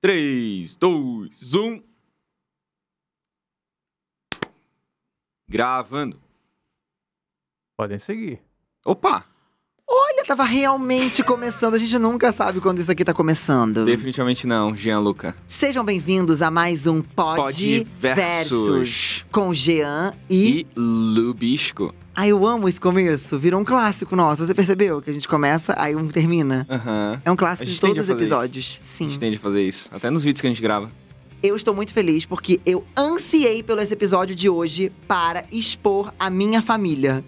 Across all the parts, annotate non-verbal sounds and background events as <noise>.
3, 2, 1. Gravando. Podem seguir. Opa! Olha, tava realmente começando. A gente nunca sabe quando isso aqui tá começando. Definitivamente não, Jean Luca. Sejam bem-vindos a mais um Pod, Pod Versus. Versus com Jean e, e Lubisco. Ai, eu amo esse começo. Virou um clássico nosso. Você percebeu que a gente começa, aí um termina. Uhum. É um clássico de todos os episódios. Isso. Sim. A gente tende a fazer isso. Até nos vídeos que a gente grava. Eu estou muito feliz porque eu ansiei pelo esse episódio de hoje para expor a minha família.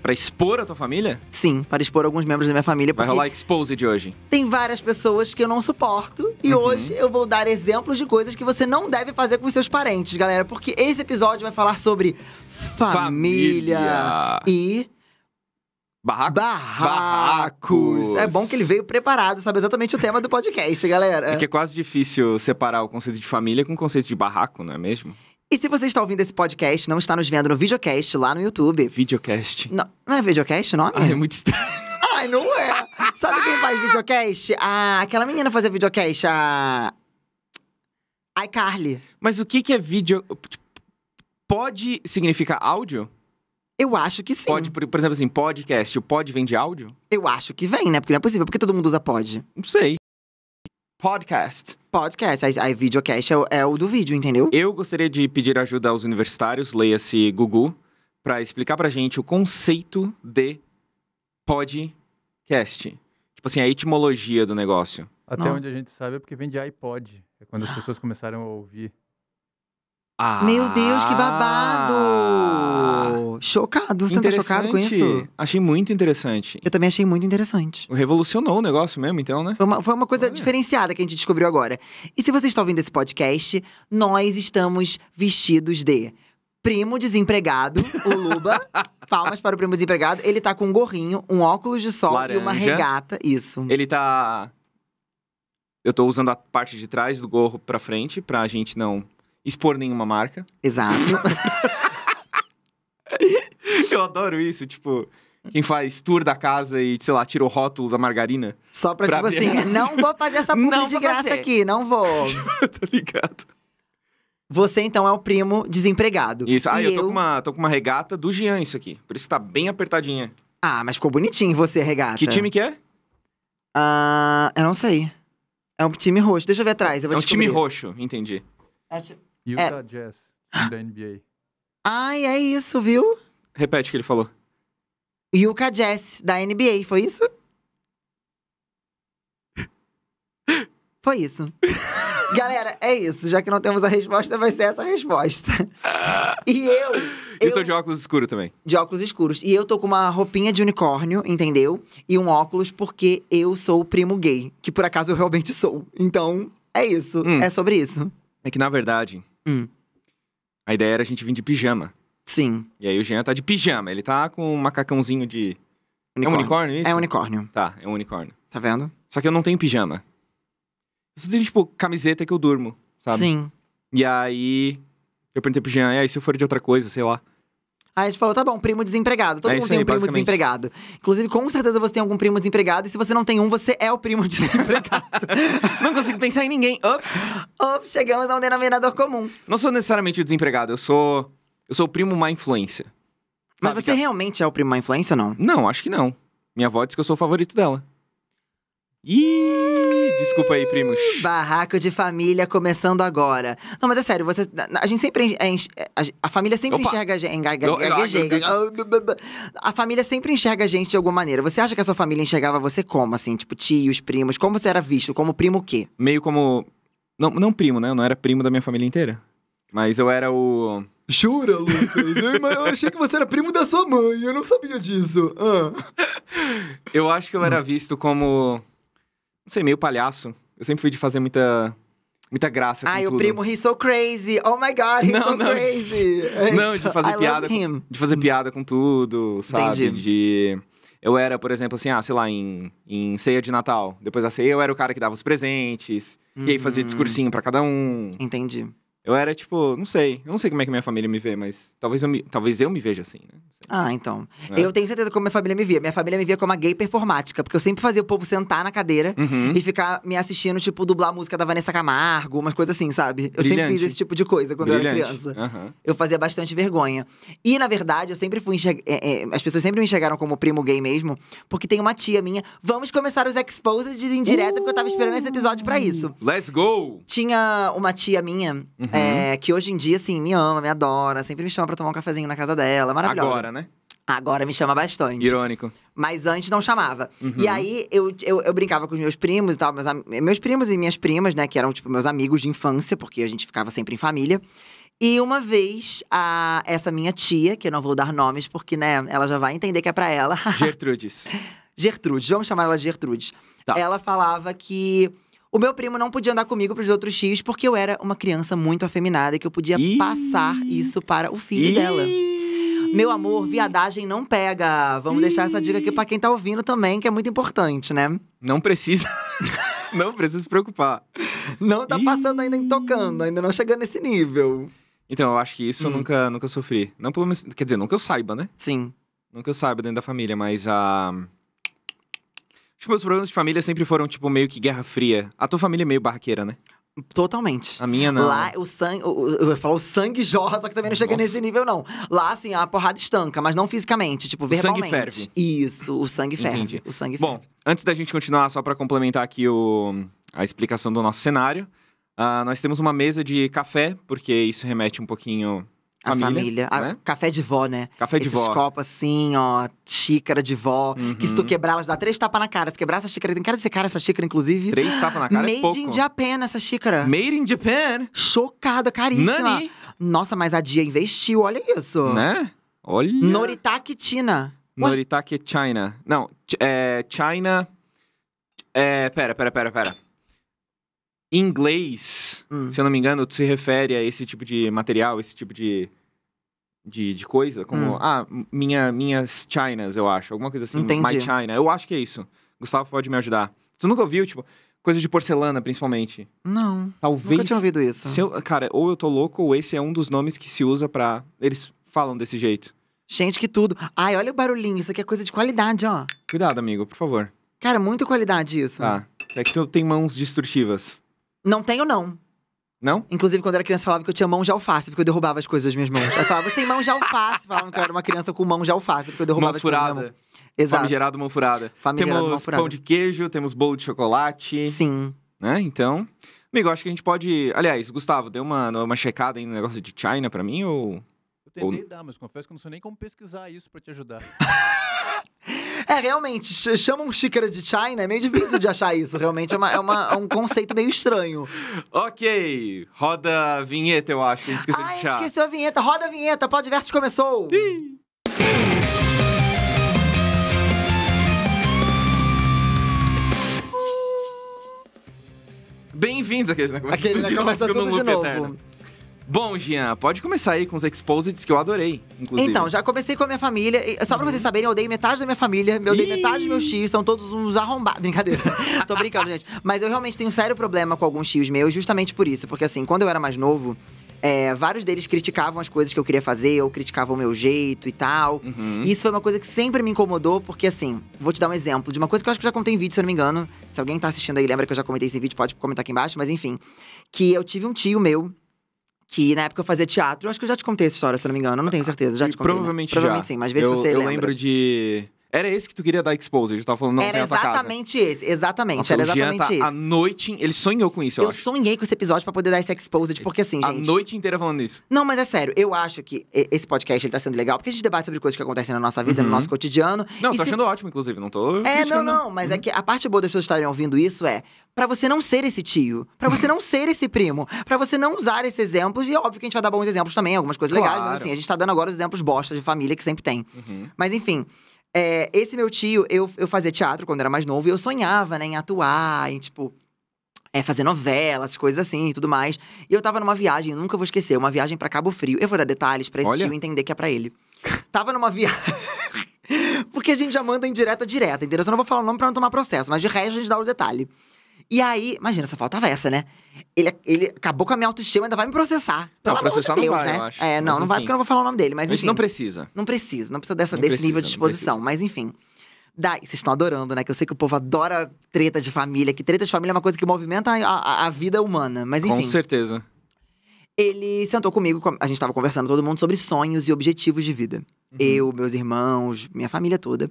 Para expor a tua família? Sim, para expor alguns membros da minha família. Vai rolar expose de hoje. Tem várias pessoas que eu não suporto. E uhum. hoje eu vou dar exemplos de coisas que você não deve fazer com seus parentes, galera. Porque esse episódio vai falar sobre família, família. e Barracos. Barracos. É bom que ele veio preparado, sabe exatamente o tema do podcast, galera. É que é quase difícil separar o conceito de família com o conceito de barraco, não é mesmo? E se você está ouvindo esse podcast, não está nos vendo no videocast lá no YouTube. Videocast. Não, não é videocast o nome? Ai, é muito estranho. Ai, não é. Sabe quem faz videocast? Ah, aquela menina fazia videocast, a. iCarly. Mas o que, que é vídeo. Tipo, Pode significar áudio? Eu acho que sim. Pode, por, por exemplo, assim, podcast, o pod vem de áudio? Eu acho que vem, né? Porque não é possível. porque todo mundo usa pod? Não sei. Podcast. Podcast. Aí, aí videocast é o, é o do vídeo, entendeu? Eu gostaria de pedir ajuda aos universitários, leia-se Gugu, para explicar pra gente o conceito de podcast. Tipo assim, a etimologia do negócio. Até Não. onde a gente sabe é porque vem de iPod. É quando as <gasps> pessoas começaram a ouvir. Ah, Meu Deus, que ah! babado! Chocado, você tá chocado com isso? Achei muito interessante. Eu também achei muito interessante. Revolucionou o negócio mesmo, então, né? Foi uma, foi uma coisa Olha. diferenciada que a gente descobriu agora. E se você está ouvindo esse podcast, nós estamos vestidos de primo desempregado, o Luba. <laughs> Palmas para o primo desempregado. Ele tá com um gorrinho, um óculos de sol Laranja. e uma regata. Isso. Ele tá. Eu tô usando a parte de trás do gorro pra frente, pra gente não expor nenhuma marca. Exato. <laughs> Eu adoro isso, tipo, quem faz tour da casa e, sei lá, tira o rótulo da margarina. Só pra, pra tipo abrir. assim, não vou fazer essa <laughs> publi de graça fazer. aqui, não vou. <laughs> tá ligado. Você, então, é o primo desempregado. Isso. Ah, e eu, tô, eu... Com uma, tô com uma regata do Jean, isso aqui. Por isso tá bem apertadinha. Ah, mas ficou bonitinho você, regata. Que time que é? Ah, eu não sei. É um time roxo. Deixa eu ver atrás, eu vou É um descobrir. time roxo, entendi. É, tipo... É. Utah é... Jazz, <gasps> da NBA. Ai, é isso, viu? Repete o que ele falou. Yuka Jazz, da NBA, foi isso? <laughs> Foi isso. <laughs> Galera, é isso. Já que não temos a resposta, vai ser essa a resposta. <laughs> E eu. Eu, eu tô de óculos escuros também. De óculos escuros. E eu tô com uma roupinha de unicórnio, entendeu? E um óculos porque eu sou o primo gay. Que por acaso eu realmente sou. Então, é isso. Hum. É sobre isso. É que na verdade, Hum. A ideia era a gente vir de pijama. Sim. E aí o Jean tá de pijama. Ele tá com um macacãozinho de. Unicórnio. É um unicórnio isso? É um unicórnio. Tá, é um unicórnio. Tá vendo? Só que eu não tenho pijama. Eu só tenho, tipo, camiseta que eu durmo, sabe? Sim. E aí eu perguntei pro Jean, e aí se eu for de outra coisa, sei lá. Aí a gente falou, tá bom, primo desempregado. Todo é mundo tem aí, um primo desempregado. Inclusive, com certeza você tem algum primo desempregado. E se você não tem um, você é o primo <laughs> desempregado. não consigo pensar em ninguém. Ops! Ops, chegamos a um denominador comum. Não sou necessariamente o desempregado, eu sou. Eu sou o primo má influência. Mas Sabe você que... realmente é o primo má influência ou não? Não, acho que não. Minha avó diz que eu sou o favorito dela. Ih, desculpa aí, primos. Barraco de família começando agora. Não, mas é sério, você, a gente sempre é, é, a, a, família sempre Opa. enxerga a gente, a família sempre enxerga a gente de alguma maneira. Você acha que a sua família enxergava você como assim, tipo tios, primos, como você era visto, como primo o quê? Meio como não, não primo, né? Eu não era primo da minha família inteira. Mas eu era o Jura, Lucas? Eu, eu, achei que você era primo da sua mãe, eu não sabia disso. Ah. <laughs> Eu acho que eu era visto como não sei, meio palhaço. Eu sempre fui de fazer muita muita graça. Ai, o primo, he so crazy. Oh my god, he não, so não, crazy. De, <laughs> não, de fazer I piada. Com, de fazer piada com tudo, sabe? Entendi. De. Eu era, por exemplo, assim, ah, sei lá, em, em ceia de Natal. Depois da ceia, eu era o cara que dava os presentes. Uhum. E aí fazia hum. discursinho para cada um. Entendi. Eu era tipo, não sei, eu não sei como é que minha família me vê, mas talvez eu me, talvez eu me veja assim, né? Ah, então. É. Eu tenho certeza como minha família me via. Minha família me via como uma gay performática, porque eu sempre fazia o povo sentar na cadeira uhum. e ficar me assistindo, tipo, dublar a música da Vanessa Camargo, umas coisas assim, sabe? Brilhante. Eu sempre fiz esse tipo de coisa quando Brilhante. eu era criança. Uhum. Eu fazia bastante vergonha. E, na verdade, eu sempre fui enxerg... é, é, as pessoas sempre me enxergaram como primo gay mesmo, porque tem uma tia minha. Vamos começar os exposes de indireta, uh! porque eu tava esperando esse episódio para isso. Let's go! Tinha uma tia minha. Uhum Uhum. É, que hoje em dia, assim, me ama, me adora, sempre me chama pra tomar um cafezinho na casa dela. É maravilhosa. Agora, né? Agora me chama bastante. Irônico. Mas antes não chamava. Uhum. E aí eu, eu, eu, brincava com os meus primos e tal, meus, meus primos e minhas primas, né, que eram tipo meus amigos de infância, porque a gente ficava sempre em família. E uma vez, a, essa minha tia, que eu não vou dar nomes, porque, né, ela já vai entender que é pra ela. <laughs> Gertrudes. Gertrudes, vamos chamar ela de Gertrudes. Tá. Ela falava que o meu primo não podia andar comigo pros outros tios, porque eu era uma criança muito afeminada, que eu podia Ih. passar isso para o filho Ih. dela. Meu amor, viadagem não pega. Vamos Ih. deixar essa dica aqui para quem tá ouvindo também, que é muito importante, né? Não precisa. <laughs> não precisa se preocupar. Não tá passando ainda em tocando, ainda não chegando nesse nível. Então, eu acho que isso hum. eu nunca, nunca sofri. Não pelo menos, quer dizer, nunca eu saiba, né? Sim. Nunca eu saiba dentro da família, mas a. Uh Acho tipo, que meus problemas de família sempre foram, tipo, meio que Guerra Fria. A tua família é meio barraqueira, né? Totalmente. A minha não. Lá o sangue. Eu ia falar o sangue jorra, só que também não chega Nossa. nesse nível, não. Lá, assim, a porrada estanca, mas não fisicamente, tipo, verbalmente. O sangue ferve. Isso, o sangue ferve. Entendi. O sangue ferve. Bom, antes da gente continuar, só para complementar aqui o, a explicação do nosso cenário, uh, nós temos uma mesa de café, porque isso remete um pouquinho Família, a família. Né? A, café de vó, né? Café de Esses vó. copos assim, ó, xícara de vó. Uhum. Que se tu uhum. quebrar, elas dá três tapas na cara. Se quebrar essa xícara, tem cara de ser cara essa xícara, inclusive. Três tapas na cara é Made é pouco. in Japan essa xícara. Made in Japan? Chocada, caríssima. Nani. Nossa, mas a Dia investiu, olha isso. Né? Olha. Noritake China. Noritake China. Não, é China… É, pera, pera, pera, pera. Em inglês, hum. se eu não me engano, tu se refere a esse tipo de material, esse tipo de, de, de coisa, como, hum. ah, minha, minhas Chinas, eu acho, alguma coisa assim, Entendi. My China, eu acho que é isso. Gustavo pode me ajudar. Tu nunca ouviu, tipo, coisa de porcelana, principalmente? Não, Talvez, nunca tinha ouvido isso. Eu, cara, ou eu tô louco, ou esse é um dos nomes que se usa pra... Eles falam desse jeito. Gente, que tudo. Ai, olha o barulhinho, isso aqui é coisa de qualidade, ó. Cuidado, amigo, por favor. Cara, muita qualidade isso. Tá, é que tu tem mãos destrutivas. Não tenho, não. Não? Inclusive, quando eu era criança, falava que eu tinha mão de alface, porque eu derrubava as coisas das minhas mãos. Eu falava, você tem mão de alface. Falavam que eu era uma criança com mão de alface, porque eu derrubava mão as furada. coisas das minhas mãos. Exato. Famigerado mão furada. Famigerado temos mão furada. pão de queijo, temos bolo de chocolate. Sim. Né? Então. Amigo, acho que a gente pode. Aliás, Gustavo, deu uma, uma checada aí no negócio de China pra mim ou. Eu tentei ou... dar, mas confesso que eu não sei nem como pesquisar isso pra te ajudar. <laughs> É, realmente, chama um xícara de chá? né? É meio difícil de achar isso, realmente. É, uma, é, uma, é um conceito meio estranho. ok, roda a vinheta, eu acho. A gente esqueceu Ai, de chá. A gente esqueceu a vinheta. Roda a vinheta, pode ver se começou. Bem-vindos àqueles, né? Começa aquele, né? Começa tudo de novo. Bom, Gian, pode começar aí com os exposits que eu adorei, inclusive. Então, já comecei com a minha família. Só pra uhum. vocês saberem, eu odeio metade da minha família, eu odeio Ih! metade dos meus tios, são todos uns arrombados. <laughs> Brincadeira. Tô brincando, gente. Mas eu realmente tenho um sério problema com alguns tios meus, justamente por isso. Porque assim, quando eu era mais novo, é, vários deles criticavam as coisas que eu queria fazer, ou criticavam o meu jeito e tal. Uhum. E isso foi uma coisa que sempre me incomodou, porque assim, vou te dar um exemplo de uma coisa que eu acho que eu já contei em vídeo, se eu não me engano. Se alguém tá assistindo aí, lembra que eu já comentei esse vídeo, pode comentar aqui embaixo, mas enfim. Que eu tive um tio meu que na época eu fazia teatro. Acho que eu já te contei essa história, se não me engano. Eu não tenho ah, certeza, já te contei. Provavelmente né? Provavelmente já. sim, mas vê eu, se você eu lembra. Eu lembro de era esse que tu queria dar exposure, tu tava falando, não, era exatamente casa. esse, exatamente, Nossa, era exatamente tá esse. a noite, ele sonhou com isso, eu, eu acho. sonhei com esse episódio para poder dar esse exposed, porque assim, a gente... A noite inteira falando isso. Não, mas é sério, eu acho que esse podcast, ele tá sendo legal, porque a gente debate sobre coisas que acontecem na nossa vida, uhum. no nosso cotidiano. Não, tô tá se... achando ótimo, inclusive, não tô É, não, não, mas é uhum. é que a parte boa das pessoas estarem ouvindo isso é para você não ser esse tio, para você não ser esse primo, para você não usar esses exemplos. E é óbvio que a gente vai dar bons exemplos também, algumas coisas claro. legais, mas assim, a gente tá dando agora os exemplos bosta de família que sempre tem. Uhum. Mas enfim, é, esse meu tio, eu, eu fazia teatro quando era mais novo e eu sonhava, né, em atuar, em tipo. É, fazer novelas, coisas assim e tudo mais. E eu tava numa viagem, nunca vou esquecer, uma viagem para Cabo Frio. Eu vou dar detalhes pra esse Olha. tio entender que é pra ele. tava numa viagem. <laughs> Porque a gente já manda em direta direta, entendeu? Eu só não vou falar o nome pra não tomar processo, mas de resto a gente dá o detalhe. E aí, imagina, só faltava essa, né? Ele, ele acabou com a minha autoestima, ainda vai me processar. Pelo não, processar de Deus, não vai, né? eu acho. É, não, não vai porque eu não vou falar o nome dele, mas enfim. A gente não precisa. Não precisa, não precisa dessa, não desse precisa, nível de exposição, mas enfim. Daí, vocês estão adorando, né? Que eu sei que o povo adora treta de família, que treta de família é uma coisa que movimenta a, a, a vida humana, mas enfim. Com certeza ele sentou comigo, a gente estava conversando todo mundo sobre sonhos e objetivos de vida. Uhum. Eu, meus irmãos, minha família toda.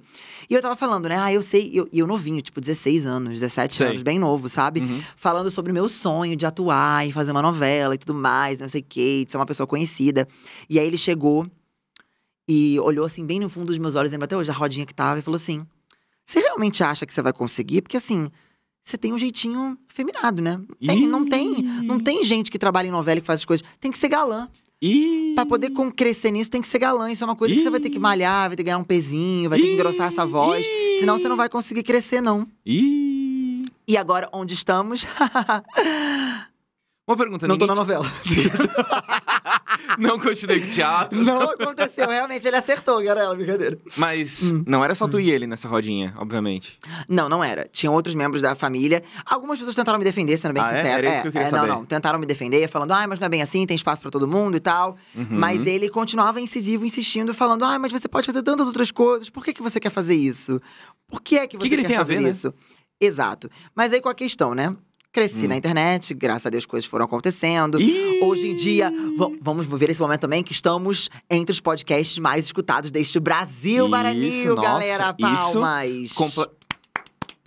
E eu tava falando, né? Ah, eu sei, eu, eu novinho, tipo 16 anos, 17 sei. anos, bem novo, sabe? Uhum. Falando sobre o meu sonho de atuar e fazer uma novela e tudo mais, não sei o quê, de ser uma pessoa conhecida. E aí ele chegou e olhou assim, bem no fundo dos meus olhos, lembro até hoje a rodinha que tava, e falou assim: Você realmente acha que você vai conseguir? Porque assim, você tem um jeitinho feminado, né? Tem, não, tem, não tem gente que trabalha em novela que faz as coisas. Tem que ser galã. para Pra poder crescer nisso, tem que ser galã. Isso é uma coisa Ih. que você vai ter que malhar, vai ter que ganhar um pezinho, vai ter que engrossar essa voz. Ih. Senão você não vai conseguir crescer, não. Ih. E agora, onde estamos? <laughs> uma pergunta. Não ninguém... tô na novela. <laughs> <laughs> não continuei com teatro. Não aconteceu, realmente ele acertou, Garela, brincadeira. Mas hum. não era só tu hum. e ele nessa rodinha, obviamente. Não, não era. Tinham outros membros da família. Algumas pessoas tentaram me defender, sendo bem ah, é? sincero. É? Era é, isso que eu é, queria é, saber. Não, não. Tentaram me defender, falando, ai, ah, mas não é bem assim, tem espaço para todo mundo e tal. Uhum. Mas ele continuava incisivo, insistindo, falando, ai, ah, mas você pode fazer tantas outras coisas, por que, que você quer fazer isso? Por que é que você que que quer fazer ver, né? isso? Né? Exato. Mas aí com a questão, né? Cresci hum. na internet, graças a Deus coisas foram acontecendo. Ih! Hoje em dia, vamos ver esse momento também que estamos entre os podcasts mais escutados deste Brasil, Maranil, galera. Palmas. Isso,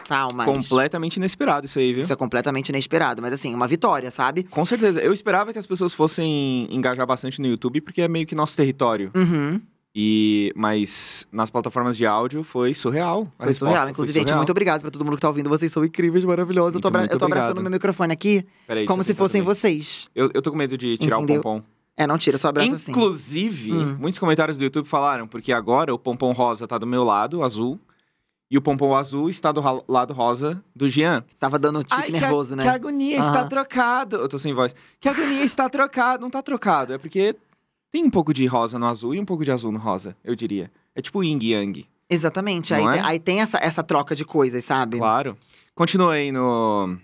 Palmas. Completamente inesperado isso aí, viu? Isso é completamente inesperado, mas assim, uma vitória, sabe? Com certeza. Eu esperava que as pessoas fossem engajar bastante no YouTube, porque é meio que nosso território. Uhum. E, mas nas plataformas de áudio foi surreal. Foi surreal. Inclusive, foi gente, muito obrigado pra todo mundo que tá ouvindo. Vocês são incríveis, maravilhosos. Muito, eu tô, abra... eu tô abraçando meu microfone aqui Peraí, como se fossem vocês. Eu, eu tô com medo de tirar Entendeu? o pompom. É, não tira, só abraça Inclusive, assim. Inclusive, hum. muitos comentários do YouTube falaram, porque agora o pompom rosa tá do meu lado, azul. E o pompom azul está do lado rosa do Jean. Tava dando tique Ai, nervoso, que né? Que agonia, uhum. está trocado. Eu tô sem voz. Que agonia, está trocado. Não tá trocado, é porque tem um pouco de rosa no azul e um pouco de azul no rosa, eu diria. É tipo yin yang. Exatamente. Aí, é? aí, tem essa, essa troca de coisas, sabe? Claro. Continuei no.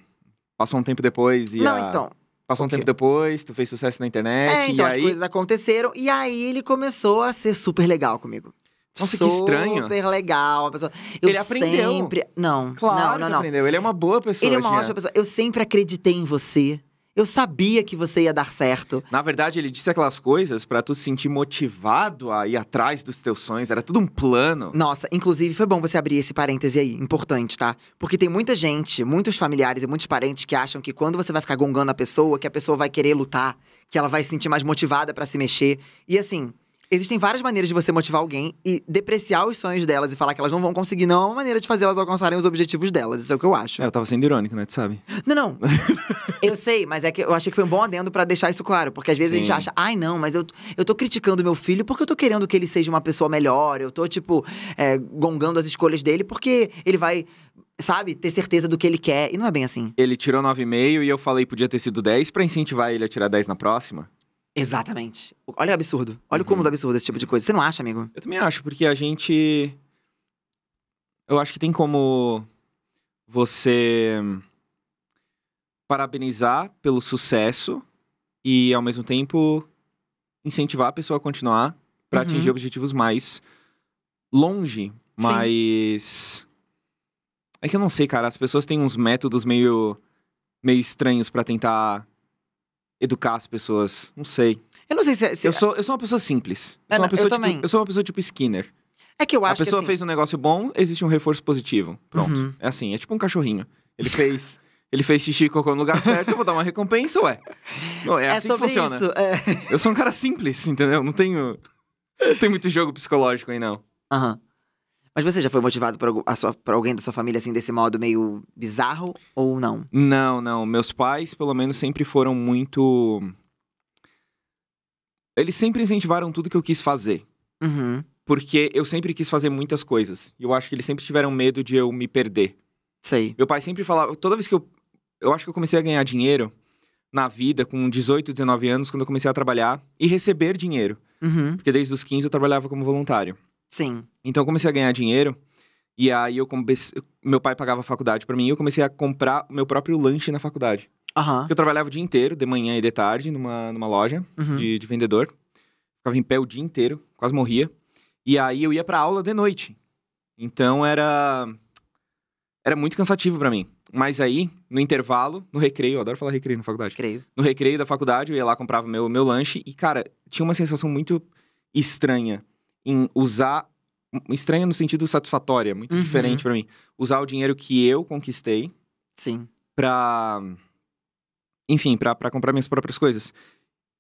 Passou um tempo depois e. Não, a... então. Passou um tempo depois, tu fez sucesso na internet. É, então as aí... coisas aconteceram. E aí ele começou a ser super legal comigo. Nossa, super que estranho. Super legal. A pessoa... Eu ele aprendeu. Sempre... Não, claro não, não, não. aprendeu. Ele é uma boa pessoa. Ele é uma ótima pessoa. Eu sempre acreditei em você. Eu sabia que você ia dar certo. Na verdade, ele disse aquelas coisas para tu se sentir motivado a ir atrás dos teus sonhos. Era tudo um plano. Nossa, inclusive foi bom você abrir esse parêntese aí, importante, tá? Porque tem muita gente, muitos familiares e muitos parentes que acham que quando você vai ficar gongando a pessoa, que a pessoa vai querer lutar, que ela vai se sentir mais motivada para se mexer. E assim, Existem várias maneiras de você motivar alguém e depreciar os sonhos delas e falar que elas não vão conseguir, não é uma maneira de fazer elas alcançarem os objetivos delas. Isso é o que eu acho. É, eu tava sendo irônico, né? Tu sabe? Não, não. <laughs> eu sei, mas é que eu achei que foi um bom adendo para deixar isso claro. Porque às vezes Sim. a gente acha, ai não, mas eu, eu tô criticando meu filho porque eu tô querendo que ele seja uma pessoa melhor. Eu tô, tipo, é, gongando as escolhas dele porque ele vai sabe, ter certeza do que ele quer. E não é bem assim. Ele tirou 9,5 e eu falei podia ter sido 10 para incentivar ele a tirar 10 na próxima. Exatamente. Olha o absurdo. Olha uhum. o do absurdo esse tipo de coisa. Você não acha, amigo? Eu também acho, porque a gente. Eu acho que tem como você parabenizar pelo sucesso e, ao mesmo tempo, incentivar a pessoa a continuar para uhum. atingir objetivos mais longe, mas. Sim. É que eu não sei, cara. As pessoas têm uns métodos meio, meio estranhos para tentar educar as pessoas. Não sei. Eu não sei se. É- se eu, é- sou, eu sou uma pessoa simples. Eu, é, sou, uma pessoa, eu tipo, também. eu sou uma pessoa tipo Skinner. É que eu acho A pessoa que, assim... fez um negócio bom, existe um reforço positivo. Pronto. Uhum. É assim, é tipo um cachorrinho. Ele fez. Ele fez xixi e cocô no lugar <laughs> certo, eu vou dar uma recompensa, ué. Não, é, é assim que funciona. Isso, é. Eu sou um cara simples, entendeu? Não tenho. Não tem muito jogo psicológico aí, não. Aham. Uhum. Mas você já foi motivado por, a sua, por alguém da sua família, assim, desse modo meio bizarro ou não? Não, não. Meus pais, pelo menos, sempre foram muito. Eles sempre incentivaram tudo que eu quis fazer. Uhum. Porque eu sempre quis fazer muitas coisas. E eu acho que eles sempre tiveram medo de eu me perder. Sei. Meu pai sempre falava. Toda vez que eu. Eu acho que eu comecei a ganhar dinheiro na vida com 18, 19 anos, quando eu comecei a trabalhar e receber dinheiro. Uhum. Porque desde os 15 eu trabalhava como voluntário. Sim. Então eu comecei a ganhar dinheiro. E aí eu comecei. Meu pai pagava a faculdade para mim e eu comecei a comprar o meu próprio lanche na faculdade. Uhum. Eu trabalhava o dia inteiro, de manhã e de tarde, numa, numa loja uhum. de, de vendedor. Ficava em pé o dia inteiro, quase morria. E aí eu ia pra aula de noite. Então era. Era muito cansativo para mim. Mas aí, no intervalo, no recreio, eu adoro falar recreio na faculdade. Recreio. No recreio da faculdade, eu ia lá, comprava meu, meu lanche e, cara, tinha uma sensação muito estranha em usar. Estranha no sentido satisfatória, muito uhum. diferente para mim. Usar o dinheiro que eu conquistei. Sim. Pra. Enfim, pra, comprar minhas próprias coisas.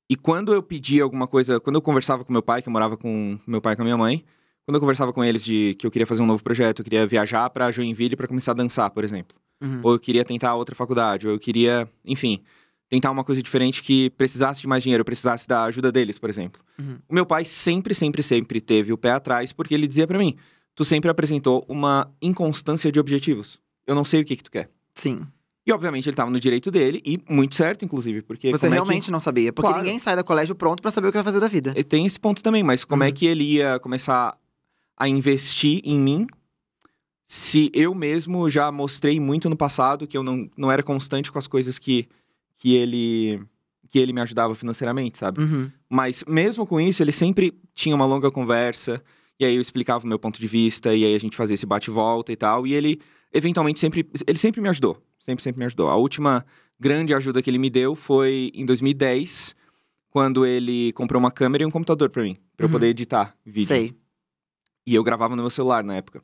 E quando eu pedia alguma coisa, quando eu conversava com meu pai, que eu morava com meu pai e com a minha mãe, quando eu conversava com eles de que eu queria fazer um novo projeto, eu queria viajar para Joinville para começar a dançar, por exemplo. Uhum. Ou eu queria tentar outra faculdade, ou eu queria, enfim, tentar uma coisa diferente que precisasse de mais dinheiro, precisasse da ajuda deles, por exemplo. Uhum. O meu pai sempre, sempre, sempre teve o pé atrás, porque ele dizia para mim: tu sempre apresentou uma inconstância de objetivos. Eu não sei o que que tu quer. Sim. E, obviamente, ele estava no direito dele, e muito certo, inclusive, porque... Você realmente é que... não sabia, porque claro. ninguém sai do colégio pronto para saber o que vai fazer da vida. E tem esse ponto também, mas como é uhum. é que ele ia começar a investir em mim se eu mesmo já mostrei muito no passado que eu não, não era constante com as coisas que que ele que ele me ajudava financeiramente, sabe? Uhum. Mas mesmo com isso, ele sempre tinha uma longa conversa, e aí eu explicava o meu ponto de vista, e aí a gente fazia esse bate-volta e tal, e ele eventualmente sempre ele sempre me ajudou, sempre sempre me ajudou. A última grande ajuda que ele me deu foi em 2010, quando ele comprou uma câmera e um computador para mim, para uhum. eu poder editar vídeo. Sei. E eu gravava no meu celular na época.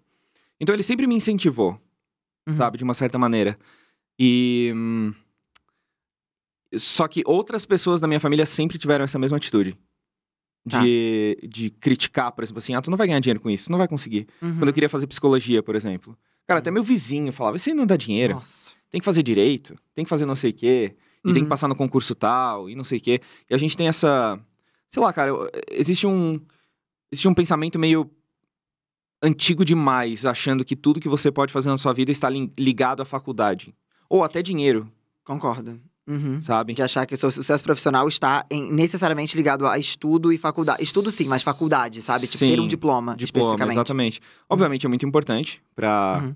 Então ele sempre me incentivou, uhum. sabe, de uma certa maneira. E hum, só que outras pessoas da minha família sempre tiveram essa mesma atitude. Tá. De, tá. de criticar, por exemplo, assim, ah, tu não vai ganhar dinheiro com isso, não vai conseguir. Uhum. Quando eu queria fazer psicologia, por exemplo. Cara, até uhum. meu vizinho falava, isso aí não dá dinheiro. Nossa. Tem que fazer direito, tem que fazer não sei o quê, e tem que uhum. passar no concurso tal, e não sei o quê. E a gente tem essa. Sei lá, cara, existe um. Existe um pensamento meio antigo demais, achando que tudo que você pode fazer na sua vida está ligado à faculdade. Ou até dinheiro. Concordo. Uhum. Sabe? De achar que o seu sucesso profissional está em, necessariamente ligado a estudo e faculdade. Estudo sim, mas faculdade, sabe? Tipo, sim, ter um diploma, diploma especificamente. Exatamente. Obviamente é muito importante para uhum.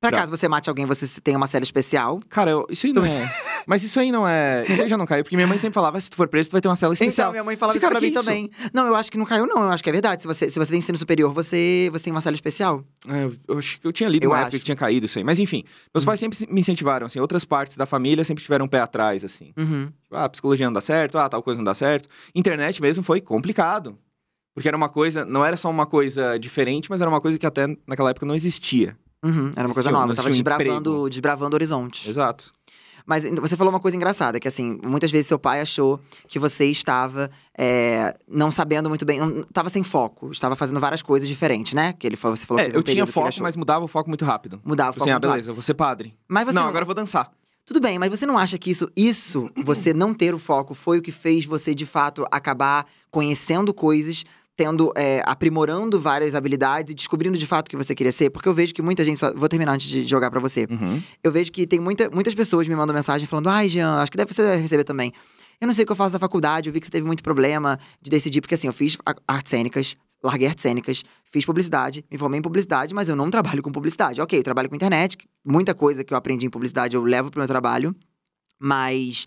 Pra caso você mate alguém, você tem uma série especial. Cara, eu- isso aí não é. <laughs> Mas isso aí não é. Isso aí já não caiu, porque minha mãe sempre falava: ah, se tu for preso, tu vai ter uma cela especial. Então, minha mãe falava isso cara, pra mim isso? também. Não, eu acho que não caiu, não. Eu acho que é verdade. Se você, se você tem ensino superior, você, você tem uma cela especial. É, eu- acho que eu tinha lido Eu uma época que tinha caído isso aí. Mas enfim, meus pais sempre me incentivaram, assim. Outras partes da família sempre tiveram um pé atrás, assim. Uhum. Tipo, ah, psicologia não dá certo, ah, tal coisa não dá certo. Internet mesmo foi complicado. Porque era uma coisa, não era só uma coisa diferente, mas era uma coisa que até naquela época não existia. Uhum, era uma coisa nova, Estava desbravando, desbravando o horizonte. Exato. Mas então, você falou uma coisa engraçada, que assim, muitas vezes seu pai achou que você estava é, não sabendo muito bem, estava sem foco, estava fazendo várias coisas diferentes, né? Que ele você falou. É, que eu tinha foco, mas mudava o foco muito rápido. Mudava o tipo assim, foco. Assim, ah, beleza, rápido. vou ser padre. Mas você não, não, agora eu vou dançar. Tudo bem, mas você não acha que isso, isso, você não ter o foco, foi o que fez você de fato acabar conhecendo coisas, tendo, é, aprimorando várias habilidades e descobrindo de fato o que você queria ser. Porque eu vejo que muita gente. Só... Vou terminar antes de jogar para você. Uhum. Eu vejo que tem muita, muitas pessoas me mandam mensagem falando: ai, Jean, acho que deve você deve receber também. Eu não sei o que eu faço da faculdade, eu vi que você teve muito problema de decidir, porque assim, eu fiz artes cênicas, larguei artes cênicas, fiz publicidade, me formei em publicidade, mas eu não trabalho com publicidade. Ok, eu trabalho com internet, muita coisa que eu aprendi em publicidade eu levo pro meu trabalho, mas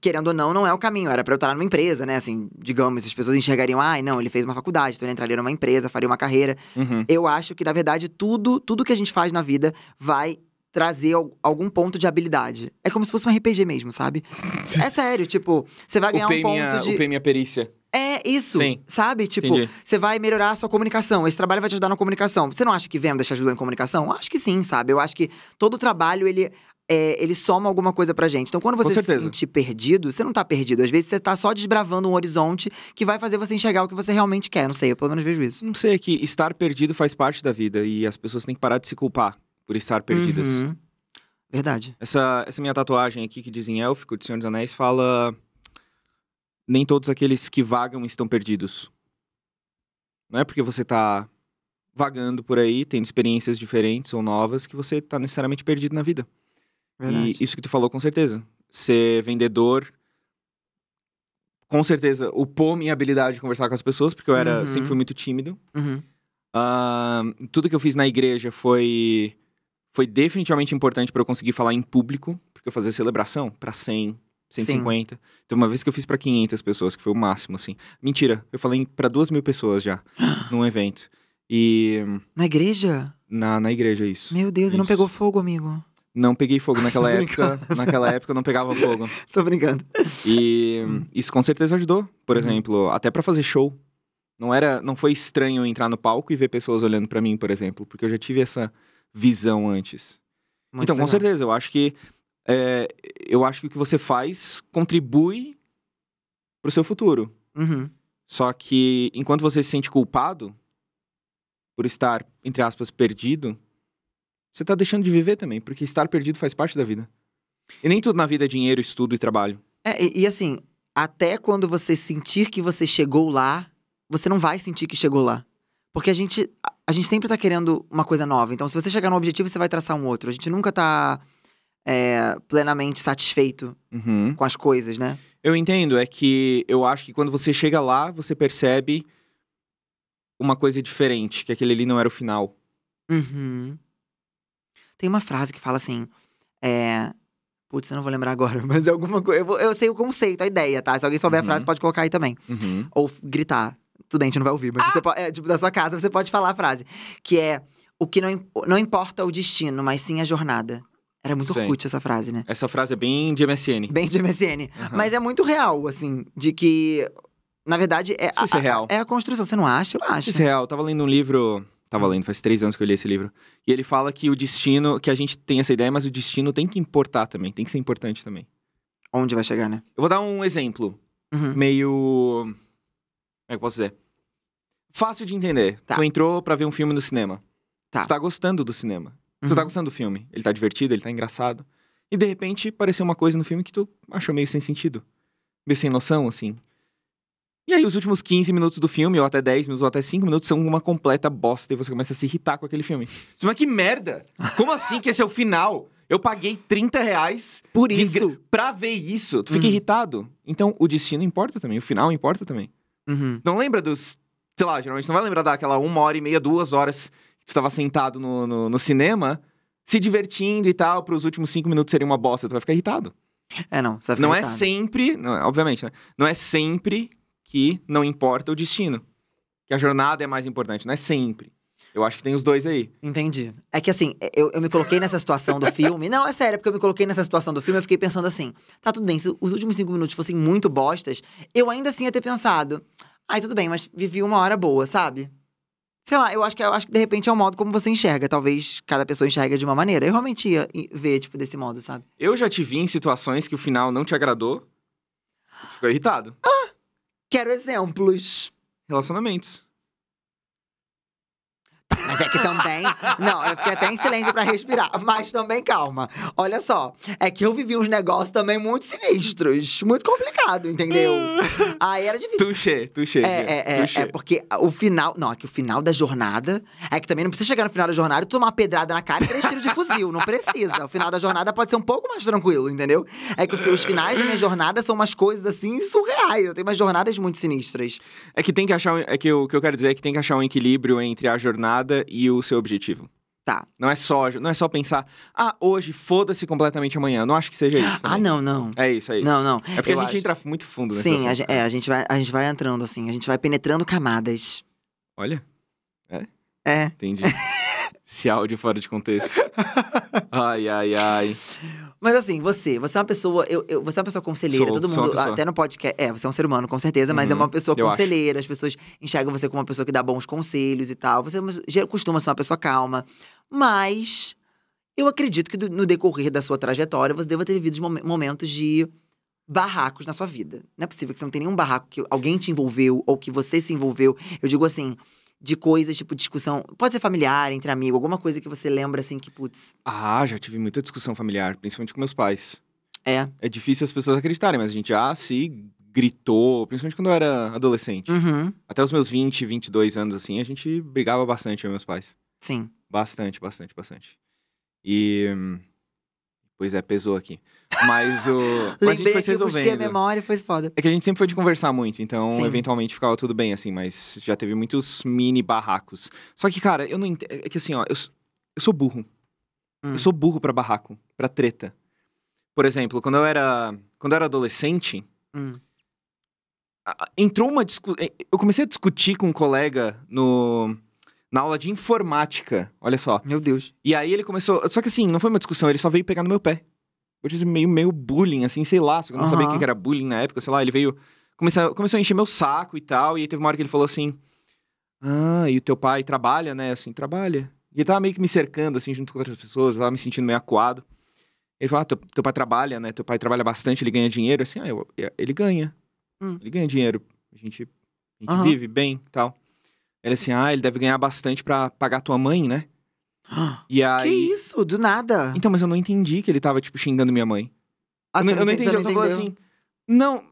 querendo ou não, não é o caminho. Era para eu estar numa empresa, né? Assim, digamos, as pessoas enxergariam, ai, ah, não, ele fez uma faculdade, então ele entraria numa empresa, faria uma carreira. Uhum. Eu acho que, na verdade, tudo, tudo que a gente faz na vida vai trazer algum ponto de habilidade. É como se fosse um RPG mesmo, sabe? é <laughs> sério, tipo, você vai ganhar um ponto minha, de... Upei minha perícia. É isso, Sim. sabe? Tipo, você vai melhorar a sua comunicação. Esse trabalho vai te ajudar na comunicação. Você não acha que vendas te ajudam em comunicação? Acho que sim, sabe? Eu acho que todo trabalho ele é, soma alguma coisa pra gente. Então, quando você se sentir perdido, você não tá perdido. Às vezes você tá só desbravando um horizonte que vai fazer você enxergar o que você realmente quer. Não sei, eu pelo menos vejo isso. Não sei, é que estar perdido faz parte da vida e as pessoas têm que parar de se culpar por estar perdidas. Uhum. Verdade. Essa, essa minha tatuagem aqui que em élfico, de Senhor dos Anéis, fala. Nem todos aqueles que vagam estão perdidos. Não é porque você tá vagando por aí, tendo experiências diferentes ou novas, que você tá necessariamente perdido na vida. Verdade. E isso que tu falou, com certeza. Ser vendedor, com certeza, upou minha habilidade de conversar com as pessoas, porque eu era uhum. sempre fui muito tímido. Uhum. Uh, tudo que eu fiz na igreja foi, foi definitivamente importante para eu conseguir falar em público, porque eu fazia celebração para 100, 150. Sim. Então, uma vez que eu fiz para 500 pessoas, que foi o máximo, assim. Mentira, eu falei para duas mil pessoas já, <gasps> num evento. E. Na igreja? Na, na igreja, isso. Meu Deus, isso. e não pegou fogo, amigo? Não peguei fogo <laughs> naquela época. Naquela época eu não pegava fogo. <laughs> Tô brincando. E isso com certeza ajudou. Por uhum. exemplo, até para fazer show. Não era, não foi estranho entrar no palco e ver pessoas olhando para mim, por exemplo, porque eu já tive essa visão antes. Muito então, legal. com certeza, eu acho que é, eu acho que o que você faz contribui pro seu futuro. Uhum. Só que enquanto você se sente culpado por estar, entre aspas, perdido, você está deixando de viver também, porque estar perdido faz parte da vida. E nem tudo na vida é dinheiro, estudo e trabalho. É, e, e assim, até quando você sentir que você chegou lá, você não vai sentir que chegou lá. Porque a gente, a gente sempre tá querendo uma coisa nova. Então, se você chegar num objetivo, você vai traçar um outro. A gente nunca tá é, plenamente satisfeito uhum. com as coisas, né? Eu entendo. É que eu acho que quando você chega lá, você percebe uma coisa diferente, que aquele ali não era o final. Uhum. Tem uma frase que fala assim. É... Putz, eu não vou lembrar agora, <laughs> mas é alguma coisa. Eu, vou... eu, sei o conceito, a ideia, tá? Se alguém souber uhum. a frase, uhum. pode colocar aí também. Uhum. Ou gritar. Tudo bem, a gente não vai ouvir, mas ah! você pode... é, tipo, da sua casa você pode falar a frase. Que é: o que não, não importa o destino, mas sim a jornada. Era muito Sim. essa frase, né? Essa frase é bem de MSN. Bem de MSN. Uhum. Mas é muito real, assim, de que. Na verdade, é. Isso a, é real. É a construção. Você não acha? Eu acho. Isso é real. Eu tava lendo um livro Tava tá. lendo, faz três anos que eu li esse livro. E ele fala que o destino, que a gente tem essa ideia, mas o destino tem que importar também, tem que ser importante também. Onde vai chegar, né? Eu vou dar um exemplo. Uhum. Meio. Como é que eu posso dizer? Fácil de entender. Tá. Tu entrou pra ver um filme no cinema. Tá. Tu tá gostando do cinema. Uhum. Tu tá uhum. gostando do filme. Ele tá divertido, ele tá engraçado. E de repente apareceu uma coisa no filme que tu achou meio sem sentido. Meio sem noção, assim. E aí, os últimos 15 minutos do filme, ou até 10 minutos, ou até 5 minutos, são uma completa bosta e você começa a se irritar com aquele filme. Você fala, que merda! Como assim que esse é o final? Eu paguei 30 reais por isso. pra ver isso. Tu fica uhum. irritado. Então, o destino importa também, o final importa também. Uhum. Não lembra dos. Sei lá, geralmente não vai lembrar daquela uma hora e meia, duas horas que tu estava sentado no, no, no, cinema, se divertindo e tal, para os últimos cinco minutos serem uma bosta. Tu vai ficar irritado. É, não. Você vai ficar não é irritado. é sempre. Não, é, obviamente, né? Não é sempre que não importa o destino. Que a jornada é mais importante, não é sempre. Eu acho que tem os dois aí. Entendi. É que assim, eu, eu me coloquei nessa situação do filme. Não, é sério, é porque eu me coloquei nessa situação do filme eu fiquei pensando assim: tá, tudo bem, se os últimos cinco minutos fossem muito bostas, eu ainda assim ia ter pensado. Ai, tudo bem, mas vivi uma hora boa, sabe? Sei lá, eu acho que eu acho que de repente é o um modo como você enxerga. Talvez cada pessoa enxerga de uma maneira. Eu realmente ia ver, tipo, desse modo, sabe? Eu já te vi em situações que o final não te agradou. Ficou irritado. Ah! Quero exemplos. Relacionamentos. Mas é que também. não, eu fiquei até em silêncio para respirar. Mas também calma. Olha só, é que eu vivi uns negócios também muito sinistros. Muito complicado, entendeu? <laughs> Aí era difícil. Tuxê, tuxê. É, é, é, é, é porque o final. Não, é que o final da jornada. É que também não precisa chegar no final da jornada e tomar uma pedrada na cara e três tiros de fuzil. Não precisa. O final da jornada pode ser um pouco mais tranquilo, entendeu? É que os finais da minha jornada são umas coisas assim surreais. Eu tenho umas jornadas muito sinistras. É que tem que achar. É que o que eu quero dizer é que tem que achar um equilíbrio entre a jornada jornada e o seu objetivo. Tá. Não é só, não é só pensar, ah, hoje foda-se completamente amanhã. Não acho que seja isso. Também. Ah, né? não, não. É isso, é isso. Não, não. É porque eu a gente acho... entra muito fundo nessa Sim, a, né? é, a gente vai, a gente vai entrando assim, a gente vai penetrando camadas. Olha. É? É. Entendi. <laughs> Esse áudio fora de contexto. Ai, ai, ai. Mas assim, você, você é uma pessoa, eu, eu você é uma pessoa conselheira, sou, todo mundo, até no podcast, é, você é um ser humano com certeza, mas uhum, é uma uhum, pessoa conselheira, acho. as pessoas enxergam você como uma pessoa que dá bons conselhos e tal. Você é costuma ser uma pessoa calma, mas eu acredito que no decorrer da sua trajetória você deva ter vivido momentos de barracos na sua vida. Não é possível que você não tenha nenhum barraco que alguém te envolveu ou que você se envolveu. Eu digo assim, de coisas, tipo, discussão. Pode ser familiar, entre amigos, alguma coisa que você lembra assim que, putz. Ah, já tive muita discussão familiar, principalmente com meus pais. É. É difícil as pessoas acreditarem, mas a gente já se gritou, principalmente quando eu era adolescente. Uhum. Até os meus 20, 22 anos, assim, a gente brigava bastante, com meus pais. Sim. Bastante, bastante, bastante. E. Pois é, pesou aqui. Mas o. mas a gente foi se resolvendo. Eu a memória foi foda. É que a gente sempre foi de conversar muito, então Sim. eventualmente ficava tudo bem, assim, mas já teve muitos mini barracos. Só que, cara, eu não entendo. É que assim, ó, eu, eu sou burro. Hum. Eu sou burro para barraco, para treta. Por exemplo, quando eu era. Quando eu era adolescente. Hum. Entrou uma discussão. Eu comecei a discutir com um colega no na aula de informática. Olha só. Meu Deus. E aí ele começou. Só que assim, não foi uma discussão, ele só veio pegar no meu pé eu disse meio, meio bullying, assim, sei lá, só que eu não uhum. sabia o que era bullying na época, sei lá, ele veio, começou, começou a encher meu saco e tal, e aí teve uma hora que ele falou assim, ah, e o teu pai trabalha, né, assim, trabalha. E ele tava meio que me cercando, assim, junto com outras pessoas, eu tava me sentindo meio acuado. Ele falou, ah, teu, teu pai trabalha, né, teu pai trabalha bastante, ele ganha dinheiro, assim, ah, eu, ele ganha, hum. ele ganha dinheiro, a gente, a gente uhum. vive bem e tal. Ele assim, ah, ele deve ganhar bastante para pagar tua mãe, né? E <gasps> aí... Que isso? Do nada. Então, mas eu não entendi que ele tava, tipo, xingando minha mãe. Ah, eu, não, eu não entendi, eu só falei assim. Não.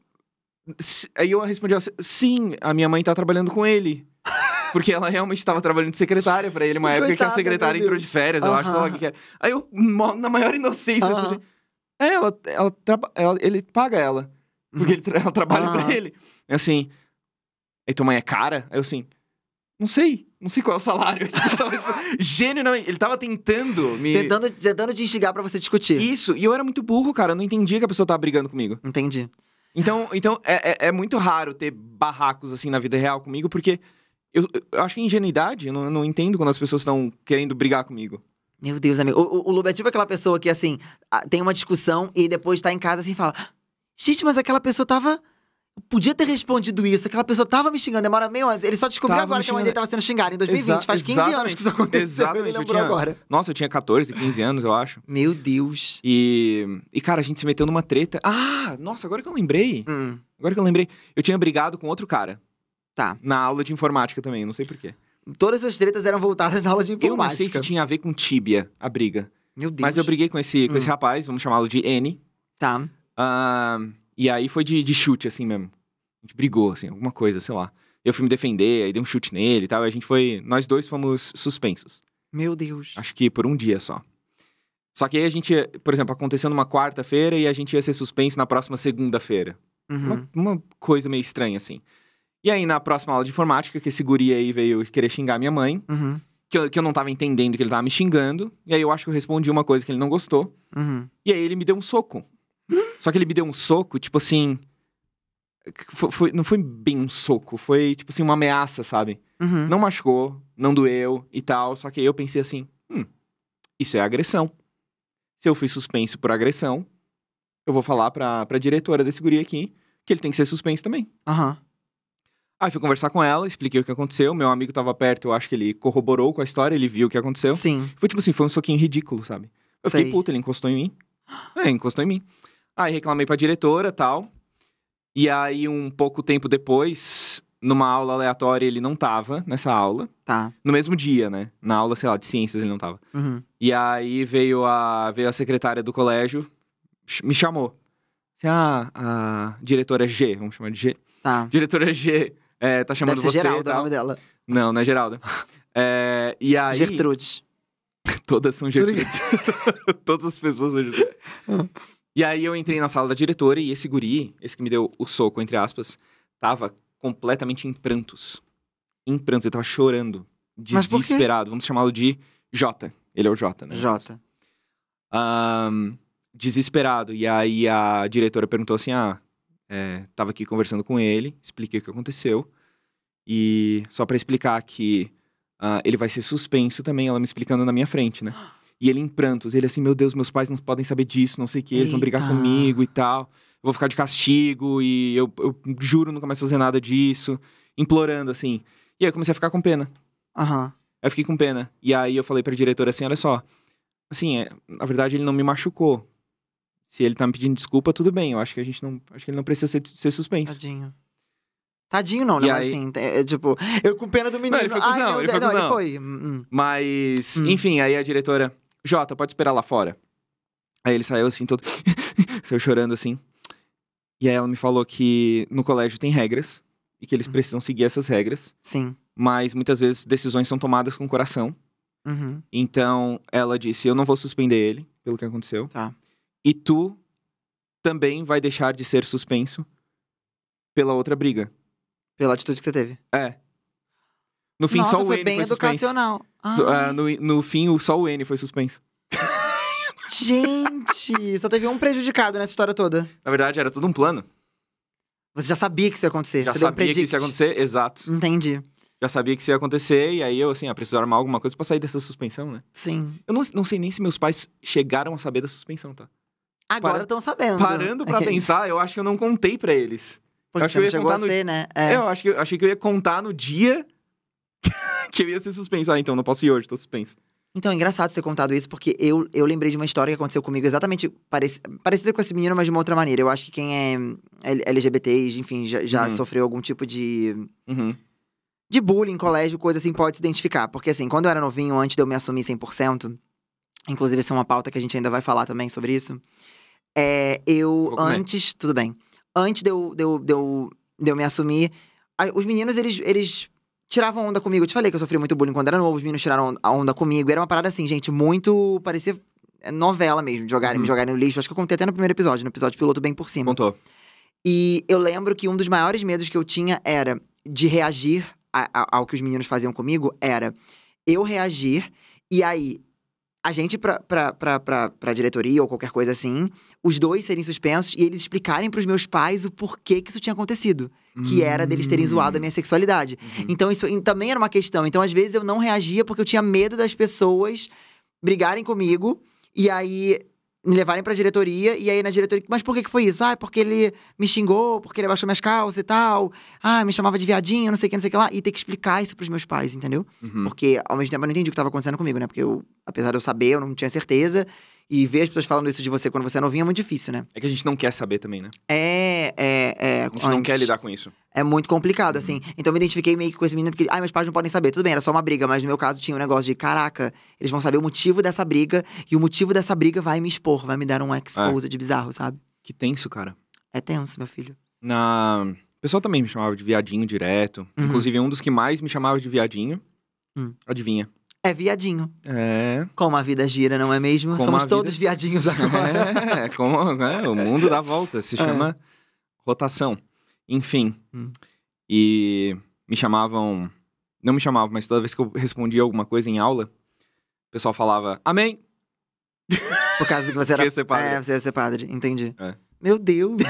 Aí eu respondi assim: sim, a minha mãe tá trabalhando com ele. <laughs> Porque ela realmente estava trabalhando de secretária para ele, uma época que a secretária entrou de férias, eu uh -huh. acho, sei lá o que era. Aí eu, na maior inocência, uh -huh. eu é, ela, ela, ela, ele paga ela. Porque ele, uhum. ela trabalha uh -huh. pra ele. É assim, aí tua mãe é cara? Aí eu assim, não sei, não sei qual é o salário. <laughs> Talvez genuinamente. Ele tava tentando me. Tentando, tentando te instigar para você discutir. Isso, e eu era muito burro, cara. Eu não entendia que a pessoa tava brigando comigo. Entendi. Então, então é, é, é muito raro ter barracos assim na vida real comigo, porque eu, eu acho que é ingenuidade. Eu não, eu não entendo quando as pessoas estão querendo brigar comigo. Meu Deus, amigo. O, o, o Luba é tipo aquela pessoa que, assim, tem uma discussão e depois tá em casa assim e fala: ah, Gente, mas aquela pessoa tava podia ter respondido isso. Aquela pessoa tava me xingando, demora meio antes. Ele só descobriu tava agora que a mãe dele tava sendo xingada em 2020. Exa Faz 15 anos que isso aconteceu. Exatamente. Eu tinha, agora. Nossa, eu tinha 14, 15 anos, eu acho. Meu Deus. E, e, cara, a gente se meteu numa treta. Ah, nossa, agora que eu lembrei. Hum. Agora que eu lembrei. Eu tinha brigado com outro cara. Tá. Na aula de informática também, não sei porquê. Todas as tretas eram voltadas na aula de informática. Eu não sei se tinha a ver com tíbia, a briga. Meu Deus. Mas eu briguei com esse, com hum. esse rapaz, vamos chamá-lo de N. Tá. Ahn... Uh e aí foi de, de chute, assim mesmo. A gente brigou, assim, alguma coisa, sei lá. Eu fui me defender, aí dei um chute nele e tal. E a gente foi. Nós dois fomos suspensos. Meu Deus. Acho que por um dia só. Só que aí a gente, por exemplo, aconteceu numa quarta-feira e a gente ia ser suspenso na próxima segunda-feira. Uhum. Uma, uma, coisa meio estranha, assim. E aí, na próxima aula de informática, que esse guri aí veio querer xingar minha mãe, uhum. que, eu, que eu não tava entendendo que ele tava me xingando. E aí eu acho que eu respondi uma coisa que ele não gostou. Uhum. E aí ele me deu um soco só que ele me deu um soco, tipo assim. Foi, foi, não foi bem um soco, foi tipo assim, uma ameaça, sabe? Uhum. Não machucou, não doeu e tal. Só que eu pensei assim: hum, isso é agressão. Se eu fui suspenso por agressão, eu vou falar pra, pra diretora desse guri aqui que ele tem que ser suspenso também. Aham. Uhum. Aí fui conversar com ela, expliquei o que aconteceu. Meu amigo tava perto, eu acho que ele corroborou com a história, ele viu o que aconteceu. Sim. Foi tipo assim, foi um soquinho ridículo, sabe? Eu Sei. fiquei puto, ele encostou em mim. É, encostou em mim. Aí reclamei pra diretora tal. E aí, um pouco tempo depois, numa aula aleatória, ele não tava nessa aula. Tá. No mesmo dia, né? Na aula, sei lá, de ciências ele não tava. Uhum. E aí veio a, veio a secretária do colégio, me chamou. Assim, ah, a diretora G, vamos chamar de G. Tá. Diretora G é, tá chamando Deve ser você. Geralda, o nome dela. Não, não é Geralda. É, e aí. Gertrudes. <laughs> Todas são Gertrudes. <laughs> Todas as pessoas são Gertrudes. Hum. E aí eu entrei na sala da diretora e esse guri, esse que me deu o soco, entre aspas, tava completamente em prantos. Em prantos, ele tava chorando. Desesperado. Vamos chamá-lo de Jota. Ele é o Jota, né? Jota. Um, desesperado. E aí a diretora perguntou assim: ah, é, tava aqui conversando com ele, expliquei o que aconteceu. E só para explicar que uh, ele vai ser suspenso também, ela me explicando na minha frente, né? <gasps> <gasps> E ele em prantos. Ele assim, meu Deus, meus pais não podem saber disso, não sei o que, eles Eita. vão brigar comigo e tal. Eu vou ficar de castigo e eu, eu juro nunca mais fazer nada disso. Implorando, assim. E aí eu comecei a ficar com pena. Aham. Uhum. Eu fiquei com pena. E aí eu falei pra diretora assim, olha só. Assim, é, na verdade ele não me machucou. Se ele tá me pedindo desculpa, tudo bem. Eu acho que a gente não. Acho que ele não precisa ser, ser suspenso. Tadinho. Tadinho não, né? aí... assim, é, é, tipo, eu com pena do menino. Não, ele foi cuzão, Ai, ele, foi Não, ele foi. Hum, hum. Mas, hum. enfim, aí a diretora, Jota, pode esperar lá fora. Aí ele saiu assim, todo. <laughs> saiu chorando assim. E aí ela me falou que no colégio tem regras e que eles uhum. precisam seguir essas regras. Sim. Mas muitas vezes decisões são tomadas com o coração. Uhum. Então ela disse: Eu não vou suspender ele pelo que aconteceu. Tá. E tu também vai deixar de ser suspenso pela outra briga. Pela atitude que você teve. É. No fim, Nossa, só o foi N bem foi educacional. suspenso. Ah, no, no fim, só o N foi suspenso. Gente, só teve um prejudicado nessa história toda. Na verdade, era tudo um plano. Você já sabia que isso ia acontecer. Já Você deu um sabia que isso ia acontecer, exato. Entendi. Já sabia que isso ia acontecer, e aí eu, assim, ah, preciso armar alguma coisa pra sair dessa suspensão, né? Sim. Eu não, não sei nem se meus pais chegaram a saber da suspensão, tá? Agora estão sabendo. Parando pra <laughs> é. pensar, eu acho que eu não contei pra eles. Eu acho que você eu ia contar no- ser, né? É. é eu acho que, achei que eu ia contar no dia <laughs> que eu ia ser suspenso. Ah, então não posso ir hoje, tô suspenso. Então, é engraçado ter contado isso, porque eu, eu lembrei de uma história que aconteceu comigo exatamente parec parecida com esse menino, mas de uma outra maneira. Eu acho que quem é LGBT, enfim, já, já uhum. sofreu algum tipo de. Uhum. De bullying, colégio, coisa assim, pode se identificar. Porque, assim, quando eu era novinho, antes de eu me assumir 100%, inclusive, essa é uma pauta que a gente ainda vai falar também sobre isso. É, eu, antes. Tudo bem. Antes de eu, de eu, de eu, de eu me assumir, os meninos, eles, eles tiravam onda comigo. Eu te falei que eu sofri muito bullying quando era novo, os meninos tiraram a onda comigo. Era uma parada assim, gente, muito. parecia é, novela mesmo, jogarem, uhum. me jogarem no lixo. Acho que eu contei até no primeiro episódio, no episódio piloto bem por cima. Contou. E eu lembro que um dos maiores medos que eu tinha era de reagir a, a, ao que os meninos faziam comigo, era eu reagir e aí a gente pra, pra, pra, pra, pra diretoria ou qualquer coisa assim, os dois serem suspensos e eles explicarem para os meus pais o porquê que isso tinha acontecido que era deles terem hum. zoado a minha sexualidade. Uhum. Então isso também era uma questão. Então às vezes eu não reagia porque eu tinha medo das pessoas brigarem comigo e aí me levarem pra diretoria e aí na diretoria, mas por que que foi isso? Ah, porque ele me xingou, porque ele abaixou minhas calças e tal. Ah, me chamava de viadinho, não sei o que, não sei o que lá. E ter que explicar isso pros meus pais, entendeu? Uhum. Porque ao mesmo tempo eu não entendi o que estava acontecendo comigo, né? Porque eu, apesar de eu saber, eu não tinha certeza. E ver as pessoas falando isso de você quando você é novinho é muito difícil, né? É que a gente não quer saber também, né? É, é, é. A gente antes. não quer lidar com isso. É muito complicado, uhum. assim. Então eu me identifiquei meio que com esse menino, porque, ai, meus pais não podem saber. Tudo bem, era só uma briga, mas no meu caso tinha um negócio de, caraca, eles vão saber o motivo dessa briga, e o motivo dessa briga vai me expor, vai me dar um expose é. de bizarro, sabe? Que tenso, cara. É tenso, meu filho. Na. O pessoal também me chamava de viadinho direto. Uhum. Inclusive, um dos que mais me chamava de viadinho. Uhum. Adivinha? é viadinho. É. Como a vida gira, não é mesmo? Como Somos todos vida... viadinhos <laughs> é, agora. É, como, é, o mundo dá volta. Se é. chama é. rotação. Enfim. Hum. E me chamavam. Não me chamavam, mas toda vez que eu respondia alguma coisa em aula, o pessoal falava Amém! Por causa de que você era. Ia ser padre. É, você ia ser padre, entendi. É. Meu Deus!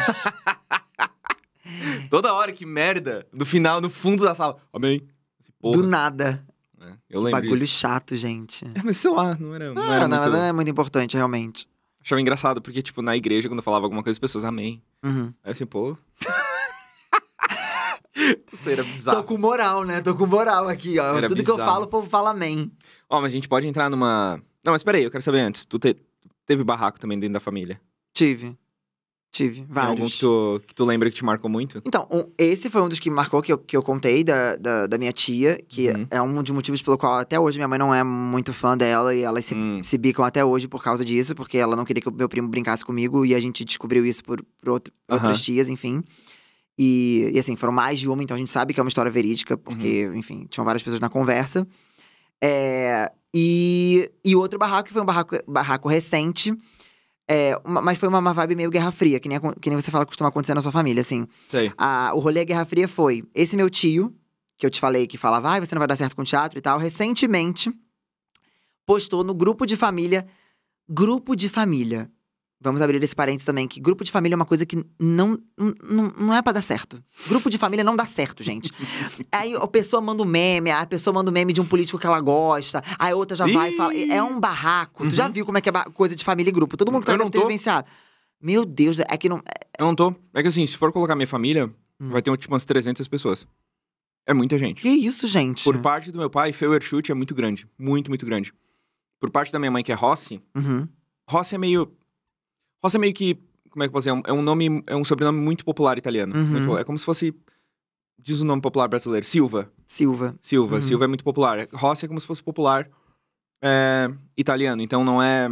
<laughs> toda hora, que merda! No final, no fundo da sala, Amém! Porra. Do nada. Né? Eu que lembro bagulho isso. chato, gente. É, mas sei lá, não era, não, não ah, era não, muito... Não é muito importante, realmente. Achava engraçado, porque, tipo, na igreja, quando eu falava alguma coisa, as pessoas, amém. Uhum. Aí assim, pô... <laughs> Isso era bizarro. Tô com moral, né? Tô com moral aqui, ó. Era Tudo bizarro. que eu falo, o povo fala amém. Ó, mas a gente pode entrar numa... Não, mas peraí, eu quero saber antes. Tu te... teve barraco também dentro da família? Tive. Tive, vários. Tem algum que tu, que tu lembra que te marcou muito? Então, um, esse foi um dos que marcou, que eu, que eu contei, da, da, da minha tia, que uhum. é um dos motivos pelo qual até hoje minha mãe não é muito fã dela e elas se, uhum. se bicam até hoje por causa disso, porque ela não queria que o meu primo brincasse comigo e a gente descobriu isso por, por outro, uhum. outras tias, enfim. E, e, assim, foram mais de uma, então a gente sabe que é uma história verídica, porque, uhum. enfim, tinham várias pessoas na conversa. É, e, o outro barraco, que foi um barraco, barraco recente é, uma, mas foi uma, uma, vibe meio Guerra Fria, que nem, que nem você fala que costuma acontecer na sua família, assim. Sei. A, o rolê Guerra Fria foi esse meu tio, que eu te falei que falava, ah, você não vai dar certo com teatro e tal, recentemente postou no grupo de família. Grupo de família. Vamos abrir esse parênteses também, que grupo de família é uma coisa que não, não, não é para dar certo. Grupo de família não dá certo, gente. <laughs> Aí a pessoa manda um meme, a pessoa manda um meme de um político que ela gosta, aí a outra já vai e fala. É um barraco. Uhum. Tu já uhum. viu como é que é coisa de família e grupo. Todo mundo tá deve vivenciado. Meu Deus, é que não. É Eu não tô. É que assim, se for colocar minha família, hum. vai ter tipo, umas 300 pessoas. É muita gente. Que isso, gente? Por parte do meu pai, Feuerschut é muito grande. Muito, muito grande. Por parte da minha mãe, que é Rossi, uhum. Rossi é meio Rossi é meio que. Como é que eu posso dizer? É um é nome. É um sobrenome muito popular italiano. Uhum. Muito É como se fosse. Diz o um nome popular brasileiro. Silva. Silva. Silva. Uhum. Silva é muito popular. Rossi é como se fosse popular é, italiano. Então não é.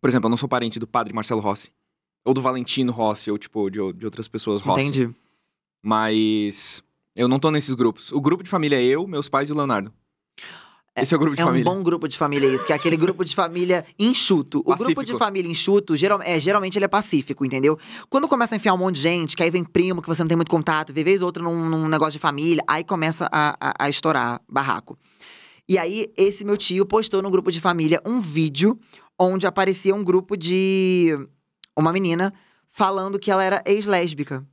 Por exemplo, eu não sou parente do padre Marcelo Rossi. Ou do Valentino Rossi, ou tipo, de, de outras pessoas Rossi. Entendi. Mas. Eu não tô nesses grupos. O grupo de família é eu, meus pais e o Leonardo. É, esse é o grupo de é família. É um bom grupo de família isso, que é aquele grupo de família enxuto. O grupo de família enxuto, geral, é, geralmente ele é pacífico, entendeu? Quando começa a enfiar um monte de gente, que aí vem primo, que você não tem muito contato, vê vez ou outra num, num, negócio de família, aí começa a, a, a estourar barraco. E aí, esse meu tio postou no grupo de família um vídeo onde aparecia um grupo de uma menina falando que ela era ex-lésbica.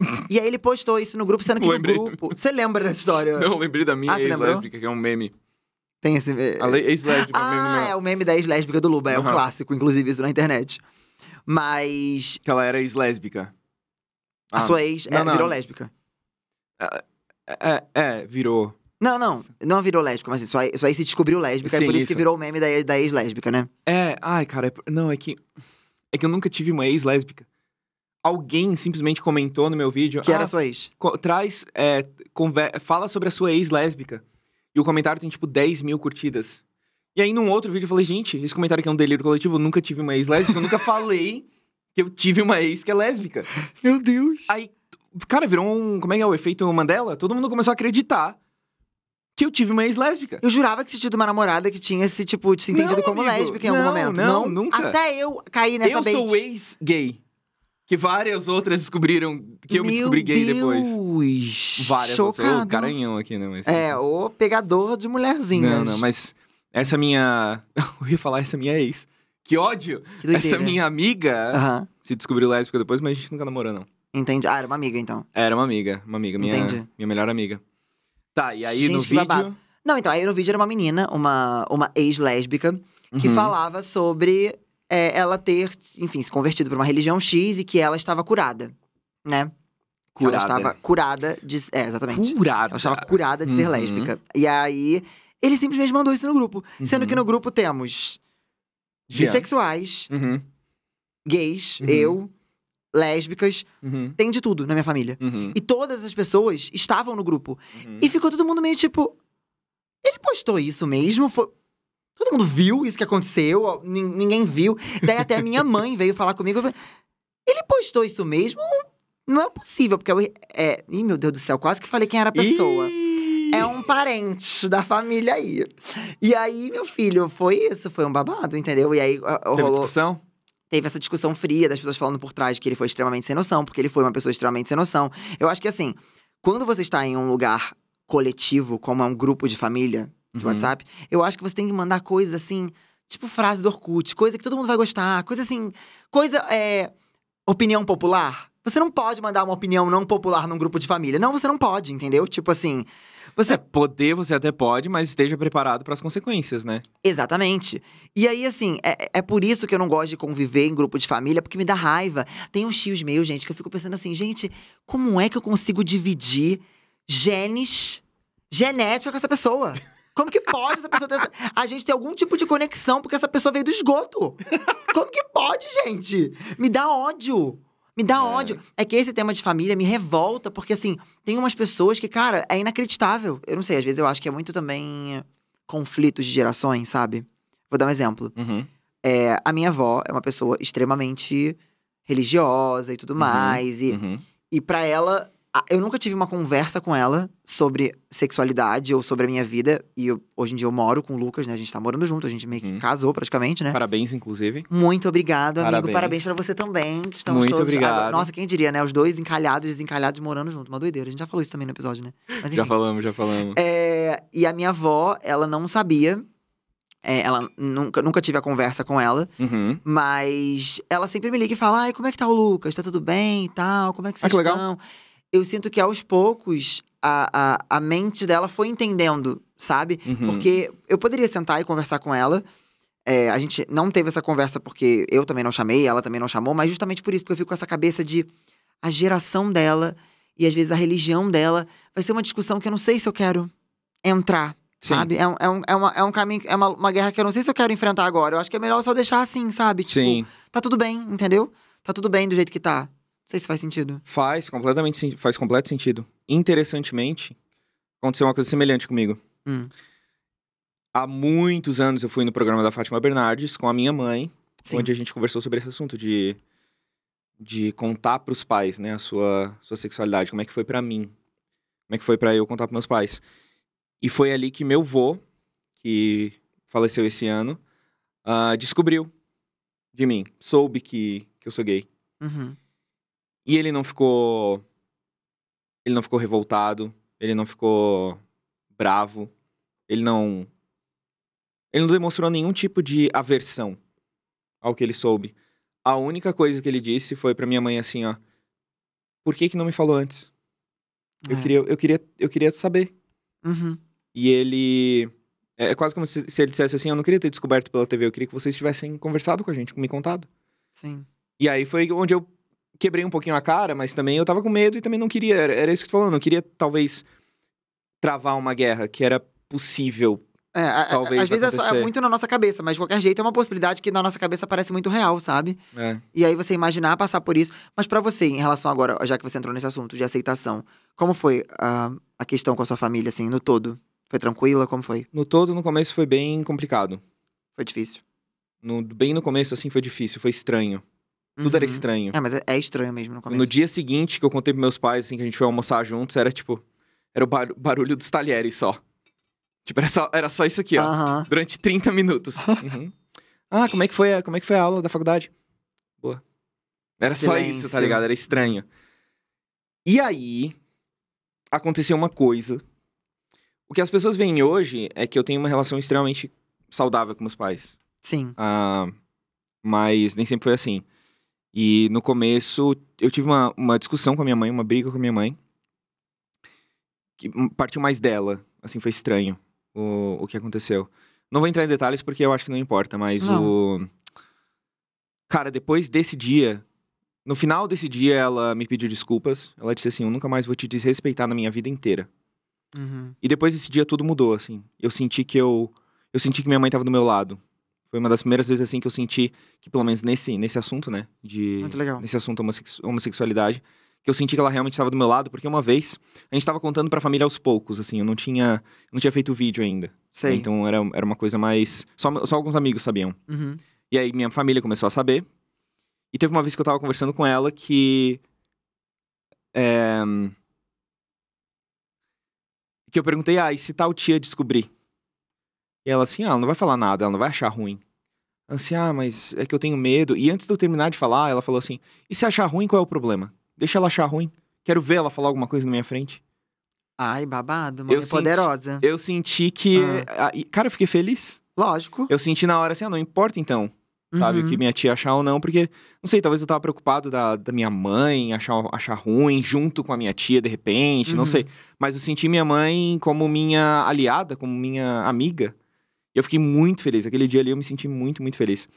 <laughs> e aí ele postou isso no grupo, sendo que lembrei. no grupo. Você lembra dessa história? Não, lembrei da minha ah, ex-lésbica, que é um meme. Tem esse. Eh, a lei ex-lésbica ah, mesmo, né? É, o meme da ex-lésbica do Luba. É uhum. um clássico, inclusive, isso na internet. Mas. Que ela era ex-lésbica. A ah. sua ex não, é, não. virou lésbica. É, é, é, é virou. Não, não. Não virou lésbica, mas assim, só, só aí se descobriu lésbica. É Sim, é por isso, isso, que virou o meme da, da ex-lésbica, né? É, ai, cara. É, não, é que. É que eu nunca tive uma ex-lésbica. Alguém simplesmente comentou no meu vídeo. Que ah, era sua ex. Traz. É, Fala sobre a sua ex-lésbica. E o comentário tem, tipo, 10 mil curtidas. E aí, num outro vídeo, eu falei, gente, esse comentário aqui é um delírio coletivo, eu nunca tive uma ex lésbica, eu nunca falei que eu tive uma ex que é lésbica. Meu Deus. Aí, cara, virou um. Como é que é o efeito Mandela? Todo mundo começou a acreditar que eu tive uma ex lésbica. Eu jurava que você tinha tido uma namorada que tinha esse tipo, se entendido não, como amigo, lésbica em não, algum momento. Não, não, nunca. Até eu caí nessa Eu sou ex-gay. Que várias outras descobriram que eu Meu me descobri gay Deus. depois. Várias Chocado. outras. Ô, garanhão aqui, né? Mas... É, o pegador de mulherzinhas. Não, não, mas essa minha. <laughs> eu ia falar essa minha ex. Que ódio! Que essa minha amiga se descobriu lésbica depois, mas a gente nunca namorou, não. Entendi. Ah, era uma amiga, então. Era uma amiga, uma amiga, minha, Entendi. minha melhor amiga. Tá, e aí gente, no vídeo. Babado. Não, então, aí no vídeo era uma menina, uma, uma ex-lésbica, que uhum. falava sobre é, ela ter, enfim, se convertido para uma religião X e que ela estava curada, né? Curada. Ela estava curada de. É, exatamente. Curada. Ela estava curada de uhum. ser lésbica. E aí, ele simplesmente mandou isso no grupo. Uhum. Sendo que no uhum. grupo temos Jean. bissexuais, uhum. gays, uhum. eu, lésbicas, uhum. tem de tudo na minha família. E todas as pessoas estavam no grupo. E ficou todo mundo meio tipo. Ele postou isso mesmo? Foi... Todo mundo viu isso que aconteceu, ninguém viu. Daí até a minha <laughs> mãe veio falar comigo. Ele postou isso mesmo? Não é possível, porque eu. É... Ih, meu Deus do céu, quase que falei quem era a pessoa. Ih! É um parente da família aí. E aí, meu filho, foi isso, foi um babado, entendeu? E aí Teve rolou. discussão? Teve essa discussão fria das pessoas falando por trás que ele foi extremamente sem noção, porque ele foi uma pessoa extremamente sem noção. Eu acho que assim, quando você está em um lugar coletivo, como é um grupo de família, de uhum. WhatsApp. Eu acho que você tem que mandar coisas assim, tipo frase do Orkut, coisa que todo mundo vai gostar, coisa assim, coisa. É, opinião popular. Você não pode mandar uma opinião não popular num grupo de família. Não, você não pode, entendeu? Tipo assim. Você é, poder, você até pode, mas esteja preparado para as consequências, né? Exatamente. E aí, assim, é, é por isso que eu não gosto de conviver em grupo de família, porque me dá raiva. Tem uns tios meus, gente, que eu fico pensando assim, gente, como é que eu consigo dividir genes, genética com essa pessoa? Como que pode essa pessoa ter essa... <laughs> A gente tem algum tipo de conexão porque essa pessoa veio do esgoto. Como que pode, gente? Me dá ódio. Me dá é. ódio. É que esse tema de família me revolta, porque assim, tem umas pessoas que, cara, é inacreditável. Eu não sei, às vezes eu acho que é muito também conflitos de gerações, sabe? Vou dar um exemplo. Uhum. É, a minha avó é uma pessoa extremamente religiosa e tudo uhum. mais. E, uhum. e para ela, ah, eu nunca tive uma conversa com ela sobre sexualidade ou sobre a minha vida. E eu, hoje em dia eu moro com o Lucas, né? A gente tá morando junto, a gente meio que hum. casou praticamente, né? Parabéns, inclusive. Muito obrigado, amigo. Parabéns, Parabéns para você também, que estamos Muito todos... obrigado. Nossa, quem diria, né? Os dois encalhados, desencalhados, morando junto. Uma doideira. A gente já falou isso também no episódio, né? Mas, já falamos, já falamos. É... E a minha avó, ela não sabia é, ela nunca, nunca tive a conversa com ela, uhum. mas ela sempre me liga e fala: Ai, como é que tá o Lucas? Tá tudo bem e tal? Como é que vocês ah, que estão? Legal eu sinto que aos poucos a, a, a mente dela foi entendendo, sabe? Uhum. Porque eu poderia sentar e conversar com ela. É, a gente não teve essa conversa porque eu também não chamei, ela também não chamou, mas justamente por isso, porque eu fico com essa cabeça de a geração dela e às vezes a religião dela vai ser uma discussão que eu não sei se eu quero entrar, Sim. sabe? É, é, um, é, uma, é um caminho, é uma, uma guerra que eu não sei se eu quero enfrentar agora. Eu acho que é melhor só deixar assim, sabe? Tipo, Sim. tá tudo bem, entendeu? Tá tudo bem do jeito que tá. Não sei se faz sentido. Faz, completamente, faz completo sentido. Interessantemente, aconteceu uma coisa semelhante comigo. Hum. Há muitos anos eu fui no programa da Fátima Bernardes com a minha mãe, Sim. onde a gente conversou sobre esse assunto de, de contar para os pais, né, a sua, sua sexualidade, como é que foi para mim, como é que foi para eu contar para meus pais. E foi ali que meu vô, que faleceu esse ano, uh, descobriu de mim, soube que, que eu sou gay. Uhum. E ele não ficou. Ele não ficou revoltado, ele não ficou bravo, ele não. Ele não demonstrou nenhum tipo de aversão ao que ele soube. A única coisa que ele disse foi para minha mãe assim, ó. Por que que não me falou antes? Eu, é. queria, eu, queria, eu queria saber. Uhum. E ele. É, é quase como se, se, ele dissesse assim: Eu não queria ter descoberto pela TV, eu queria que vocês tivessem conversado com a gente, me contado. Sim. E aí foi onde eu quebrei um pouquinho a cara, mas também eu tava com medo e também não queria. Era, era isso que tu falou, não queria talvez travar uma guerra, que era possível. É, a, talvez, às vezes é, é, muito na nossa cabeça, mas de qualquer jeito é uma possibilidade que na nossa cabeça parece muito real, sabe? É. E aí você imaginar passar por isso. Mas para você, em relação agora, já que você entrou nesse assunto de aceitação, como foi a, ah, a questão com a sua família, assim, no todo? Foi tranquila? Como foi? No todo, no começo foi bem complicado. Foi difícil. No, bem no começo, assim, foi difícil, foi estranho. Tudo uhum. era estranho. É, mas é, é, estranho mesmo no começo. No dia seguinte que eu contei pros meus pais, assim, que a gente foi almoçar juntos, era tipo. Era o bar barulho dos talheres só. Tipo, era só, era só isso aqui, ó. Durante 30 minutos. <laughs> Uhum. Ah, como é, que foi a, como é que foi a aula da faculdade? Boa. Era Silêncio. só isso, tá ligado? Era estranho. E aí, aconteceu uma coisa. O que as pessoas veem hoje é que eu tenho uma relação extremamente saudável com meus pais. Sim. Ah, mas nem sempre foi assim. E no começo eu tive uma, uma discussão com a minha mãe, uma briga com a minha mãe, que partiu mais dela. Assim, foi estranho o, o que aconteceu. Não vou entrar em detalhes porque eu acho que não importa, mas não. o. Cara, depois desse dia, no final desse dia, ela me pediu desculpas. Ela disse assim: Eu nunca mais vou te desrespeitar na minha vida inteira. Uhum. E depois desse dia tudo mudou, assim. Eu senti que eu. Eu senti que minha mãe estava do meu lado foi uma das primeiras vezes assim que eu senti que pelo menos nesse nesse assunto, né, de Muito legal. nesse assunto homossexu homossexualidade, que eu senti que ela realmente estava do meu lado, porque uma vez a gente estava contando para a família aos poucos, assim, eu não tinha não tinha feito vídeo ainda. Sei. Então era, era uma coisa mais só, só alguns amigos sabiam. Uhum. E aí minha família começou a saber. E teve uma vez que eu tava conversando com ela que é, que eu perguntei, ah, e se tal tia descobrir? E ela assim, ah, ela não vai falar nada, ela não vai achar ruim. assim, ah, mas é que eu tenho medo. E antes de eu terminar de falar, ela falou assim: e se achar ruim, qual é o problema? Deixa ela achar ruim. Quero ver ela falar alguma coisa na minha frente. Ai, babado, mãe eu poderosa. Senti, eu senti que. Ah. Cara, eu fiquei feliz. Lógico. Eu senti na hora assim, ah, não importa então sabe? Uhum. Que minha tia achar ou não, porque, não sei, talvez eu tava preocupado da, da minha mãe achar, achar ruim, junto com a minha tia, de repente, uhum. não sei. Uhum. Mas eu senti minha mãe como minha aliada, como minha amiga eu fiquei muito feliz. Aquele dia ali eu me senti muito, muito feliz.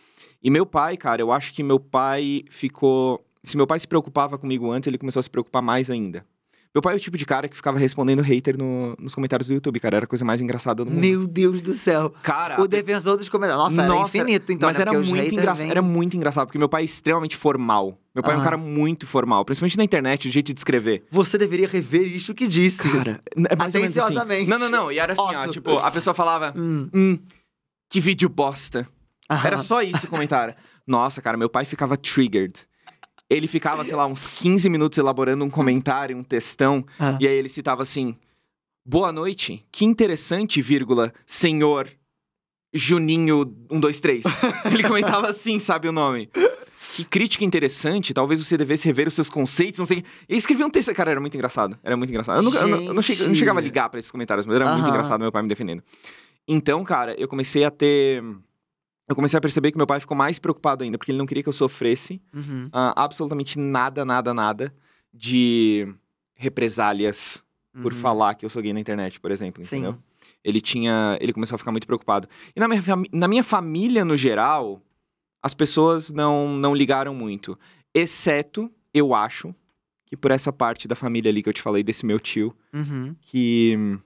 E meu pai, cara, eu acho que meu pai ficou. Se meu pai se preocupava comigo antes, ele começou a se preocupar mais ainda. Meu pai é o tipo de cara que ficava respondendo hater no, nos comentários do YouTube, cara. Era a coisa mais engraçada do mundo. Meu Deus do céu. Cara. O defensor dos comentários. Nossa, nossa era infinito, então. Mas né? era, muito engraçado, vem... era muito engraçado, porque meu pai é extremamente formal. Meu pai ah. é um cara muito formal, principalmente na internet, o jeito de escrever. Você deveria rever isso que disse. Cara, é assim. atenciosamente. Assim. Não, não, não. E era assim, Otto. ó, tipo, a pessoa falava: hum, hum que vídeo bosta. Era só isso o comentário. <laughs> Nossa, cara, meu pai ficava triggered ele ficava, sei lá, uns 15 minutos elaborando um comentário, um textão, ah. e aí ele citava assim: Boa noite, que interessante, vírgula, senhor Juninho 123. <laughs> ele comentava assim, sabe o nome. Que crítica interessante, talvez você devesse rever os seus conceitos, não sei. E escrevia um texto, cara, era muito engraçado. Era muito engraçado. Eu, nunca, eu, não, eu não, chegava, eu não chegava a ligar para esses comentários, mas era muito engraçado meu pai me defendendo. Então, cara, eu comecei a ter eu comecei a perceber que meu pai ficou mais preocupado ainda, porque ele não queria que eu sofresse uhum. uh, absolutamente nada, nada, nada de represálias uhum. por falar que eu sou gay na internet, por exemplo, Sim. entendeu? Ele tinha, ele começou a ficar muito preocupado. E na minha, na minha família no geral, as pessoas não não ligaram muito, exceto eu acho que por essa parte da família ali que eu te falei desse meu tio, uhum. que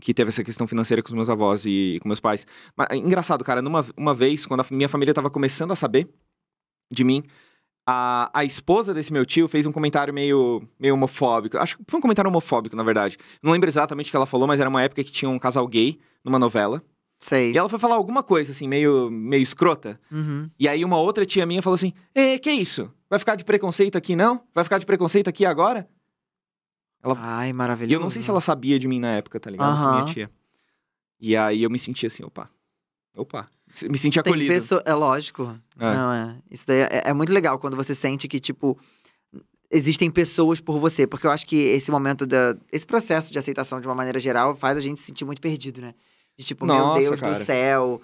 que teve essa questão financeira com os meus avós e com meus pais. Mas, é engraçado, cara, numa uma vez, quando a minha família estava começando a saber de mim, a, a esposa desse meu tio fez um comentário meio, meio homofóbico. Acho que foi um comentário homofóbico, na verdade. Não lembro exatamente o que ela falou, mas era uma época que tinha um casal gay numa novela. Sei. E ela foi falar alguma coisa, assim, meio, meio escrota. Uhum. E aí uma outra tia minha falou assim: Ê, que isso? Vai ficar de preconceito aqui não? Vai ficar de preconceito aqui agora? Ela... Ai, maravilhoso. E eu não sei se ela sabia de mim na época, tá ligado? Uhum. minha tia. E aí eu me senti assim, opa. Opa. Me senti acolhido. Tem pessoa... É lógico. É. Não, é. Isso daí é, é muito legal quando você sente que, tipo, existem pessoas por você. Porque eu acho que esse momento, da... esse processo de aceitação de uma maneira geral faz a gente se sentir muito perdido, né? De tipo, nossa, meu Deus cara. do céu.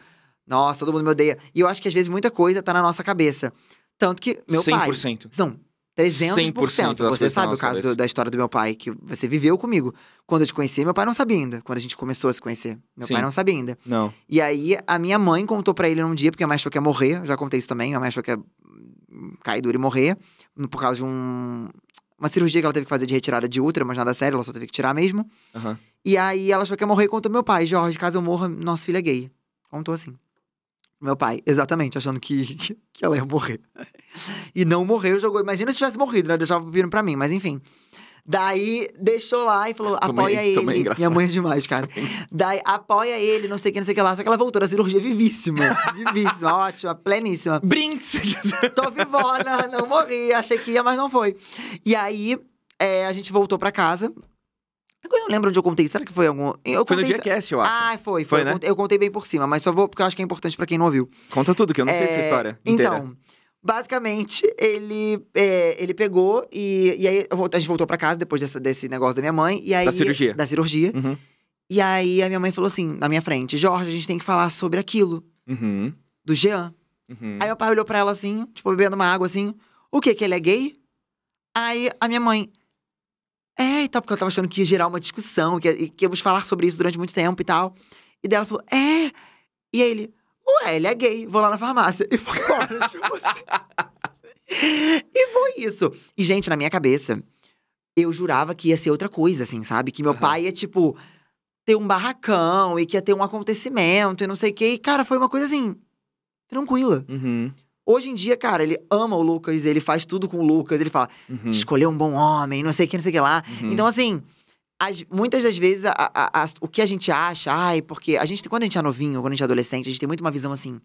Nossa, todo mundo me odeia. E eu acho que às vezes muita coisa tá na nossa cabeça. Tanto que meu 100%. pai... 100%. Não, 300%. Você sabe o caso do, da história do meu pai, que você viveu comigo. Quando eu te conheci, meu pai não sabia ainda. Quando a gente começou a se conhecer, meu Sim. pai não sabia ainda. Não. E aí, a minha mãe contou para ele num dia, porque a mãe achou que ia morrer. Eu já contei isso também. A mãe achou que ia cair duro e morrer. Por causa de um, uma cirurgia que ela teve que fazer de retirada de útero, mas nada sério, ela só teve que tirar mesmo. Uhum. E aí, ela achou que ia morrer e contou meu pai. Jorge, caso eu morra, nosso filho é gay. Contou assim. Meu pai, exatamente, achando que, <laughs> que, ela ia morrer. E não morreu, jogou. Imagina se tivesse morrido, né? Deixava vindo pra mim, mas enfim. Daí deixou lá e falou: apoia é ele. Minha mãe é demais, cara. É Daí apoia ele, não sei o que, não sei o que lá. Só que ela voltou da cirurgia vivíssima. <laughs> vivíssima, ótima, pleníssima. Brinks! Tô vivona, não morri. Achei que ia, mas não foi. E aí é, a gente voltou pra casa, é eu não lembro onde eu contei. Será que foi algum. Eu foi contei... no Diacast, eu acho. Ah, foi, foi. foi né? eu contei bem por cima, mas só vou porque eu acho que é importante pra quem não ouviu. Conta tudo, que eu não é... sei dessa história. Inteira. Então. Basicamente, ele, é, ele pegou e, e aí a gente voltou para casa depois dessa, desse negócio da minha mãe. E aí, da cirurgia. Da cirurgia. Uhum. E aí a minha mãe falou assim, na minha frente, Jorge, a gente tem que falar sobre aquilo. Uhum. Do Jean. Uhum. Aí meu pai olhou pra ela assim, tipo, bebendo uma água assim. O quê? Que ele é gay? Aí a minha mãe, é e tal, porque eu tava achando que ia gerar uma discussão, que, que íamos falar sobre isso durante muito tempo e tal. E dela falou, é. E aí ele, ué, ele é gay, vou lá na farmácia. E foi <laughs> tipo assim. e foi isso. E, gente, na minha cabeça, eu jurava que ia ser outra coisa, assim, sabe? Que meu uhum. pai ia, tipo, ter um barracão e que ia ter um acontecimento e não sei o quê. E, cara, foi uma coisa assim, tranquila. Uhum. Hoje em dia, cara, ele ama o Lucas, ele faz tudo com o Lucas, ele fala, uhum. escolher um bom homem, não sei o que, não sei o que lá. Uhum. Então, assim, as, muitas das vezes a, a, a, o que a gente acha, ai, porque a gente, quando a gente é novinho, quando a gente é adolescente, a gente tem muito uma visão assim.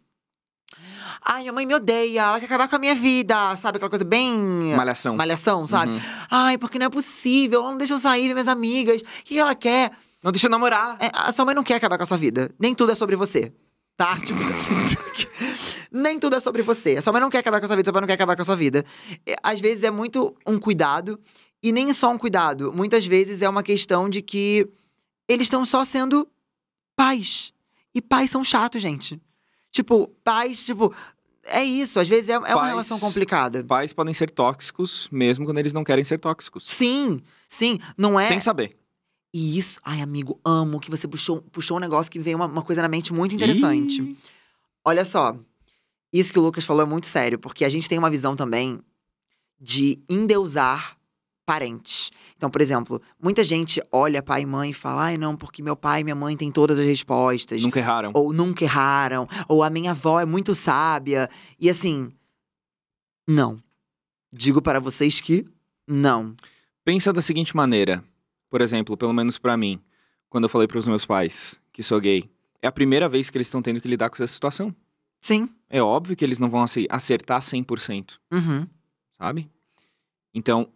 Ai, minha mãe me odeia, ela quer acabar com a minha vida, sabe? Aquela coisa bem. Malhação. Malhação, sabe? Uhum. Ai, porque não é possível, ela não deixa eu sair, ver minhas amigas, o que ela quer? Não deixa eu namorar. É, a sua mãe não quer acabar com a sua vida. Nem tudo é sobre você tá? Tipo <laughs> assim nem tudo é sobre você. A sua mãe não quer acabar com a sua vida, sua mãe não quer acabar com a sua vida. É, às vezes é muito um cuidado, e nem só um cuidado. Muitas vezes é uma questão de que eles estão só sendo pais. E pais são chatos, gente. Tipo, pais, tipo. É isso, às vezes é, é pais, uma relação complicada. Pais podem ser tóxicos mesmo quando eles não querem ser tóxicos. Sim, sim, não é. Sem saber. E isso, ai amigo, amo que você puxou, puxou um negócio que veio uma, uma coisa na mente muito interessante. Ih. Olha só, isso que o Lucas falou é muito sério, porque a gente tem uma visão também de endeusar parentes. Então, por exemplo, muita gente olha pai e mãe e fala: ai, não, porque meu pai e minha mãe têm todas as respostas. Nunca erraram. Ou nunca erraram. Ou a minha avó é muito sábia. E assim. Não. Digo para vocês que não. Pensa da seguinte maneira. Por exemplo, pelo menos para mim, quando eu falei para os meus pais que sou gay, é a primeira vez que eles estão tendo que lidar com essa situação. Sim é óbvio que eles não vão acertar 100%. Uhum. Sabe? Então,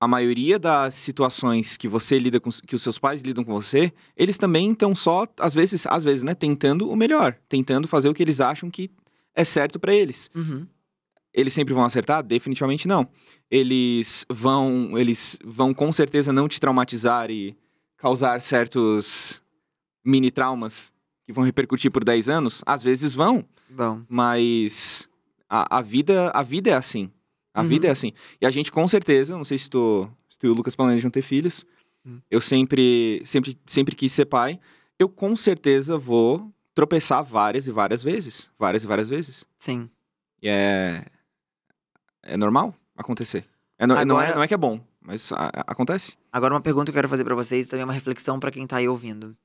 a maioria das situações que você lida com, que os seus pais lidam com você, eles também estão só, às vezes, às vezes, né, tentando o melhor, tentando fazer o que eles acham que é certo para eles. Uhum. Eles sempre vão acertar? Definitivamente não. Eles vão, eles vão com certeza não te traumatizar e causar certos mini traumas que vão repercutir por 10 anos? Às vezes vão. Vão. Mas a, a, vida, a vida é assim. A uhum. vida é assim. E a gente, com certeza, não sei se tu, se tu e o Lucas planejam ter filhos. Uhum. Eu sempre, sempre, sempre quis ser pai. Eu, com certeza, vou tropeçar várias e várias vezes. Várias e várias vezes. Sim. E é... É normal acontecer. É no... Agora... não, é, não é que é bom, mas a, a, acontece. Agora uma pergunta que eu quero fazer para vocês, também é uma reflexão para quem tá aí ouvindo.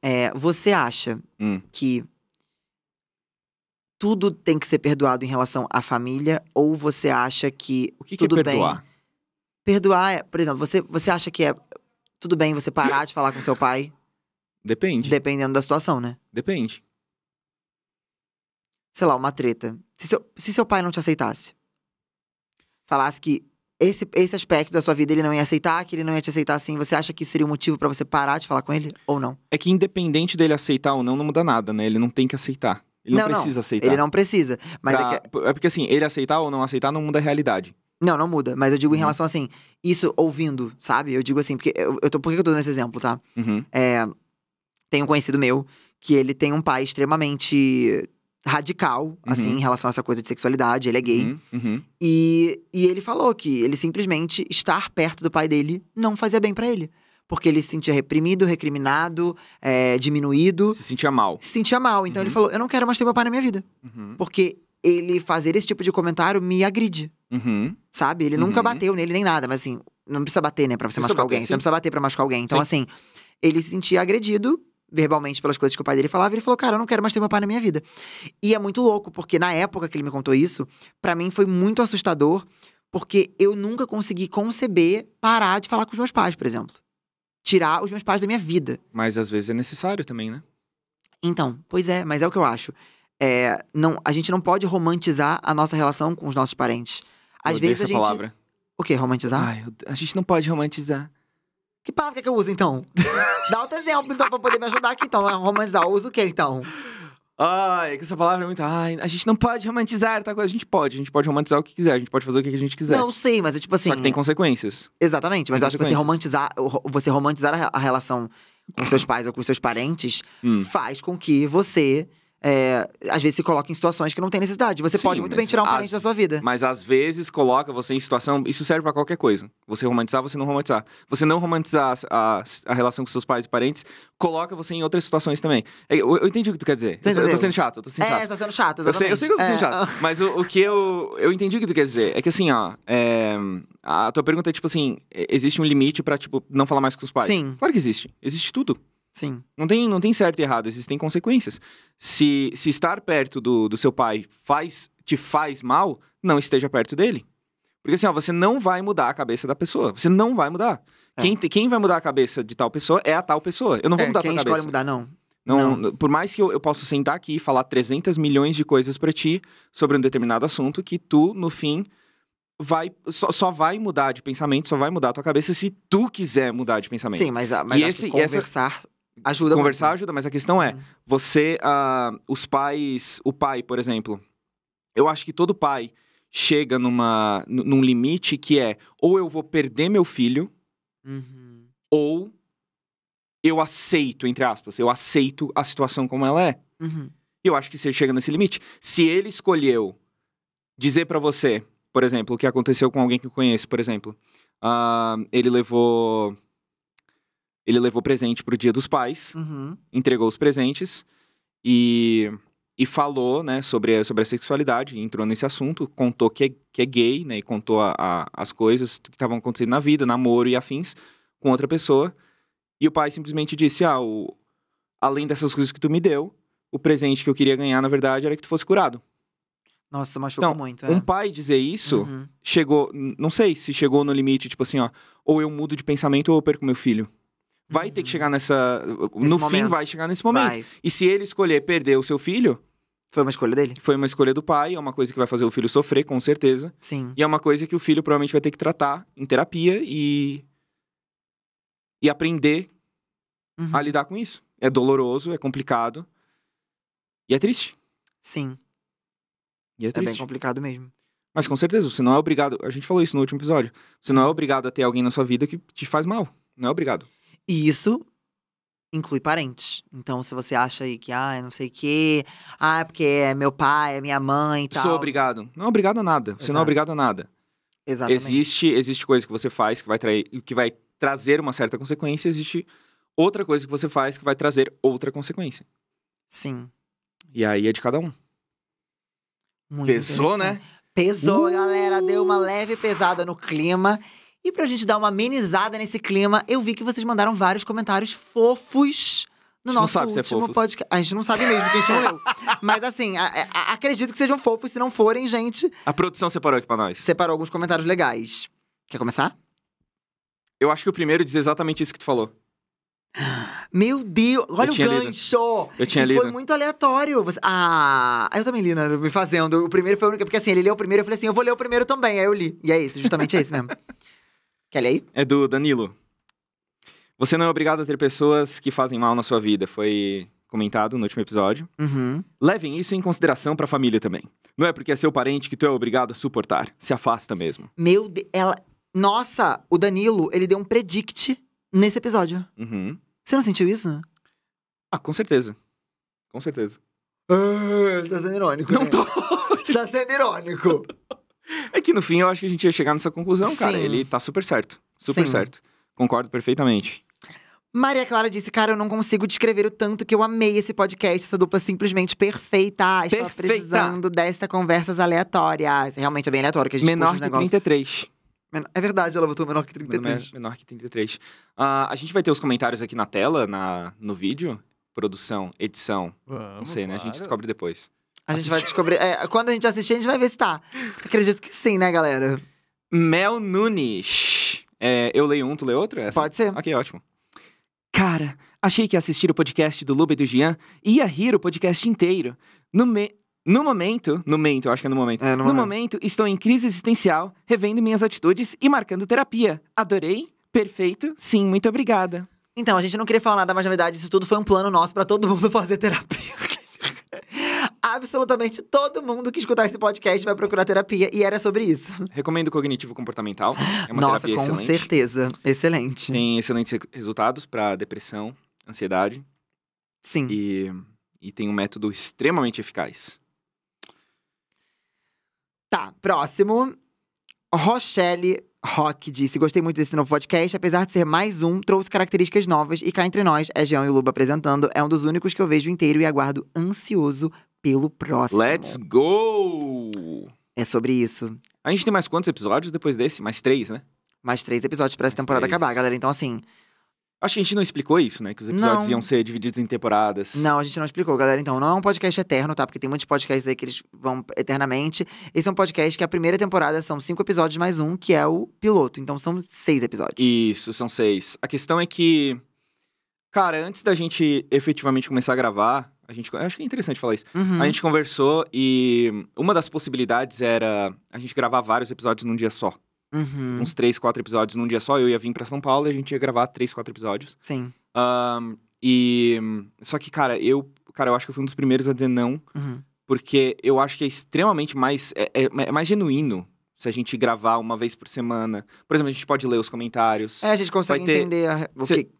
É, você acha hum. que tudo tem que ser perdoado em relação à família? Ou você acha que. O que, tudo que é perdoar? Bem... Perdoar é, por exemplo, você, você acha que é tudo bem você parar de falar com seu pai? Depende. Dependendo da situação, né? Depende. Sei lá, uma treta. Se seu, se seu pai não te aceitasse, falasse que esse, esse aspecto da sua vida ele não ia aceitar, que ele não ia te aceitar assim, você acha que isso seria um motivo para você parar de falar com ele ou não? É que independente dele aceitar ou não, não muda nada, né? Ele não tem que aceitar. Ele não, não precisa não, aceitar. Ele não precisa. Mas é pra... é, que... é porque assim, ele aceitar ou não aceitar não muda a realidade. Não, não muda. Mas eu digo em uhum. relação assim, isso ouvindo, sabe? Eu digo assim, porque eu, eu tô, por que eu tô dando esse exemplo, tá? Uhum. É, tem um conhecido meu que ele tem um pai extremamente radical, uhum. assim, em relação a essa coisa de sexualidade, ele é gay. Uhum, uhum. E, e ele falou que ele simplesmente estar perto do pai dele não fazia bem para ele porque ele se sentia reprimido, recriminado, é, diminuído. Se sentia mal. Se sentia mal. Então uhum. ele falou: Eu não quero mais ter meu pai na minha vida. Uhum. Porque ele fazer esse tipo de comentário me agride. Uhum. Sabe? Ele nunca uhum. bateu nele nem nada, mas assim, não precisa bater, né, pra você machucar bater, alguém. Sim. Você não precisa bater pra machucar alguém. Então, sim. assim, ele se sentia agredido verbalmente pelas coisas que o pai dele falava, e ele falou: "Cara, eu não quero mais ter meu pai na minha vida". E é muito louco, porque na época que ele me contou isso, para mim foi muito assustador, porque eu nunca consegui conceber parar de falar com os meus pais, por exemplo tirar os meus pais da minha vida. Mas às vezes é necessário também, né? Então, pois é, mas é o que eu acho. É, não, a gente não pode romantizar a nossa relação com os nossos parentes. Às eu vezes a gente. Palavra. O quê? Romantizar? Ai, eu... a gente não pode romantizar. Que palavra que eu uso, então? <laughs> Dá outro exemplo, então, pra poder me ajudar aqui, então. romantizar. Eu uso o quê, então? Ai, é que essa palavra é muito. Ai, a gente não pode romantizar, tá? A gente pode, a gente pode romantizar o que quiser, a gente pode fazer o que a gente quiser. Não, sei mas é tipo assim. Só que tem consequências. Exatamente, mas tem eu acho que você romantizar, você romantizar a relação com seus <coughs> pais ou com seus parentes hum. faz com que você é, às vezes se coloca em situações que não tem necessidade. Você Sim, pode muito bem tirar um as, parente da sua vida. Mas às vezes coloca você em situação. Isso serve para qualquer coisa. Você romantizar, você não romantizar. Você não romantizar a, a relação com seus pais e parentes, coloca você em outras situações também. É, eu, eu entendi o que tu quer dizer. Você eu, eu tô sendo chato, eu tô sendo é, chato. É, tá sendo chato, exatamente. Eu sei, eu sei que eu tô sendo é. chato. Mas o, o, que eu. Eu entendi o que tu quer dizer. É que assim, ó. É, a tua pergunta é tipo assim: é, existe um limite para tipo, não falar mais com os pais? Sim. Claro que existe. Existe tudo. Sim. Não tem, não tem certo e errado, existem consequências. Se, se estar perto do, do seu pai faz te faz mal, não esteja perto dele. Porque assim, ó, você não vai mudar a cabeça da pessoa. Você não vai mudar. É. Quem, quem vai mudar a cabeça de tal pessoa é a tal pessoa. Eu não vou é, mudar a tua cabeça. Quem escolhe mudar, não. Não, não, Por mais que eu, eu possa sentar aqui e falar 300 milhões de coisas para ti sobre um determinado assunto, que tu, no fim, vai só, só, vai mudar de pensamento, só vai mudar a tua cabeça se tu quiser mudar de pensamento. Sim, mas, mas e esse, conversar essa... Ajuda conversar muito. ajuda, mas a questão é, uhum. você, uh, os pais, o pai, por exemplo, eu acho que todo pai chega numa, num limite que é, ou eu vou perder meu filho, uhum. ou eu aceito, entre aspas, eu aceito a situação como ela é. Uhum. Eu acho que você chega nesse limite. Se ele escolheu dizer para você, por exemplo, o que aconteceu com alguém que eu conheço, por exemplo, uh, ele levou ele levou presente pro Dia dos Pais, uhum. entregou os presentes e, e falou, né, sobre a, sobre a sexualidade, entrou nesse assunto, contou que é, que é gay, né, e contou a, a, as coisas que estavam acontecendo na vida, namoro e afins, com outra pessoa. E o pai simplesmente disse: Ah, o, além dessas coisas que tu me deu, o presente que eu queria ganhar, na verdade, era que tu fosse curado. Nossa, machucou então, muito. Um é. pai dizer isso uhum. chegou. Não sei se chegou no limite, tipo assim, ó, ou eu mudo de pensamento ou eu perco meu filho vai uhum. ter que uhum. chegar nessa. Esse no momento. fim, vai chegar nesse momento. Vai. E se ele escolher perder o seu filho. Foi uma escolha dele? Foi uma escolha do pai, é uma coisa que vai fazer o filho sofrer, com certeza. Sim. E é uma coisa que o filho provavelmente vai ter que tratar em terapia e. e aprender uhum. a lidar com isso. É doloroso, é complicado. E é triste. Sim. E é, é bem complicado mesmo. Mas com certeza, você não é obrigado. A gente falou isso no último episódio. Você não é obrigado a ter alguém na sua vida que te faz mal. Não é obrigado. E isso inclui parentes. Então, se você acha aí que, ah, não sei o quê, ah, porque é meu pai, é minha mãe e é tal. Sou obrigado. Não é obrigado a nada. Você Exato. não é obrigado a nada. Exatamente. Existe, existe coisa que você faz que vai, trair, que vai trazer uma certa consequência, existe outra coisa que você faz que vai trazer outra consequência. Sim. E aí é de cada um. Muito Pesou, né? Pesou, uh! galera. Deu uma leve pesada no clima. E pra gente dar uma amenizada nesse clima, eu vi que vocês mandaram vários comentários fofos no nosso não sabe é último é podcast. A gente não sabe mesmo, porque a gente não leu. <laughs> Mas assim, a, a, acredito que sejam fofos, se não forem, gente. A produção separou aqui pra nós. Separou alguns comentários legais. Quer começar? Eu acho que o primeiro diz exatamente isso que tu falou. Meu Deus, olha o gancho! Lido. Eu tinha e lido. Foi muito aleatório. Você... Ah, eu também li, né? Me fazendo. O primeiro foi o único. Porque assim, ele leu o primeiro, eu falei assim, eu vou ler o primeiro também. Aí eu li. E é isso, justamente é isso, mesmo. <laughs> Quer ler aí? É do Danilo. Você não é obrigado a ter pessoas que fazem mal na sua vida. Foi comentado no último episódio. Uhum. Levem isso em consideração para a família também. Não é porque é seu parente que tu é obrigado a suportar. Se afasta mesmo. Meu Deus, ela. Nossa, o Danilo, ele deu um predict nesse episódio. Uhum. Você não sentiu isso? Ah, com certeza. Com certeza. Uh, ah, você tá sendo irônico. Não né? tô. Você tá sendo irônico. <laughs> É que no fim eu acho que a gente ia chegar nessa conclusão, cara. Sim. Ele tá super certo. Super Sim. certo. Concordo perfeitamente. Maria Clara disse, cara, eu não consigo descrever o tanto que eu amei esse podcast, essa dupla simplesmente perfeita. Estou precisando desta conversas aleatórias. Realmente é bem aleatório que a gente Menor que negócios. 33. É verdade, ela botou menor que 33. Menor que 33. Uh, ah, a gente vai ter os comentários aqui na tela, na, no vídeo. Produção, edição. Vamos, não sei, né? A gente descobre depois. A gente vai descobrir. É, quando a gente assistir, a gente vai ver se tá. Acredito que sim, né, galera? Mel Nunes. É, eu leio um, tu lê outro? Essa? Pode ser. Ok, ótimo. Cara, achei que assistir o podcast do Luba e do Gian ia rir o podcast inteiro. No, me... no momento, no momento, eu acho que é no momento. É, no, no momento. momento, estou em crise existencial, revendo minhas atitudes e marcando terapia. Adorei, perfeito, sim, muito obrigada. Então, a gente não queria falar nada, mas na verdade isso tudo foi um plano nosso para todo mundo <laughs> fazer terapia absolutamente todo mundo que escutar esse podcast vai procurar terapia. E era sobre isso. Recomendo cognitivo comportamental. É uma Nossa, terapia com excelente. certeza. Excelente. Tem excelentes resultados para depressão, ansiedade. Sim. E, e tem um método extremamente eficaz. Tá, próximo. Rochelle Rock disse: Gostei muito desse novo podcast, apesar de ser mais um, trouxe características novas e cá entre nós, é Jean e o Luba apresentando. É um dos únicos que eu vejo inteiro e aguardo ansioso pelo próximo. Let's go! É sobre isso. A gente tem mais quantos episódios depois desse? Mais três, né? Mais três episódios pra essa temporada três. acabar, galera. Então, assim, Acho que a gente não explicou isso, né? Que os episódios não. iam ser divididos em temporadas. Não, a gente não explicou, galera. Então, não é um podcast eterno, tá? Porque tem muitos podcasts aí que eles vão eternamente. Esse é um podcast que a primeira temporada são cinco episódios mais um, que é o piloto. Então, são seis episódios. Isso, são seis. A questão é que. Cara, antes da gente efetivamente começar a gravar, a gente, acho que é interessante falar isso. Uhum. A gente conversou e uma das possibilidades era a gente gravar vários episódios num dia só. Uhum. Uns três, quatro episódios num dia só. Eu ia vir para São Paulo e a gente ia gravar três, quatro episódios. Sim. Um, e só que, cara, eu, cara, eu acho que eu fui um dos primeiros a dizer não, uhum. porque eu acho que é extremamente mais é, é, é mais genuíno se a gente gravar uma vez por semana. Por exemplo, a gente pode ler os comentários. É, a gente consegue ter... entender a... o Cê... que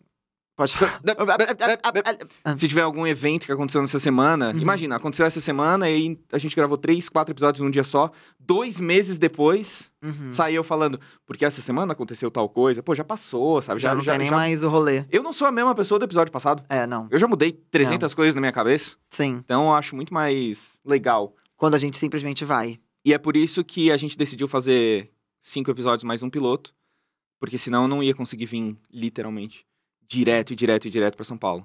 Pode <laughs> ah. Se tiver algum evento que aconteceu nessa semana, uhum. imagina, aconteceu essa semana e a gente gravou três, quatro episódios num dia só. Dois meses depois, uhum. saiu falando, porque essa semana aconteceu tal coisa. Pô, já passou, sabe? Já, já não já, tem nem já... mais o rolê. Eu não sou a mesma pessoa do episódio passado. É, não. Eu já mudei 300 não. coisas na minha cabeça. Sim. Então eu acho muito mais legal. Quando a gente simplesmente vai. E é por isso que a gente decidiu fazer cinco episódios mais um piloto, porque senão eu não ia conseguir vir, literalmente direto, direto, direto para São Paulo.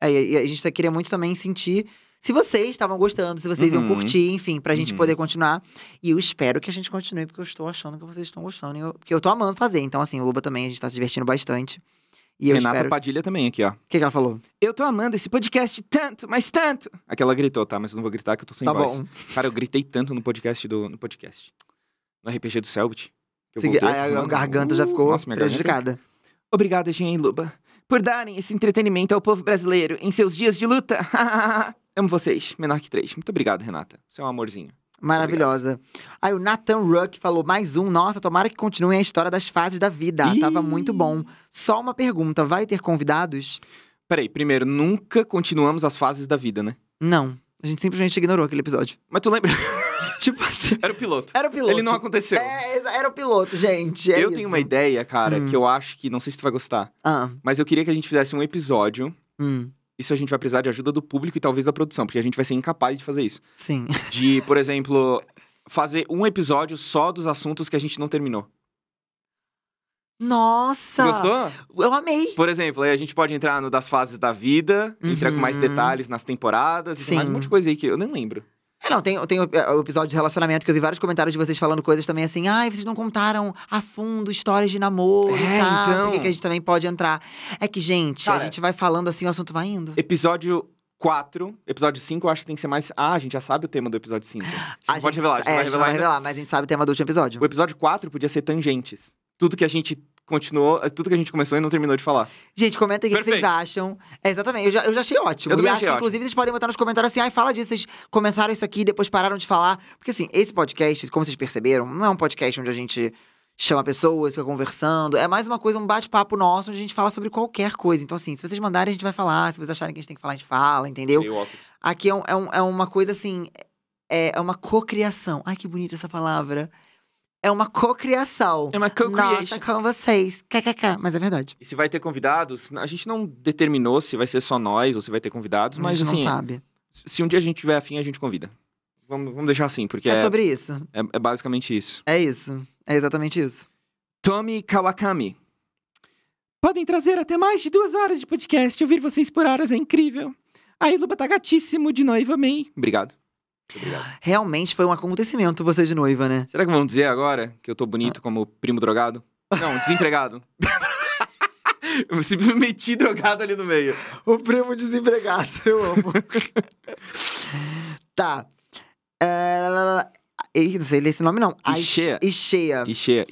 É, e a gente tá, queria muito também sentir se vocês estavam gostando, se vocês uhum. iam curtir, enfim, pra gente uhum. poder continuar. E eu espero que a gente continue, porque eu estou achando que vocês estão gostando. Eu, porque eu tô amando fazer. Então, assim, o Luba também, a gente tá se divertindo bastante. E eu Renata espero... Padilha também aqui, ó. O que, que, ela falou? Eu tô amando esse podcast tanto, mas tanto. Aquela gritou, tá? Mas eu não vou gritar que eu tô sem tá voz. Bom. Cara, eu gritei tanto no podcast do. No podcast. No RPG do Selbit. Que eu a, a, a garganta uh, já ficou nossa, é prejudicada. Garganta... Obrigada, Jean Luba por darem esse entretenimento ao povo brasileiro em seus dias de luta. <laughs> Amo vocês, menor que três. Muito obrigado, Renata. Você é um amorzinho. Maravilhosa. Obrigado. Aí o Nathan Ruck falou mais um. Nossa, tomara que continuem a história das fases da vida. Ih. Tava muito bom. Só uma pergunta: vai ter convidados? Peraí, primeiro, nunca continuamos as fases da vida, né? Não. A gente simplesmente ignorou aquele episódio. Mas tu lembra? <laughs> <laughs> tipo assim. Era o piloto. Era o piloto. Ele não aconteceu. É, é era o piloto, gente. É eu isso. tenho uma ideia, cara, hum. que eu acho que. Não sei se tu vai gostar. Ah. Mas eu queria que a gente fizesse um episódio. Hum. Isso a gente vai precisar de ajuda do público e talvez da produção, porque a gente vai ser incapaz de fazer isso. Sim. De, por exemplo, fazer um episódio só dos assuntos que a gente não terminou. Nossa! Gostou? Eu amei! Por exemplo, aí a gente pode entrar no das fases da vida, uhum. entrar com mais uhum. detalhes nas temporadas, e tem mais um monte de coisa aí que eu nem lembro. É, não, tem, tem o, é, o episódio de relacionamento que eu vi vários comentários de vocês falando coisas também assim. Ai, ah, vocês não contaram a fundo histórias de namoro é, tal. Então... Assim, que a gente também pode entrar. É que, gente, Cara, a gente vai falando assim, o assunto vai indo. Episódio 4, episódio 5, eu acho que tem que ser mais. Ah, a gente já sabe o tema do episódio 5. A gente, a gente pode revelar, a gente, é, vai, revelar a gente vai revelar, mas a gente sabe o tema do último episódio. O episódio 4 podia ser tangentes. Tudo que a gente continuou é tudo que a gente começou e não terminou de falar. Gente, comenta aqui o que vocês acham. É, exatamente, eu já, eu já achei ótimo. Eu e acho que, inclusive, vocês podem botar nos comentários assim, ai, ah, fala disso, vocês começaram isso aqui, depois pararam de falar. Porque, assim, esse podcast, como vocês perceberam, não é um podcast onde a gente chama pessoas, fica conversando. É mais uma coisa, um bate-papo nosso, onde a gente fala sobre qualquer coisa. Então, assim, se vocês mandarem, a gente vai falar. Se vocês acharem que a gente tem que falar, a gente fala, entendeu? Aqui é, um, é, um, é uma coisa, assim, é, é uma cocriação. Ai, que bonita essa palavra. É uma cocriação. É uma co Nossa, com vocês. KKK, mas é verdade. E se vai ter convidados, a gente não determinou se vai ser só nós ou se vai ter convidados, mas a gente assim, não sabe. Se um dia a gente tiver afim, a gente convida. Vamos, vamos deixar assim, porque é, é sobre isso. É, é, basicamente isso. É isso. É exatamente isso. Tommy Kawakami. Podem trazer até mais de duas horas de podcast. Ouvir vocês por horas é incrível. Aí, Luba tá gatíssimo de noiva, May. Obrigado. Obrigado. Realmente foi um acontecimento você de noiva, né? Será que vão dizer agora que eu tô bonito ah. como primo drogado? Não, desempregado. <laughs> eu simplesmente meti drogado ali no meio. O primo desempregado, eu amo. tá. É... Eu não sei ler esse nome, não. Ixeia. Ixeia. Ixeia.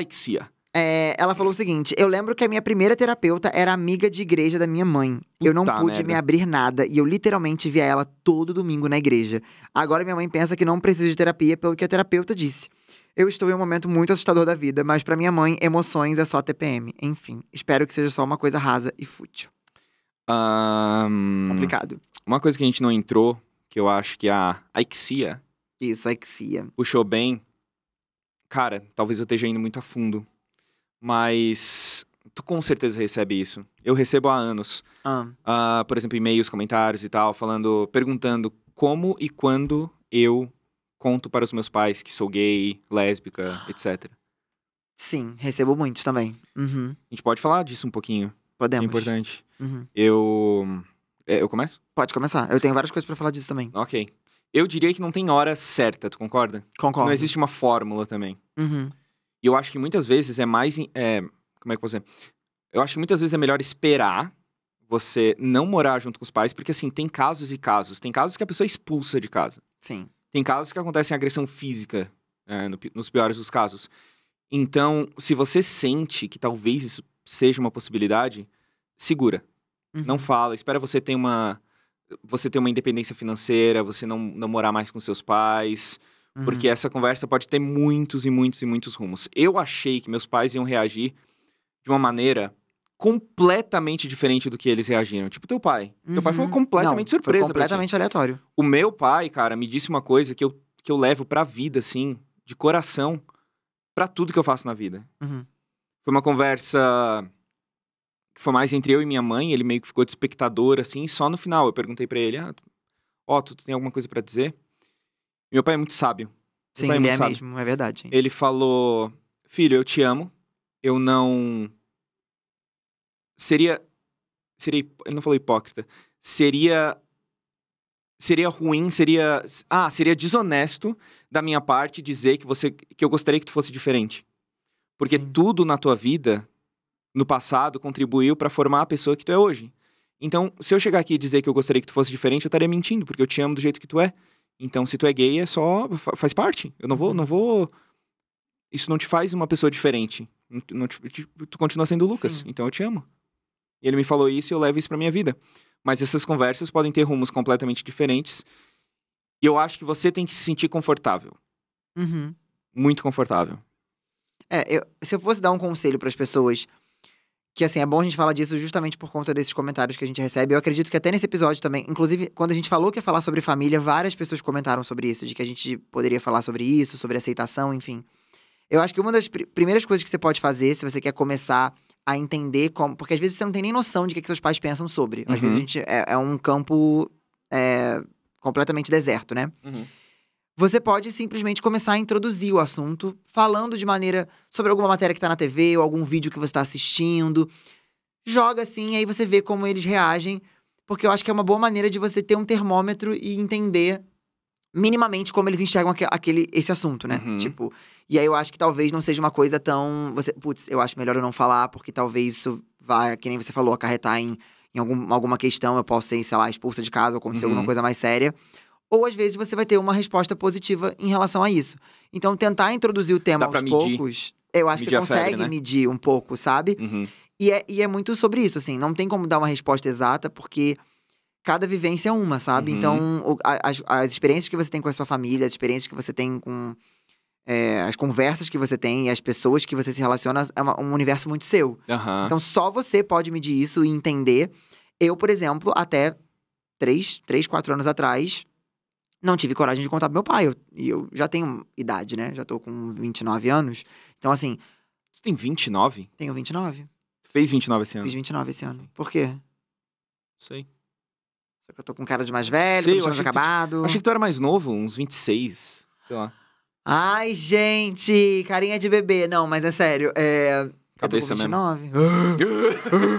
Ixia. É, ela falou o seguinte: eu lembro que a minha primeira terapeuta era amiga de igreja da minha mãe. Puta eu não pude merda. me abrir nada e eu literalmente via ela todo domingo na igreja. Agora minha mãe pensa que não preciso de terapia pelo que a terapeuta disse. Eu estou em um momento muito assustador da vida, mas para minha mãe, emoções é só TPM. Enfim, espero que seja só uma coisa rasa e fútil. Um... Complicado. Uma coisa que a gente não entrou, que eu acho que é a Aixia. Isso, a Aixia. Puxou bem. Cara, talvez eu esteja indo muito a fundo mas tu com certeza recebe isso. Eu recebo há anos. Ah. Uh, por exemplo, e-mails, comentários e tal, falando, perguntando como e quando eu conto para os meus pais que sou gay, lésbica, <gasps> etc. Sim, recebo muito também. Uhum. A gente pode falar disso um pouquinho. Podemos. É importante. Uhum. Eu. É, eu começo? Pode começar. Eu tenho várias coisas para falar disso também. Ok. Eu diria que não tem hora certa, tu concorda? Concordo. Não existe uma fórmula também. Uhum. E eu acho que muitas vezes é mais. É, como é que eu posso dizer? Eu acho que muitas vezes é melhor esperar você não morar junto com os pais, porque assim, tem casos e casos. Tem casos que a pessoa é expulsa de casa. Sim. Tem casos que acontecem agressão física, é, no, nos piores dos casos. Então, se você sente que talvez isso seja uma possibilidade, segura. Uhum. Não fala, espera você ter uma você ter uma independência financeira, você não, não morar mais com seus pais, porque uhum. essa conversa pode ter muitos e muitos e muitos rumos. Eu achei que meus pais iam reagir de uma maneira completamente diferente do que eles reagiram. Tipo, teu pai. Uhum. Teu pai foi uhum. completamente Não, surpresa. Foi completamente aleatório. O meu pai, cara, me disse uma coisa que eu, que eu levo pra vida, assim, de coração, para tudo que eu faço na vida. Uhum. Foi uma conversa que foi mais entre eu e minha mãe, ele meio que ficou de espectador, assim, só no final eu perguntei para ele, ah, ó, tu tem alguma coisa para dizer? Meu pai é muito sábio. Sim, é ele é, é sábio. mesmo, é verdade. Ele falou: Filho, eu te amo. Eu não. Seria. Seria. Ele não falou hipócrita. Seria. Seria ruim, seria. Ah, seria desonesto da minha parte dizer que você. que eu gostaria que tu fosse diferente. Porque Sim. tudo na tua vida, no passado, contribuiu para formar a pessoa que tu é hoje. Então, se eu chegar aqui e dizer que eu gostaria que tu fosse diferente, eu estaria mentindo, porque eu te amo do jeito que tu é. Então, se tu é gay, é só. faz parte. Eu não vou. Uhum. não vou Isso não te faz uma pessoa diferente. Não te, te, tu continua sendo o Lucas. Sim. Então eu te amo. E ele me falou isso e eu levo isso pra minha vida. Mas essas conversas podem ter rumos completamente diferentes. E eu acho que você tem que se sentir confortável. Uhum. Muito confortável. É, eu, se eu fosse dar um conselho para as pessoas que assim, é bom a gente falar disso justamente por conta desses comentários que a gente recebe. Eu acredito que até nesse episódio também, inclusive, quando a gente falou que ia falar sobre família, várias pessoas comentaram sobre isso, de que a gente poderia falar sobre isso, sobre aceitação, enfim. Eu acho que uma das pr primeiras coisas que você pode fazer, se você quer começar a entender como. Porque às vezes você não tem nem noção de que, que seus pais pensam sobre. Às uhum. vezes a gente é, é um campo é, completamente deserto, né? Uhum. Você pode simplesmente começar a introduzir o assunto falando de maneira sobre alguma matéria que está na TV ou algum vídeo que você está assistindo. Joga assim, aí você vê como eles reagem, porque eu acho que é uma boa maneira de você ter um termômetro e entender minimamente como eles enxergam aquele, esse assunto, né? Uhum. Tipo, e aí eu acho que talvez não seja uma coisa tão. Você, putz, eu acho melhor eu não falar, porque talvez isso vá, que nem você falou, acarretar em, em algum, alguma questão, eu posso ser, sei lá, expulsa de casa ou acontecer uhum. alguma coisa mais séria ou às vezes você vai ter uma resposta positiva em relação a isso. Então, tentar introduzir o tema aos poucos, eu acho medir que você consegue febre, né? medir um pouco, sabe? Uhum. E, é, e é muito sobre isso, assim, não tem como dar uma resposta exata, porque cada vivência é uma, sabe? Uhum. Então, as, as, experiências que você tem com a sua família, as experiências que você tem com. É, as conversas que você tem, as pessoas que você se relaciona, é uma, um universo muito seu. Uhum. Então, só você pode medir isso e entender. Eu, por exemplo, até três, três, quatro anos atrás, não tive coragem de contar pro meu pai. E eu, eu, já tenho idade, né? Já tô com 29 anos. Então, assim. Tu tem 29? Tenho 29. Fez 29 esse ano? Fiz 29 esse ano. Por quê? sei. Só que eu tô com cara de mais velho, sei, tô achei acabado. Tu, achei que tu era mais novo, uns 26, sei lá. Ai, gente, carinha de bebê. Não, mas é sério. É, Cabeça eu tô com 29.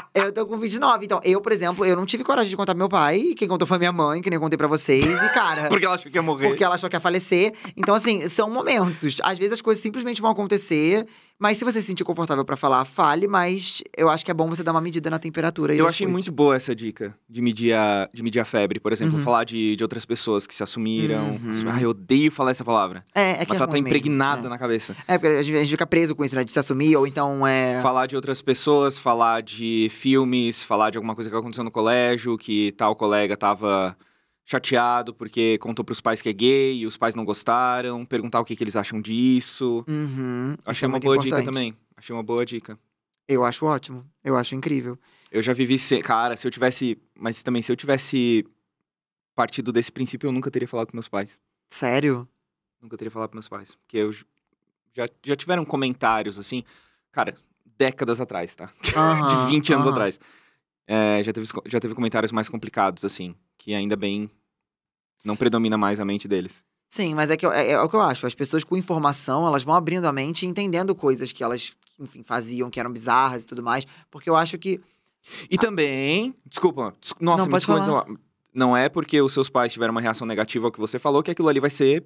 <laughs> eu tô com 29. Então, eu, por exemplo, eu não tive coragem de contar pro meu pai. Quem contou foi minha mãe, que nem eu contei pra vocês. E, cara. <laughs> porque ela achou que ia morrer. Porque ela achou que ia falecer. Então, assim, são momentos. Às vezes as coisas simplesmente vão acontecer. Mas se você se sentir confortável para falar, fale, mas eu acho que é bom você dar uma medida na temperatura. Eu achei coisas. muito boa essa dica de medir a, de medir a febre, por exemplo, uhum. falar de, de outras pessoas que se assumiram. Uhum. ah, eu odeio falar essa palavra. É, é que Mas ela é tá, tá impregnada é. na cabeça. É, porque a gente, a gente, fica preso com isso, né? De se assumir, ou então é. Falar de outras pessoas, falar de filmes, falar de alguma coisa que aconteceu no colégio, que tal colega tava chateado porque contou pros pais que é gay e os pais não gostaram, perguntar o que, que eles acham disso. Uhum, Achei é uma boa importante. dica também. Achei uma boa dica. Eu acho ótimo. Eu acho incrível. Eu já vivi. Se... Cara, se eu tivesse. Mas também, se eu tivesse partido desse princípio, eu nunca teria falado com meus pais. Sério? Nunca teria falado com meus pais. Porque eu. Já, já tiveram comentários assim. Cara, décadas atrás, tá? Uhum, <laughs> De 20 anos atrás. É, já, teve, já teve comentários mais complicados, assim, que ainda bem não predomina mais a mente deles. Sim, mas é, que, é, é, o que eu acho. As pessoas com informação, elas vão abrindo a mente e entendendo coisas que elas, enfim, faziam, que eram bizarras e tudo mais. Porque eu acho que. E a... também. Desculpa. Nossa, não, pode desculpa, falar. Não é porque os seus pais tiveram uma reação negativa ao que você falou que aquilo ali vai ser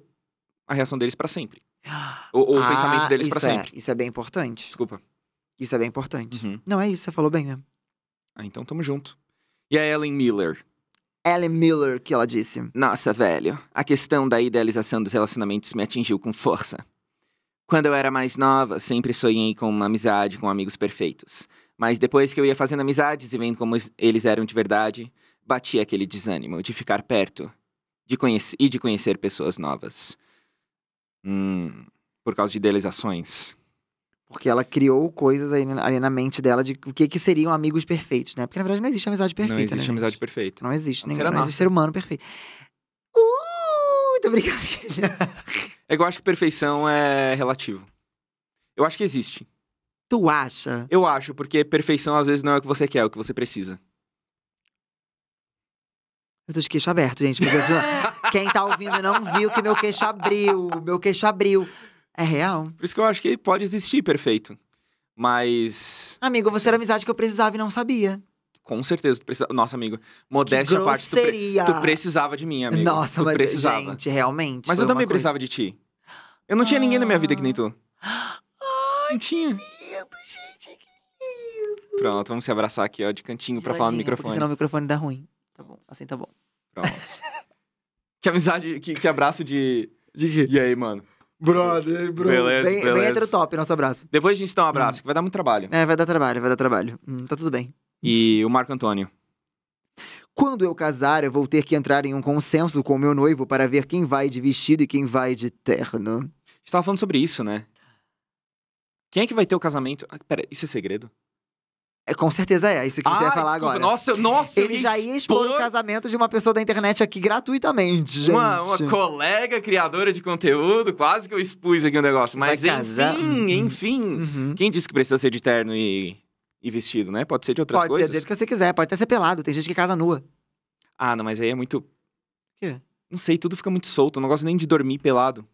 a reação deles para sempre. Ou, ou ah, o pensamento deles para é, sempre. Isso é bem importante. Desculpa. Isso é bem importante. Uhum. Não, é isso, você falou bem mesmo. Né? Ah, então tamo junto. E a Ellen Miller? Ellen Miller, que ela disse. Nossa, velho, a questão da idealização dos relacionamentos me atingiu com força. Quando eu era mais nova, sempre sonhei com uma amizade com amigos perfeitos. Mas depois que eu ia fazendo amizades e vendo como eles eram de verdade, batia aquele desânimo de ficar perto de e de conhecer pessoas novas. Hum, por causa de idealizações. Porque ela criou coisas aí, ali na mente dela de o que, que seriam amigos perfeitos, né? Porque na verdade não existe amizade né, perfeita. Não existe né, amizade gente? perfeita. Não existe. Nem, não existe ser humano perfeito. Uh, muito obrigada. <laughs> é que eu acho que perfeição é relativo. Eu acho que existe. Tu acha? Eu acho, porque perfeição às vezes não é o que você quer, é o que você precisa. Eu tô de queixo aberto, gente. Porque... <laughs> Quem tá ouvindo não viu que meu queixo abriu. Meu queixo abriu. É real. Por isso que eu acho que pode existir perfeito. Mas. Amigo, você era a amizade que eu precisava e não sabia. Com certeza, tu precisava. Nossa, amigo, modéstia à parte, tu, pre... tu precisava de mim, amigo. Nossa, tu mas precisava. gente, realmente. Mas eu também coisa... precisava de ti. Eu não ah. tinha ninguém na minha vida que nem tu. Ai, não tinha. Que lindo, gente, que lindo. Pronto, vamos se abraçar aqui, ó, de cantinho para falar no microfone. Senão o microfone dá ruim. Tá bom, assim tá bom. Pronto. <laughs> que amizade, que, que abraço de. De E aí, mano? Brother, bro. Beleza, bem, beleza. Bem o top, nosso abraço. Depois a gente dá um abraço, hum. que vai dar muito trabalho. É, vai dar trabalho, vai dar trabalho. Hum, tá tudo bem. E o Marco Antônio. Quando eu casar, eu vou ter que entrar em um consenso com o meu noivo para ver quem vai de vestido e quem vai de terno. A gente tava falando sobre isso, né? Quem é que vai ter o casamento? Ah, pera, isso é segredo? É, com certeza é, isso que você ia falar desculpa, agora. Nossa, nossa, ele já ia expor... expor o casamento de uma pessoa da internet aqui gratuitamente, gente. Uma, uma colega criadora de conteúdo, quase que eu expus aqui o um negócio. Mas Vai enfim, casar. Uhum. enfim. Uhum. Quem disse que precisa ser de terno e, e vestido, né? Pode ser de outras pode coisas. Pode ser do jeito que você quiser, pode até ser pelado. Tem gente que casa nua. Ah, não, mas aí é muito. O quê? Não sei, tudo fica muito solto. Eu não gosto nem de dormir pelado.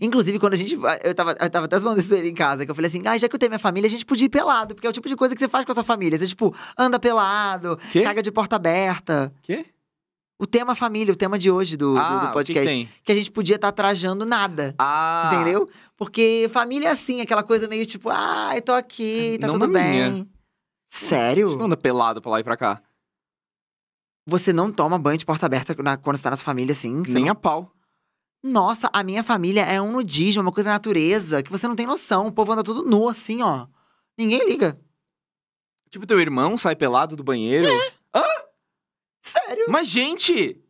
Inclusive, quando a gente. Eu tava, eu tava até zoando isso ele em casa, que eu falei assim: ah, já que eu tenho minha família, a gente podia ir pelado, porque é o tipo de coisa que você faz com a sua família. Você, tipo, anda pelado, Quê? caga de porta aberta. Quê? O tema família, o tema de hoje do, ah, do, do ah, podcast. Que, que, a gente podia estar tá trajando nada. Ah. Entendeu? Porque família é assim, aquela coisa meio tipo, ah, eu tô aqui, é, tá não tudo bem. Minha. Sério? Você não anda pelado pra lá e pra cá. Você não toma banho de porta aberta na, quando você tá na sua família, assim? Nem não... a pau. Nossa, a minha família é um nudismo, é uma coisa da natureza, que você não tem noção. O povo anda todo nu, assim, ó. Ninguém liga. Tipo, teu irmão sai pelado do banheiro. É. Hã? Sério? Mas, gente!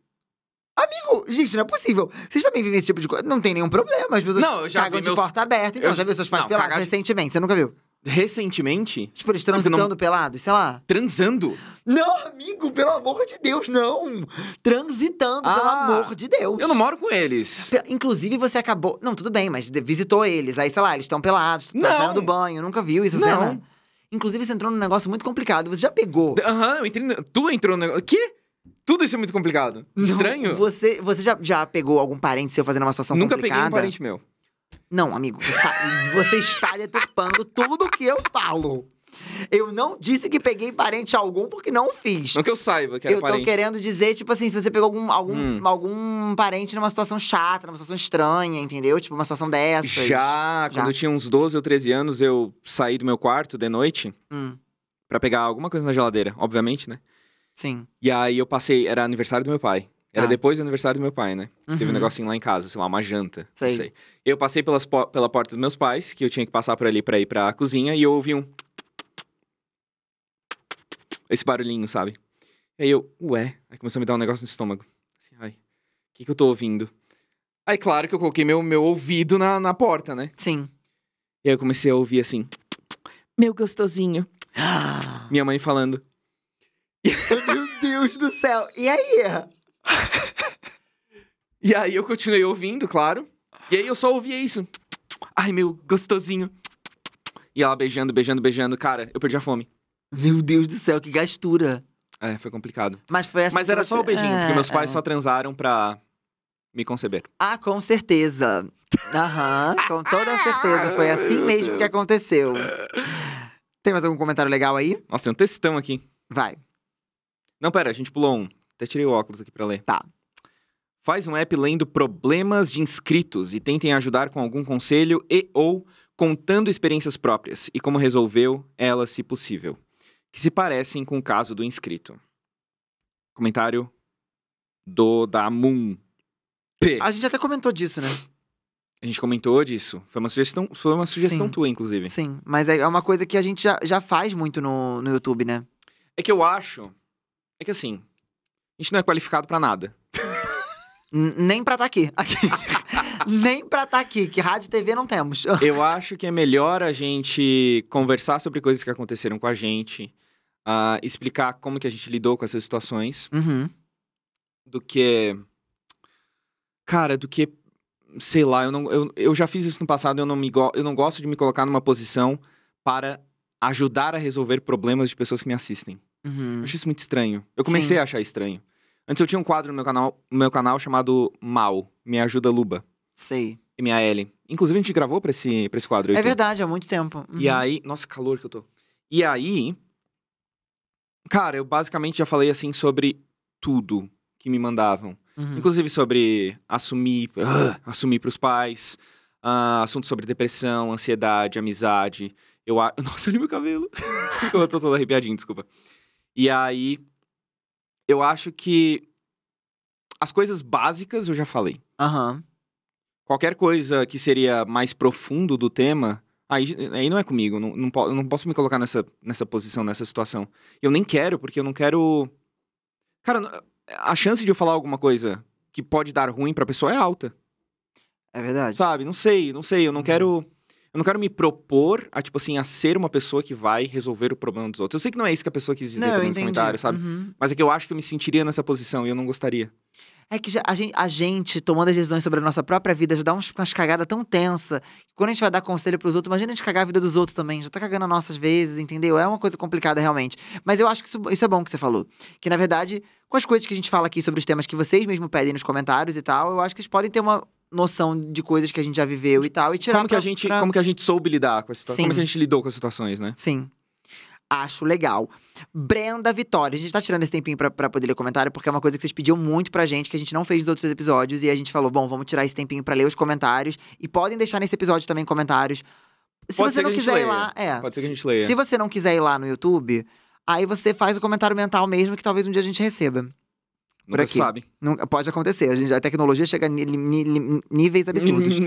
Amigo, gente, não é possível. Vocês também vivem esse tipo de coisa. Não tem nenhum problema. As pessoas não, eu já cagam vi de meus... porta aberta. Então, eu já vi seus pais não, pelados recentemente. Você nunca viu? Recentemente. Tipo, eles transitando não... pelados, sei lá. Transando? Não, amigo, pelo amor de Deus, não! Transitando, ah, pelo amor de Deus. Eu não moro com eles. Inclusive, você acabou. Não, tudo bem, mas visitou eles. Aí, sei lá, eles estão pelados, tá na cena do banho, nunca viu isso, não. cena. Inclusive, você entrou num negócio muito complicado. Você já pegou. Aham, uhum, eu entrei. Tu entrou no negócio. Quê? Tudo isso é muito complicado. Não, Estranho. Você, você já, já pegou algum parente seu fazendo uma situação Nunca complicada? Nunca peguei um parente meu. Não, amigo, você está deturpando tudo que eu falo. Eu não disse que peguei parente algum porque não fiz. Não que eu saiba que era eu parente. Eu tô querendo dizer, tipo assim, se você pegou algum, algum, hum. algum parente numa situação chata, numa situação estranha, entendeu? Tipo, uma situação dessa. Já, quando eu tinha uns 12 ou 13 anos, eu saí do meu quarto de noite hum. para pegar alguma coisa na geladeira, obviamente, né? Sim. E aí eu passei, era aniversário do meu pai. Era ah. depois do aniversário do meu pai, né? Uhum. Teve um uhum. negocinho lá em casa, sei lá, uma janta. Sei. sei. Eu passei pelas po pela porta dos meus pais, que eu tinha que passar por ali pra ir pra cozinha, e eu ouvi um. Esse barulhinho, sabe? E aí eu, ué. Aí começou a me dar um negócio no estômago. Assim, ai, o que, que eu tô ouvindo? Aí, claro que eu coloquei meu, meu ouvido na, na porta, né? Sim. E aí eu comecei a ouvir assim, meu gostosinho. Ah. <gasps> Minha mãe falando. Meu Deus do céu. E aí? <laughs> e aí eu continuei ouvindo, claro. E aí eu só ouvia isso. Ai, meu, gostosinho. E ela beijando, beijando, beijando. Cara, eu perdi a fome. Meu Deus do céu, que gastura. É, foi complicado. Mas foi essa Mas era você... só o beijinho, é, porque meus pais é. só transaram pra me conceber. Ah, com certeza. Aham, com toda certeza. Foi <laughs> assim mesmo que aconteceu. Tem mais algum comentário legal aí? Nossa, tem um textão aqui. Vai. Não, pera, a gente pulou um. Até tirei o óculos aqui para ler. Tá. Faz um app lendo problemas de inscritos e tentem ajudar com algum conselho e ou contando experiências próprias e como resolveu elas, se possível, que se parecem com o caso do inscrito. Comentário do da Moon P. A gente até comentou disso, né? A gente comentou disso. Foi uma sugestão, foi uma sugestão tua, inclusive. Sim, mas é, é uma coisa que a gente já, já faz muito no, no YouTube, né? É que eu acho. É que assim a gente não é qualificado para nada. Nem pra estar tá aqui. <laughs> Nem pra estar tá aqui, que rádio e TV não temos. <laughs> Eu acho que é melhor a gente conversar sobre coisas que aconteceram com a gente, uh, explicar como que a gente lidou com essas situações, uhum. do que... Cara, do que... Sei lá, eu, não, eu, eu já fiz isso no passado, eu não, me eu não gosto de me colocar numa posição para ajudar a resolver problemas de pessoas que me assistem. Uhum. Eu acho isso muito estranho. Eu comecei Sim. a achar estranho. Antes eu tinha um quadro no meu canal, no meu canal chamado Mal, Me Ajuda Luba. Sei. M A L. Inclusive, a gente gravou pra esse, pra esse quadro. É verdade, há muito tempo. Uhum. E aí. Nossa, calor que eu tô. E aí. Cara, eu basicamente já falei assim sobre tudo que me mandavam. Uhum. Inclusive sobre assumir, uh, assumir pros pais, uh, ah, assuntos sobre depressão, ansiedade, amizade. Eu, a... <laughs> nossa, olha meu cabelo. <laughs> eu tô todo arrepiadinho, desculpa. E aí, eu acho que as coisas básicas eu já falei. Aham. Qualquer coisa que seria mais profundo do tema, aí, aí não é comigo. Não, não, po- não posso me colocar nessa, nessa posição, nessa situação. Eu nem quero, porque eu não quero. Cara, a chance de eu falar alguma coisa que pode dar ruim pra pessoa é alta. É verdade. Sabe? Não sei, não sei. Eu não uhum. quero. Eu não quero me propor a, tipo assim, a ser uma pessoa que vai resolver o problema dos outros. Eu sei que não é isso que a pessoa quis dizer não, também nos comentários, sabe? Uhum. Mas é que eu acho que eu me sentiria nessa posição e eu não gostaria. É que a gente, a gente, tomando as decisões sobre a nossa própria vida, já dá umas, umas cagadas tão tensa. Que quando a gente vai dar conselho pros outros, imagina a gente cagar a vida dos outros também. Já tá cagando a nossa às vezes, entendeu? É uma coisa complicada realmente. Mas eu acho que isso, isso é bom que você falou. Que na verdade, com as coisas que a gente fala aqui sobre os temas que vocês mesmo pedem nos comentários e tal, eu acho que vocês podem ter uma noção de coisas que a gente já viveu e tal e tirar como que a gente pra... como que a gente soube lidar com a situação como que a gente lidou com as situações né sim acho legal Brenda Vitória a gente tá tirando esse tempinho para poder ler comentário porque é uma coisa que vocês pediam muito pra gente que a gente não fez nos outros episódios e a gente falou bom vamos tirar esse tempinho para ler os comentários e podem deixar nesse episódio também comentários se Pode você não quiser leia. ir lá é Pode ser que a gente leia. se você não quiser ir lá no YouTube aí você faz o comentário mental mesmo que talvez um dia a gente receba Nunca aqui. sabe. Nunca, pode acontecer. A, gente, a tecnologia chega a níveis absurdos.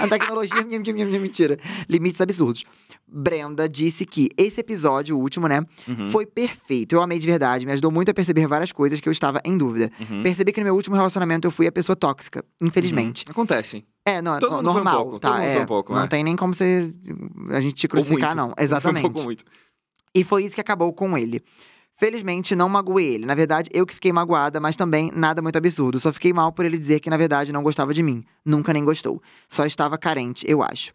a tecnologia. mentira. Limites absurdos. Brenda disse que esse episódio, o último, né? Uhum. Foi perfeito. Eu amei de verdade. Me ajudou muito a perceber várias coisas que eu estava em dúvida. Uhum. Percebi que no meu último relacionamento eu fui a pessoa tóxica, infelizmente. Uhum. Acontece. É, não, Todo normal, um pouco, tá? É, um pouco, não é. tem nem como você a gente te crucificar, não. Exatamente. Um pouco, muito. E foi isso que acabou com ele. Felizmente, não magoei ele. Na verdade, eu que fiquei magoada, mas também nada muito absurdo. Só fiquei mal por ele dizer que, na verdade, não gostava de mim. Nunca nem gostou. Só estava carente, eu acho.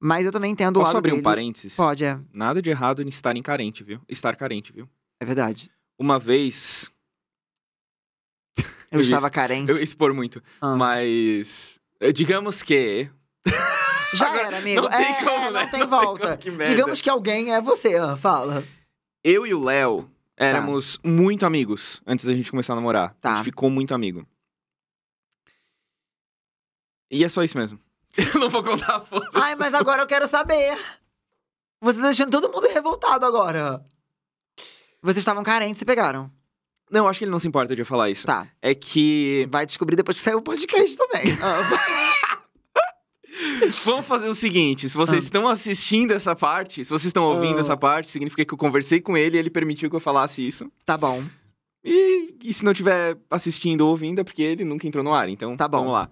Mas eu também entendo o Posso lado abrir dele. um parênteses? Pode, é. Nada de errado em estar em carente, viu? Estar carente, viu? É verdade. Uma vez... <laughs> Eu, eu estava carente. Eu expor muito. Ah. Mas... Eh, digamos que... Já Agora, era, amigo. Não é, né? tem como, né? Não tem não volta. Tem como, que Digamos que alguém é você, fala. Eu e o Léo Tá. Éramos tá. muito amigos antes da gente começar a namorar. Tá. A gente ficou muito amigo. E é só isso mesmo. <laughs> Eu não vou contar a foto Ai, mas agora eu quero saber. Você tá deixando todo mundo revoltado agora. Vocês estavam carentes e pegaram. Não, acho que ele não se importa de eu falar isso. Tá. É que. Vai descobrir depois que sair o podcast também. <laughs> <laughs> Vamos fazer o seguinte: se vocês ah. estão assistindo essa parte, se vocês estão ouvindo ah. essa parte, significa que eu conversei com ele e ele permitiu que eu falasse isso. Tá bom. E, e se não estiver assistindo ou ouvindo, é porque ele nunca entrou no ar. Então, tá bom. vamos lá.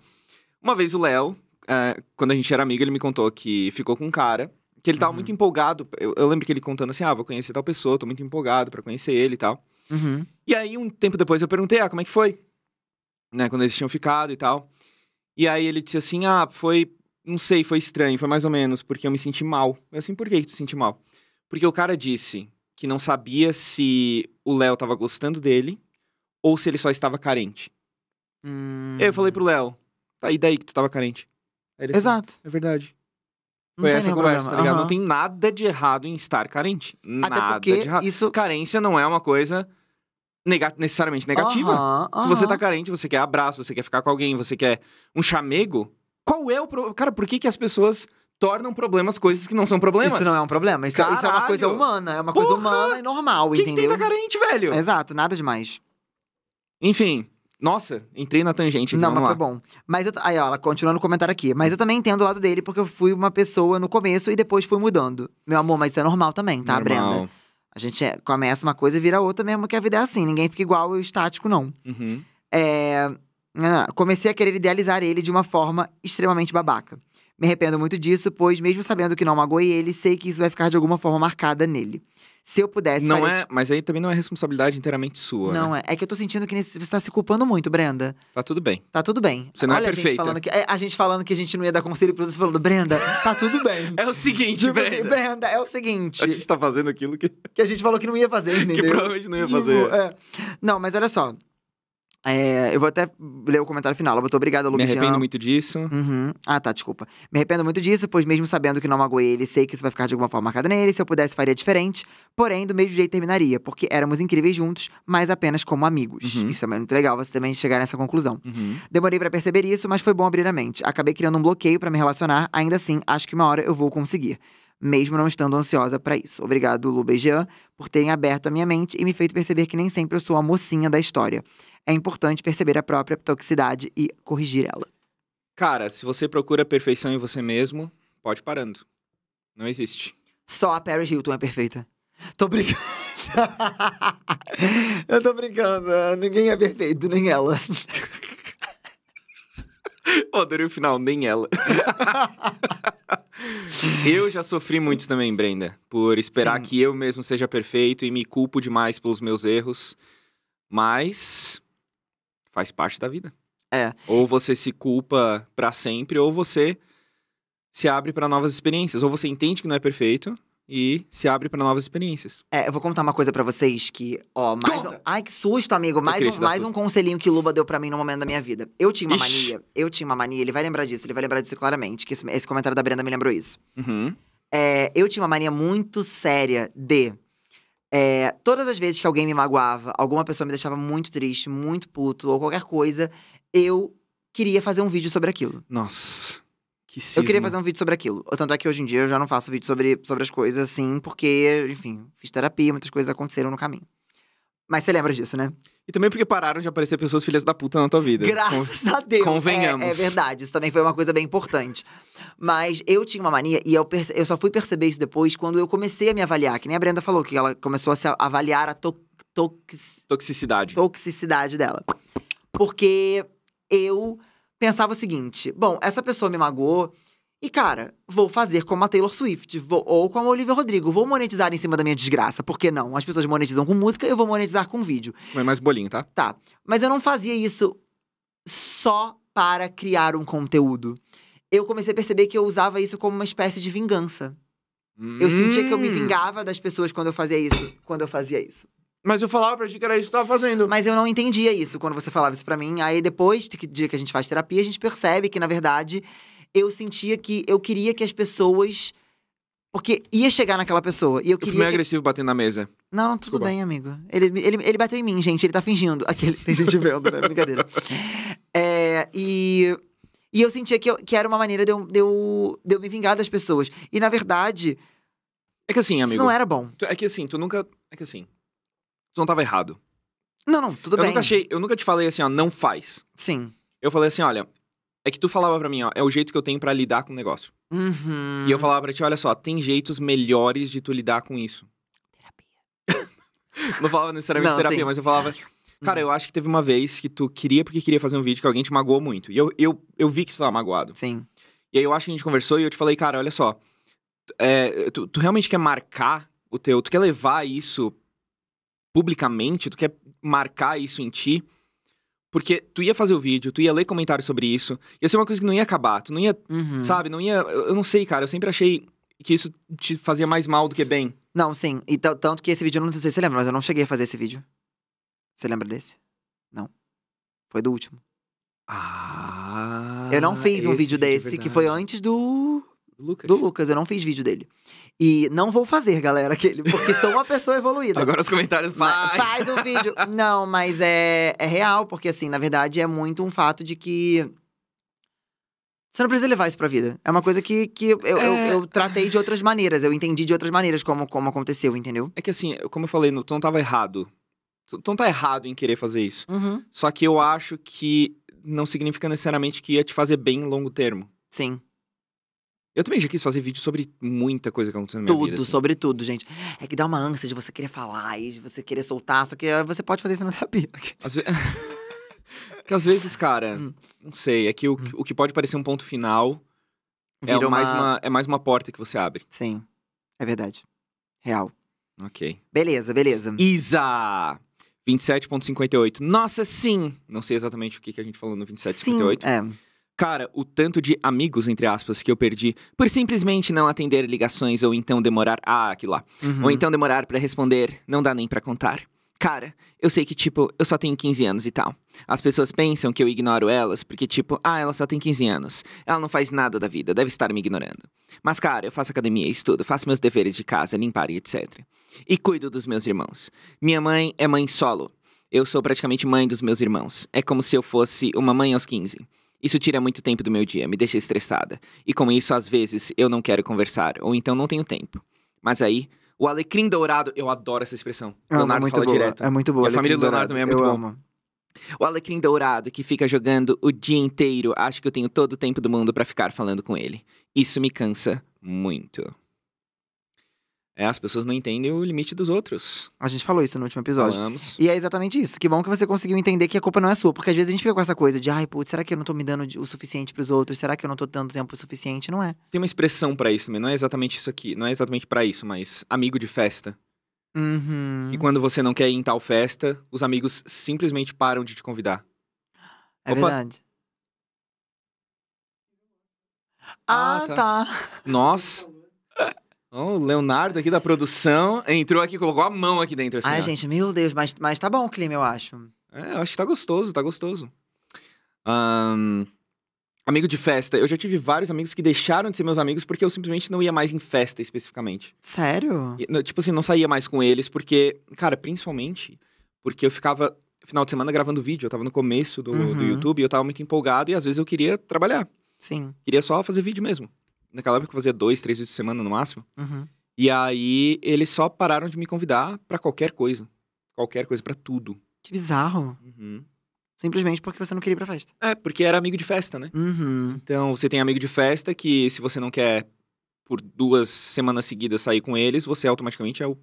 Uma vez o Léo, é, quando a gente era amigo, ele me contou que ficou com um cara, que ele tava uhum. muito empolgado. Eu, eu, lembro que ele contando assim: ah, vou conhecer tal pessoa, tô muito empolgado para conhecer ele e tal. Uhum. E aí, um tempo depois, eu perguntei: ah, como é que foi? Né, quando eles tinham ficado e tal. E aí ele disse assim: ah, foi não sei, foi estranho, foi mais ou menos, porque eu me senti mal. Eu assim, por que, que tu se sente mal? Porque o cara disse que não sabia se o Léo tava gostando dele ou se ele só estava carente. Hum... Eu falei pro Léo, tá, e daí que tu tava carente? Ele, assim, Exato. é verdade. Não Foi essa conversa, tá problema. tá ligado? Uhum. Não tem nada de errado em estar carente. Nada Até porque de errado. Isso... Carência não é uma coisa nega... necessariamente negativa. Uhum, uhum. Se você tá carente, você quer abraço, você quer ficar com alguém, você quer um chamego, qual é o problema? Cara, por que, que as pessoas tornam problemas coisas que não são problemas? Isso não é um problema, isso, é, isso é uma coisa humana, é uma Porra! coisa humana e normal, que entendeu? Que tem a carente, velho? Exato, nada demais. Enfim, nossa, entrei na tangente. Aqui, não, mas lá. foi bom. Mas eu, aí, ó, ela continua no comentário aqui. Mas eu também entendo o lado dele, porque eu fui uma pessoa no começo e depois fui mudando. Meu amor, mas isso é normal também, tá, normal. Brenda? A gente é, começa uma coisa e vira outra mesmo, que a vida é assim. Ninguém fica igual e estático, não. Uhum. É, ah, comecei a querer idealizar ele de uma forma extremamente babaca. Me arrependo muito disso, pois mesmo sabendo que não magoei ele, sei que isso vai ficar de alguma forma marcada nele. Se eu pudesse. Não faria... é, mas aí também não é responsabilidade inteiramente sua. Não né? é. É que eu tô sentindo que nesse... você tá se culpando muito, Brenda. Tá tudo bem. Tá tudo bem. Você não é Olha é perfeita. A gente, que... É, a gente, falando que a gente não ia dar conselho pra você falando, Brenda, tá tudo bem. <laughs> é o seguinte, tipo assim, Brenda. Brenda, é o seguinte. A gente tá fazendo aquilo que. Que a gente falou que não ia fazer, <laughs> entendeu? que provavelmente não ia tipo, fazer. Tipo, é. Não, mas olha só. É, eu vou até ler o comentário final. Ela botou obrigada, Luke Me arrependo Jean. muito disso. Uhum. Ah, tá, desculpa. Me arrependo muito disso, pois mesmo sabendo que não magoei ele, sei que isso vai ficar de alguma forma marcado nele. Se eu pudesse, faria diferente. Porém, do mesmo jeito terminaria, porque éramos incríveis juntos, mas apenas como amigos. Uhum. Isso é muito legal, você também chegar nessa conclusão. Uhum. Demorei para perceber isso, mas foi bom abrir a mente. Acabei criando um bloqueio para me relacionar, ainda assim, acho que uma hora eu vou conseguir mesmo não estando ansiosa para isso. Obrigado, Lu Jean, por terem aberto a minha mente e me feito perceber que nem sempre eu sou a mocinha da história. É importante perceber a própria toxicidade e corrigir ela. Cara, se você procura perfeição em você mesmo, pode parando. Não existe. Só a Paris Hilton é perfeita. Tô brincando. <laughs> eu tô brincando. Ninguém é perfeito, nem ela. <laughs> Eu adorei o final, nem ela. <laughs> eu já sofri muito também, Brenda, por esperar Sim. que eu mesmo seja perfeito e me culpo demais pelos meus erros. Mas faz parte da vida. É. Ou você se culpa para sempre, ou você se abre para novas experiências. Ou você entende que não é perfeito, e se abre para novas experiências. É, eu vou contar uma coisa para vocês que, ó, mais um, ai que susto, amigo, mais um, mais susto. um conselhinho que Luba deu para mim no momento da minha vida. Eu tinha uma Ixi. mania, eu tinha uma mania, ele vai lembrar disso, ele vai lembrar disso claramente, que esse, esse comentário da Brenda me lembrou isso. Uhum. É, eu tinha uma mania muito séria de é, todas as vezes que alguém me magoava, alguma pessoa me deixava muito triste, muito puto ou qualquer coisa, eu queria fazer um vídeo sobre aquilo. Nossa. Que Eu queria fazer um vídeo sobre aquilo. Tanto é que hoje em dia eu já não faço vídeo sobre, sobre as coisas assim, porque, enfim, fiz terapia, muitas coisas aconteceram no caminho. Mas você lembra disso, né? E também porque pararam de aparecer pessoas filhas da puta na tua vida. Graças Con a Deus. É, convenhamos. É, é, verdade, isso também foi uma coisa bem importante. Mas eu tinha uma mania, e eu, eu só fui perceber isso depois quando eu comecei a me avaliar. Que nem a Brenda falou, que ela começou a se avaliar a to tox toxicidade. Toxicidade dela. Porque eu pensava o seguinte: bom, essa pessoa me magoou. E, cara, vou fazer como a Taylor Swift, vou, ou como a Olivia Rodrigo. Vou monetizar em cima da minha desgraça. Por que não? As pessoas monetizam com música, eu vou monetizar com vídeo. Mas mais bolinho, tá? Tá. Mas eu não fazia isso só para criar um conteúdo. Eu comecei a perceber que eu usava isso como uma espécie de vingança. Hum. Eu sentia que eu me hum. vingava das pessoas quando eu fazia isso. Quando eu fazia isso. Mas eu falava pra ti que era isso que eu tava fazendo. Mas eu não entendia isso quando você falava isso pra mim. Aí depois que dia que a gente faz terapia, a gente percebe que, na verdade, eu sentia que eu queria que as pessoas. Porque ia chegar naquela pessoa. E eu queria. Eu fui meio que... agressivo batendo na mesa. Não, não, tudo Desculpa. bem, amigo. Ele, ele, ele bateu em mim, gente. Ele tá fingindo. Aquele, tem gente vendo, né? Brincadeira. É, e. E eu sentia que, eu, que era uma maneira de eu, de, eu, de eu me vingar das pessoas. E, na verdade. É que assim, amigo. Isso não era bom. É que assim, tu nunca. É que assim tu não tava errado. Não, não, tudo eu bem. Nunca achei, eu nunca te falei assim, ó, não faz. Sim. Eu falei assim, olha, é que tu falava para mim, ó, é o jeito que eu tenho para lidar com o negócio. Uhum. E eu falava pra ti, olha só, tem jeitos melhores de tu lidar com isso. Terapia. <laughs> não falava necessariamente não, terapia, sim. mas eu falava. Cara, uhum. eu acho que teve uma vez que tu queria porque queria fazer um vídeo que alguém te magoou muito. E eu, eu, eu vi que tu tava magoado. Sim. E aí eu acho que a gente conversou e eu te falei, cara, olha só. É, tu, tu realmente quer marcar o teu, tu quer levar isso publicamente, tu quer marcar isso em ti, porque tu ia fazer o vídeo, tu ia ler comentários sobre isso, ia ser uma coisa que não ia acabar, tu não ia, uhum. sabe, não ia. Eu não sei, cara, eu sempre achei que isso te fazia mais mal do que bem. Não, sim. E tanto que esse vídeo, eu não sei se você lembra, mas eu não cheguei a fazer esse vídeo. Você lembra desse? Não. Foi do último. Ah. Eu não fiz um vídeo é desse, que foi antes do Lucas. Do Lucas, eu não fiz vídeo dele. E não vou fazer, galera, aquele, porque sou uma pessoa <laughs> evoluída. Agora os comentários faz. Faz um vídeo. <laughs> Não, mas é, é real, porque assim, na verdade é muito um fato de que. Você não precisa levar isso pra vida. É uma coisa que, que eu, é... eu, eu, tratei de outras maneiras, eu entendi de outras maneiras como, como aconteceu, entendeu? É que assim, como eu falei, tu não tava errado. Tu não tá errado em querer fazer isso. Uhum. Só que eu acho que não significa necessariamente que ia te fazer bem em longo termo. Sim. Eu também já quis fazer vídeo sobre muita coisa que aconteceu na minha tudo, vida. Tudo, assim. sobre tudo, gente. É que dá uma ânsia de você querer falar e de você querer soltar, só que ah, você pode fazer isso na <laughs> terapia. Às, ve... <laughs> que às vezes, cara, hum. não sei, é que o, hum. o que pode parecer um ponto final é, uma... Mais uma, é mais uma porta que você abre. Sim, é verdade. Real. Ok. Beleza, beleza. Isa! 27.58. Nossa, sim! Não sei exatamente o que, que a gente falou no 27.58. Sim, é. Cara, o tanto de amigos, entre aspas, que eu perdi por simplesmente não atender ligações ou então demorar. Ah, aquilo lá. Uhum. Ou então demorar para responder, não dá nem para contar. Cara, eu sei que, tipo, eu só tenho 15 anos e tal. As pessoas pensam que eu ignoro elas porque, tipo, ah, ela só tem 15 anos. Ela não faz nada da vida, deve estar me ignorando. Mas, cara, eu faço academia, estudo, faço meus deveres de casa, limpar e etc. E cuido dos meus irmãos. Minha mãe é mãe solo. Eu sou praticamente mãe dos meus irmãos. É como se eu fosse uma mãe aos 15. Isso tira muito tempo do meu dia, me deixa estressada. E com isso, às vezes, eu não quero conversar, ou então não tenho tempo. Mas aí, o alecrim dourado, eu adoro essa expressão. Amo, ah, é Leonardo é fala boa, direto. É muito boa. a família do Leonardo também é muito eu bom. Amo. O alecrim dourado que fica jogando o dia inteiro, acho que eu tenho todo o tempo do mundo para ficar falando com ele. Isso me cansa muito. É, as pessoas não entendem o limite dos outros. A gente falou isso no último episódio. Falamos. E é exatamente isso. Que bom que você conseguiu entender que a culpa não é sua. Porque às vezes a gente fica com essa coisa de, ai, putz, será que eu não tô me dando o suficiente pros outros? Será que eu não tô dando tempo o suficiente? Não é. Tem uma expressão para isso também. Não é exatamente isso aqui. Não é exatamente para isso, mas amigo de festa. Uhum. E quando você não quer ir em tal festa, os amigos simplesmente param de te convidar. É Opa. verdade. Ah, ah tá. tá. Nós. Oh, o Leonardo aqui da produção entrou aqui, colocou a mão aqui dentro. Assim, Ai, ó. gente, meu Deus, mas, mas tá bom o clima, eu acho. É, eu acho que tá gostoso, tá gostoso. Um, amigo de festa. Eu já tive vários amigos que deixaram de ser meus amigos porque eu simplesmente não ia mais em festa especificamente. Sério? E, tipo assim, não saía mais com eles porque, cara, principalmente porque eu ficava final de semana gravando vídeo. Eu tava no começo do, uhum. do YouTube e eu tava muito empolgado e às vezes eu queria trabalhar. Sim. Queria só fazer vídeo mesmo naquela época eu fazia dois, três vezes por semana no máximo. Uhum. E aí eles só pararam de me convidar para qualquer coisa. Qualquer coisa, para tudo. Que bizarro. Uhum. Simplesmente porque você não queria ir pra festa. É, porque era amigo de festa, né? Uhum. Então, você tem amigo de festa que, se você não quer por duas semanas seguidas sair com eles, você automaticamente é o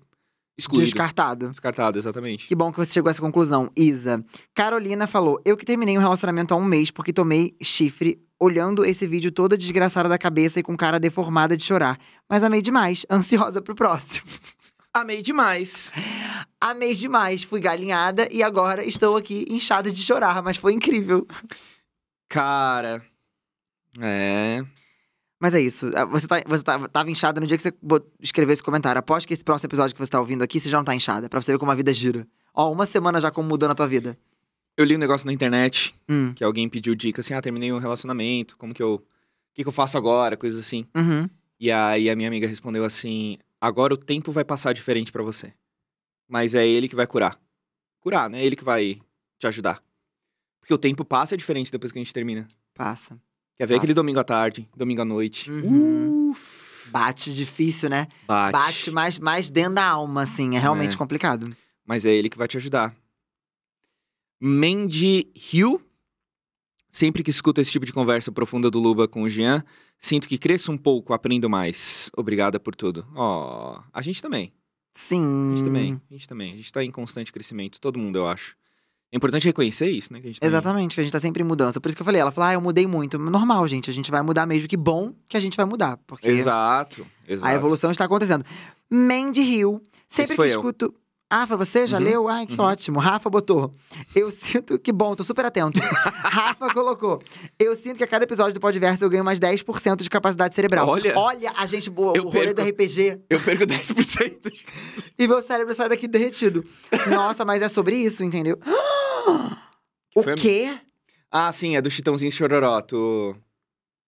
excluído. Descartado. Descartado, exatamente. Que bom que você chegou a essa conclusão, Isa. Carolina falou: Eu que terminei um relacionamento há um mês porque tomei chifre olhando esse vídeo toda desgraçada da cabeça e com cara deformada de chorar. Mas amei demais, <laughs> ansiosa pro próximo. Amei demais. Amei demais, fui galinhada e agora estou aqui inchada de chorar, mas foi incrível. Cara. É. Mas é isso. Ah, você, tá, você tá, tava inchada no dia que você escreveu esse comentário. Aposto que esse próximo episódio que você tá ouvindo aqui, você já não tá inchada, pra você ver como a vida gira. Ó, uma semana já como mudou na tua vida eu li um negócio na internet hum. que alguém pediu dica assim: ah, terminei um relacionamento, como que eu. O que, que eu faço agora? Coisas assim. Uhum. E aí a minha amiga respondeu assim: agora o tempo vai passar diferente para você. Mas é ele que vai curar. Curar, né? É ele que vai te ajudar. Porque o tempo passa diferente depois que a gente termina. Passa. Quer ver passa. aquele domingo à tarde, domingo à noite. Uhum. Bate difícil, né? Bate. Bate mais, mais dentro da alma, assim. É, é. realmente é. complicado. Mas é ele que vai te ajudar. Mandy Hill. Sempre que escuto esse tipo de conversa profunda do Luba com o Jean, sinto que cresço um pouco, aprendo mais. Obrigada por tudo. Ó, oh, a gente também. Sim. A gente também, a gente também. A gente tá em constante crescimento, todo mundo, eu acho. É importante reconhecer isso, né? Que tá Exatamente, em... que a gente tá sempre em mudança. Por isso que eu falei, ela falou, ah, eu mudei muito. Normal, gente, a gente vai mudar mesmo. Que bom que a gente vai mudar. Porque exato, exato. A evolução está acontecendo. Mandy Hill, sempre que eu. escuto. Rafa, você? Já uhum. leu? Ai, que uhum. ótimo. Rafa botou. Eu sinto. Que bom, tô super atento. <laughs> Rafa colocou. Eu sinto que a cada episódio do Podverso eu ganho mais 10% de capacidade cerebral. Olha. Olha a gente boa, eu o rolê perco, do RPG. Eu perco 10%. <laughs> e meu cérebro sai daqui derretido. Nossa, mas é sobre isso, entendeu? <gasps> o quê? Ah, sim, é do Chitãozinho Chororó. Tu...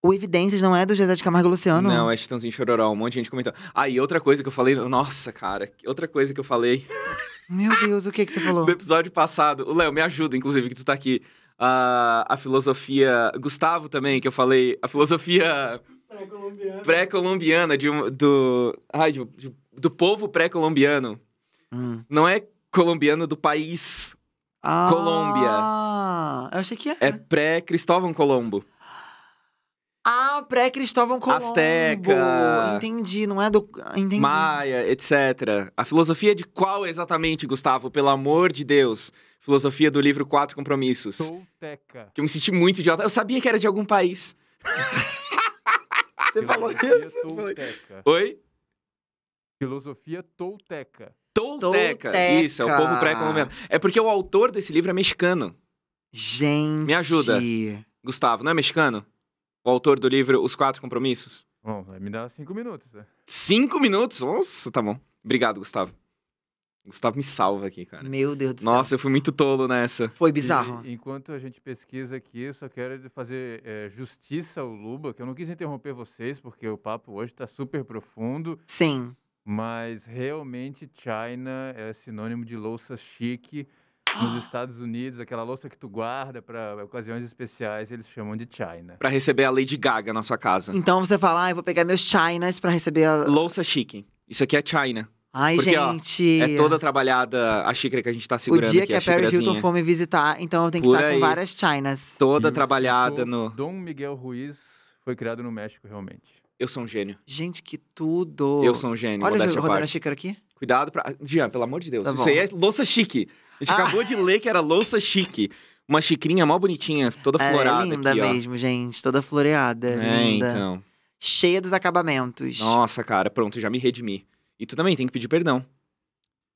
O Evidências não é do José de Camargo Luciano. Não, é Chitãozinho Chororó. Um monte de gente comentou. Ah, e outra coisa que eu falei... Nossa, cara. Outra coisa que eu falei... Meu Deus, o que, que você falou? <laughs> Do episódio passado. O Léo, me ajuda, inclusive, que tu tá aqui. Uh, a filosofia... Gustavo também, que eu falei. A filosofia... Pré-colombiana. Pré-colombiana, de do... Ai, de, de, do povo pré-colombiano. Hum. Não é colombiano do país ah, Colômbia. Ah, eu achei que era. É pré-Cristóvão Colombo. Ah, pré-Cristóvão Colombo. Azteca. Entendi, não é do. Entendi. Maia, etc. A filosofia de qual exatamente, Gustavo? Pelo amor de Deus. Filosofia do livro Quatro Compromissos. Tolteca. Que eu me senti muito idiota. Eu sabia que era de algum país. <laughs> Você falou isso? Tolteca. Oi? Filosofia Tolteca. Tolteca. Tolteca. Isso, é o povo pré-colombiano. É porque o autor desse livro é mexicano. Gente. Me ajuda. Gustavo, não é mexicano? o autor do livro Os Quatro Compromissos? Bom, vai me dar cinco minutos. Né? Cinco minutos? Nossa, tá bom. Obrigado, Gustavo. Gustavo me salva aqui, cara. Meu Deus do céu. Nossa, eu fui muito tolo nessa. Foi bizarro. E, enquanto a gente pesquisa aqui, só quero fazer é, justiça ao Luba, que eu não quis interromper vocês, porque o papo hoje está super profundo. Sim. Mas realmente China é sinônimo de louça chique. Nos ah. Estados Unidos, aquela louça que tu guarda para ocasiões especiais, eles chamam de china. Para receber a Lady Gaga na sua casa. Então você fala, ah, eu vou pegar meus chinas para receber a louça chique. Isso aqui é china. Ai, Porque, gente. Ó, é toda trabalhada a xícara que a gente tá segurando. O dia aqui, que a, a Paris Hilton for me visitar, então eu tenho que Por estar aí. com várias chinas. Toda e trabalhada no. Dom Miguel Ruiz foi criado no México, realmente. Eu sou um gênio. Gente, que tudo. Eu sou um gênio. Olha, eu rodando a xícara aqui. Cuidado pra. Jean, pelo amor de Deus. Tá Isso bom. aí é louça chique. A gente ah. acabou de ler que era louça chique. Uma xicrinha mó bonitinha, toda florada. É, linda aqui, mesmo, gente. Toda floreada. É, linda. então. Cheia dos acabamentos. Nossa, cara, pronto, já me redimi. E tu também tem que pedir perdão.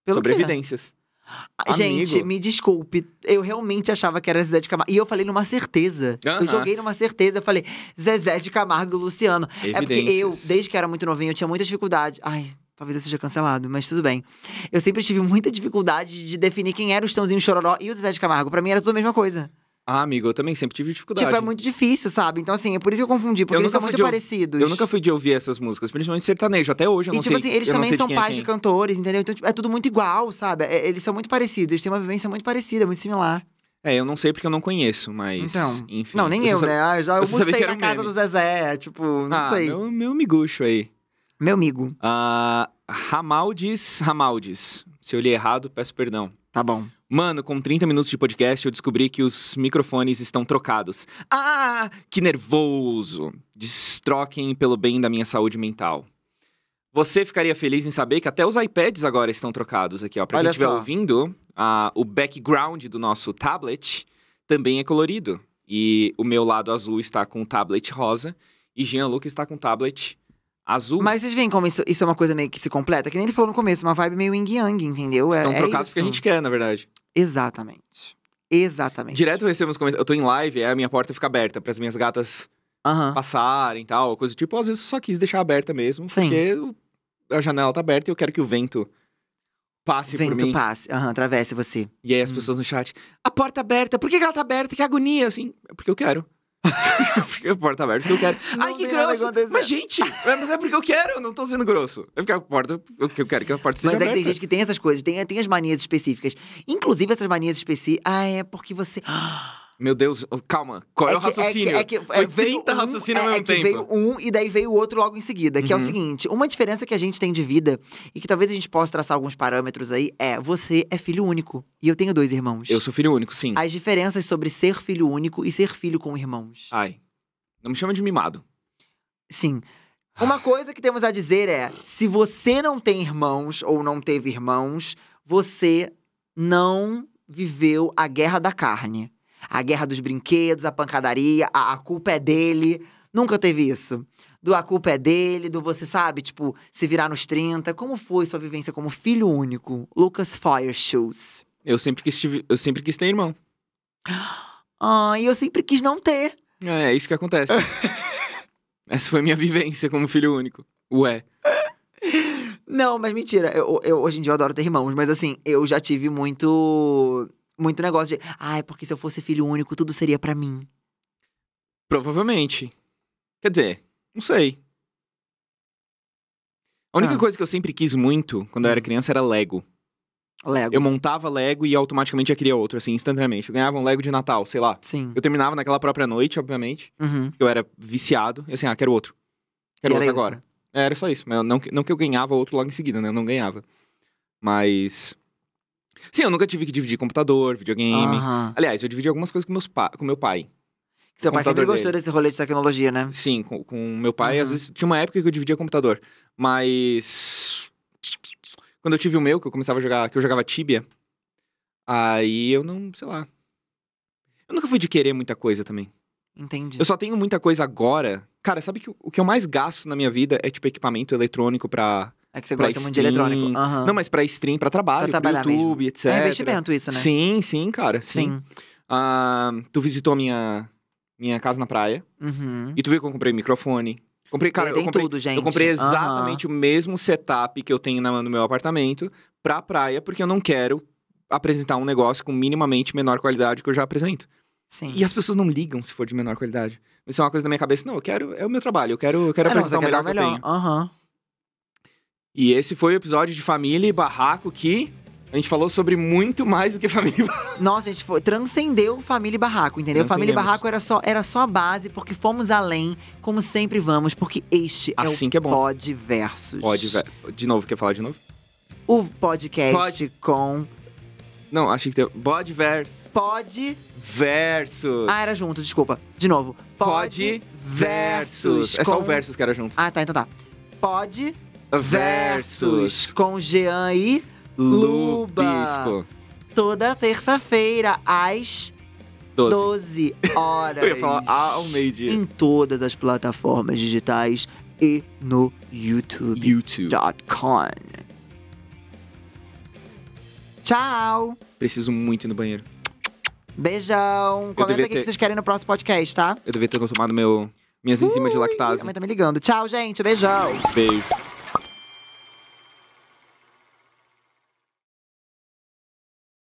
Pelo Sobre quê? evidências. Ah, Amigo. Gente, me desculpe. Eu realmente achava que era Zezé de Camargo. E eu falei numa certeza. Eu joguei numa certeza. Eu falei, Zezé de Camargo e Luciano. Evidências. É porque eu, desde que era muito novinho, eu tinha muita dificuldade. Ai, Talvez eu seja cancelado, mas tudo bem. Eu sempre tive muita dificuldade de definir quem era o Estãozinho Chororó e o Zezé de Camargo. Pra mim era tudo a mesma coisa. Ah, amigo, eu também sempre tive dificuldade. Tipo, é muito difícil, sabe? Então, assim, é por isso que eu confundi, porque eu eles são muito parecidos. Eu nunca fui de ouvir essas músicas, principalmente sertanejo, até hoje eu não e, tipo sei. assim, eles também são de é pais é de cantores, entendeu? Então, tipo, é tudo muito igual, sabe? É, eles são muito parecidos, eles têm uma vivência muito parecida, muito similar. É, eu não sei porque eu não conheço, mas. Então, enfim. Não, nem eu, sabe... né? Ah, já eu almocei na um casa meme. do Zezé, tipo, não ah, sei. Meu, meu miguxo aí. Meu amigo. Uh, ah, Ramaldes, Ramaldes. Se eu li errado, peço perdão. Tá bom. Mano, com 30 minutos de podcast, eu descobri que os microfones estão trocados. Ah, que nervoso! Destroquem pelo bem da minha saúde mental. Você ficaria feliz em saber que até os iPads agora estão trocados aqui, ó. Pra Olha quem estiver ouvindo, uh, o background do nosso tablet também é colorido. E o meu lado azul está com o tablet rosa e Jean Luca está com o tablet azul. Mas vocês veem como isso, isso é uma coisa meio que se completa? Que nem ele falou no começo, uma vibe meio yin-yang, entendeu? Estão é, é, trocados é porque a gente quer, na verdade. Exatamente. Exatamente. Direto recebemos comentários. Eu tô em live, é, a minha porta fica aberta para as minhas gatas uhum. passarem e tal, coisa tipo. Às vezes eu só quis deixar aberta mesmo, Sim. porque a janela tá aberta e eu quero que o vento passe vento por mim. passe, uhum, atravesse você. E aí as hum. pessoas no chat, a porta aberta, por que ela tá aberta? Que agonia, assim. É porque eu quero. <laughs> a porta aberta porque eu quero. Não Ai, que grosso! Mas, gente, é, mas é porque eu quero, eu não tô sendo grosso. É eu fico a porta, eu quero é que a porta seja Mas é aberta. que tem gente que tem essas coisas, tem, tem as manias específicas. Inclusive, essas manias específicas. Ah, é porque você. Meu Deus, oh, calma, qual é, é o é que, raciocínio? É que, é, é, é que, Foi 30 um, ao mesmo tempo. Veio um e daí veio o outro logo em seguida, que uhum. é o uhum. seguinte: uma diferença que a gente tem de vida e que talvez a gente possa traçar alguns parâmetros aí é: você é filho único e eu tenho dois irmãos. Eu sou filho único, sim. As diferenças sobre ser filho único e ser filho com irmãos. Ai. Não me chama de mimado. Sim. Uma coisa que temos a dizer é: se você não tem irmãos ou não teve irmãos, você não viveu a guerra da carne a guerra dos brinquedos, a pancadaria, a, a culpa é dele. Nunca teve isso. Do a culpa é dele, do você sabe, tipo, se virar nos 30. Como foi sua vivência como filho único? Lucas Fire Shoes. Eu sempre quis, tive, eu sempre quis ter irmão. <gasps> Ah, e eu sempre quis não ter. É, é isso que acontece. <laughs> Essa foi minha vivência como filho único. Ué. Não, mas mentira. Eu, eu, hoje em dia eu adoro ter irmãos, mas assim, eu já tive muito muito negócio de, ai, ah, porque se eu fosse filho único, tudo seria para mim. Provavelmente. Quer dizer, não sei. A única ah. coisa que eu sempre quis muito quando eu era hum. criança era Lego. Lego. Eu montava Lego e automaticamente já queria outro, assim, instantaneamente. Eu ganhava um Lego de Natal, sei lá. Sim. Eu terminava naquela própria noite, obviamente. Uhum. Eu era viciado. E assim, ah, quero outro. Quero e outro agora. Isso. É, era só isso. Mas não, não que eu ganhava outro logo em seguida, né? Eu não ganhava. Mas Sim, eu nunca tive que dividir computador, videogame. Aliás, eu dividi algumas coisas com, meus pa... com meu pai. Seu pai sempre gostou desse rolê de tecnologia, né? Sim, com, com meu pai, Uhum. às vezes. Tinha uma época que eu dividia computador. Mas. Quando eu tive o meu, que eu começava a jogar. Que eu jogava Tibia. Aí eu não. Sei lá. Eu nunca fui de querer muita coisa também. Entendi. Eu só tenho muita coisa agora. Cara, sabe que o o que eu mais gasto na minha vida é, tipo, equipamento eletrônico pra é que você pra gosta muito de eletrônico. Uhum. Não, mas pra stream, pra trabalho, pra, trabalhar pra YouTube, mesmo. etc. É investimento isso, né? Sim, sim, cara. Sim. sim. Uh, tu visitou a minha, minha casa na praia. Uhum. E tu viu que eu comprei microfone. Comprei, cara, eu comprei, tudo, eu comprei exatamente uhum. o mesmo setup que eu tenho na, no meu apartamento pra praia, porque eu não quero apresentar um negócio com minimamente menor qualidade que eu já apresento. Sim. E as pessoas não ligam se for de menor qualidade. Isso é uma coisa da minha cabeça. Não, eu quero. É o meu trabalho, eu quero, eu quero é, apresentar não, o melhor, melhor que eu tenho. Aham. Uhum. E esse foi o episódio de Família e Barraco que a gente falou sobre muito mais do que família e barraco. Nossa, a gente foi, transcendeu família e barraco, entendeu? Família e barraco era só, era só a base, porque fomos além, como sempre vamos, porque este é assim é o que é bom. Pod Versus. Pode, de novo, quer falar de novo? O podcast com. Não, achei que teve. pode versus. Pod. Versus. Ah, era junto, desculpa. De novo. Pod, Pod versus. versus. É só o versus que era junto. Ah, tá, então tá. Pod Versus com Jean e Luba. Lubisco. Toda terça-feira, às 12, 12 horas. <laughs> Eu ia falar ao meio-dia. Em todas as plataformas digitais e no YouTube. YouTube.com. Tchau! Preciso muito ir no banheiro. Beijão! Comenta aqui o ter... que vocês querem no próximo podcast, tá? Eu devia ter tomado meu, minhas Ui, enzimas de lactase. Minha mãe tá me ligando. Tchau, gente. Beijão. Beijo.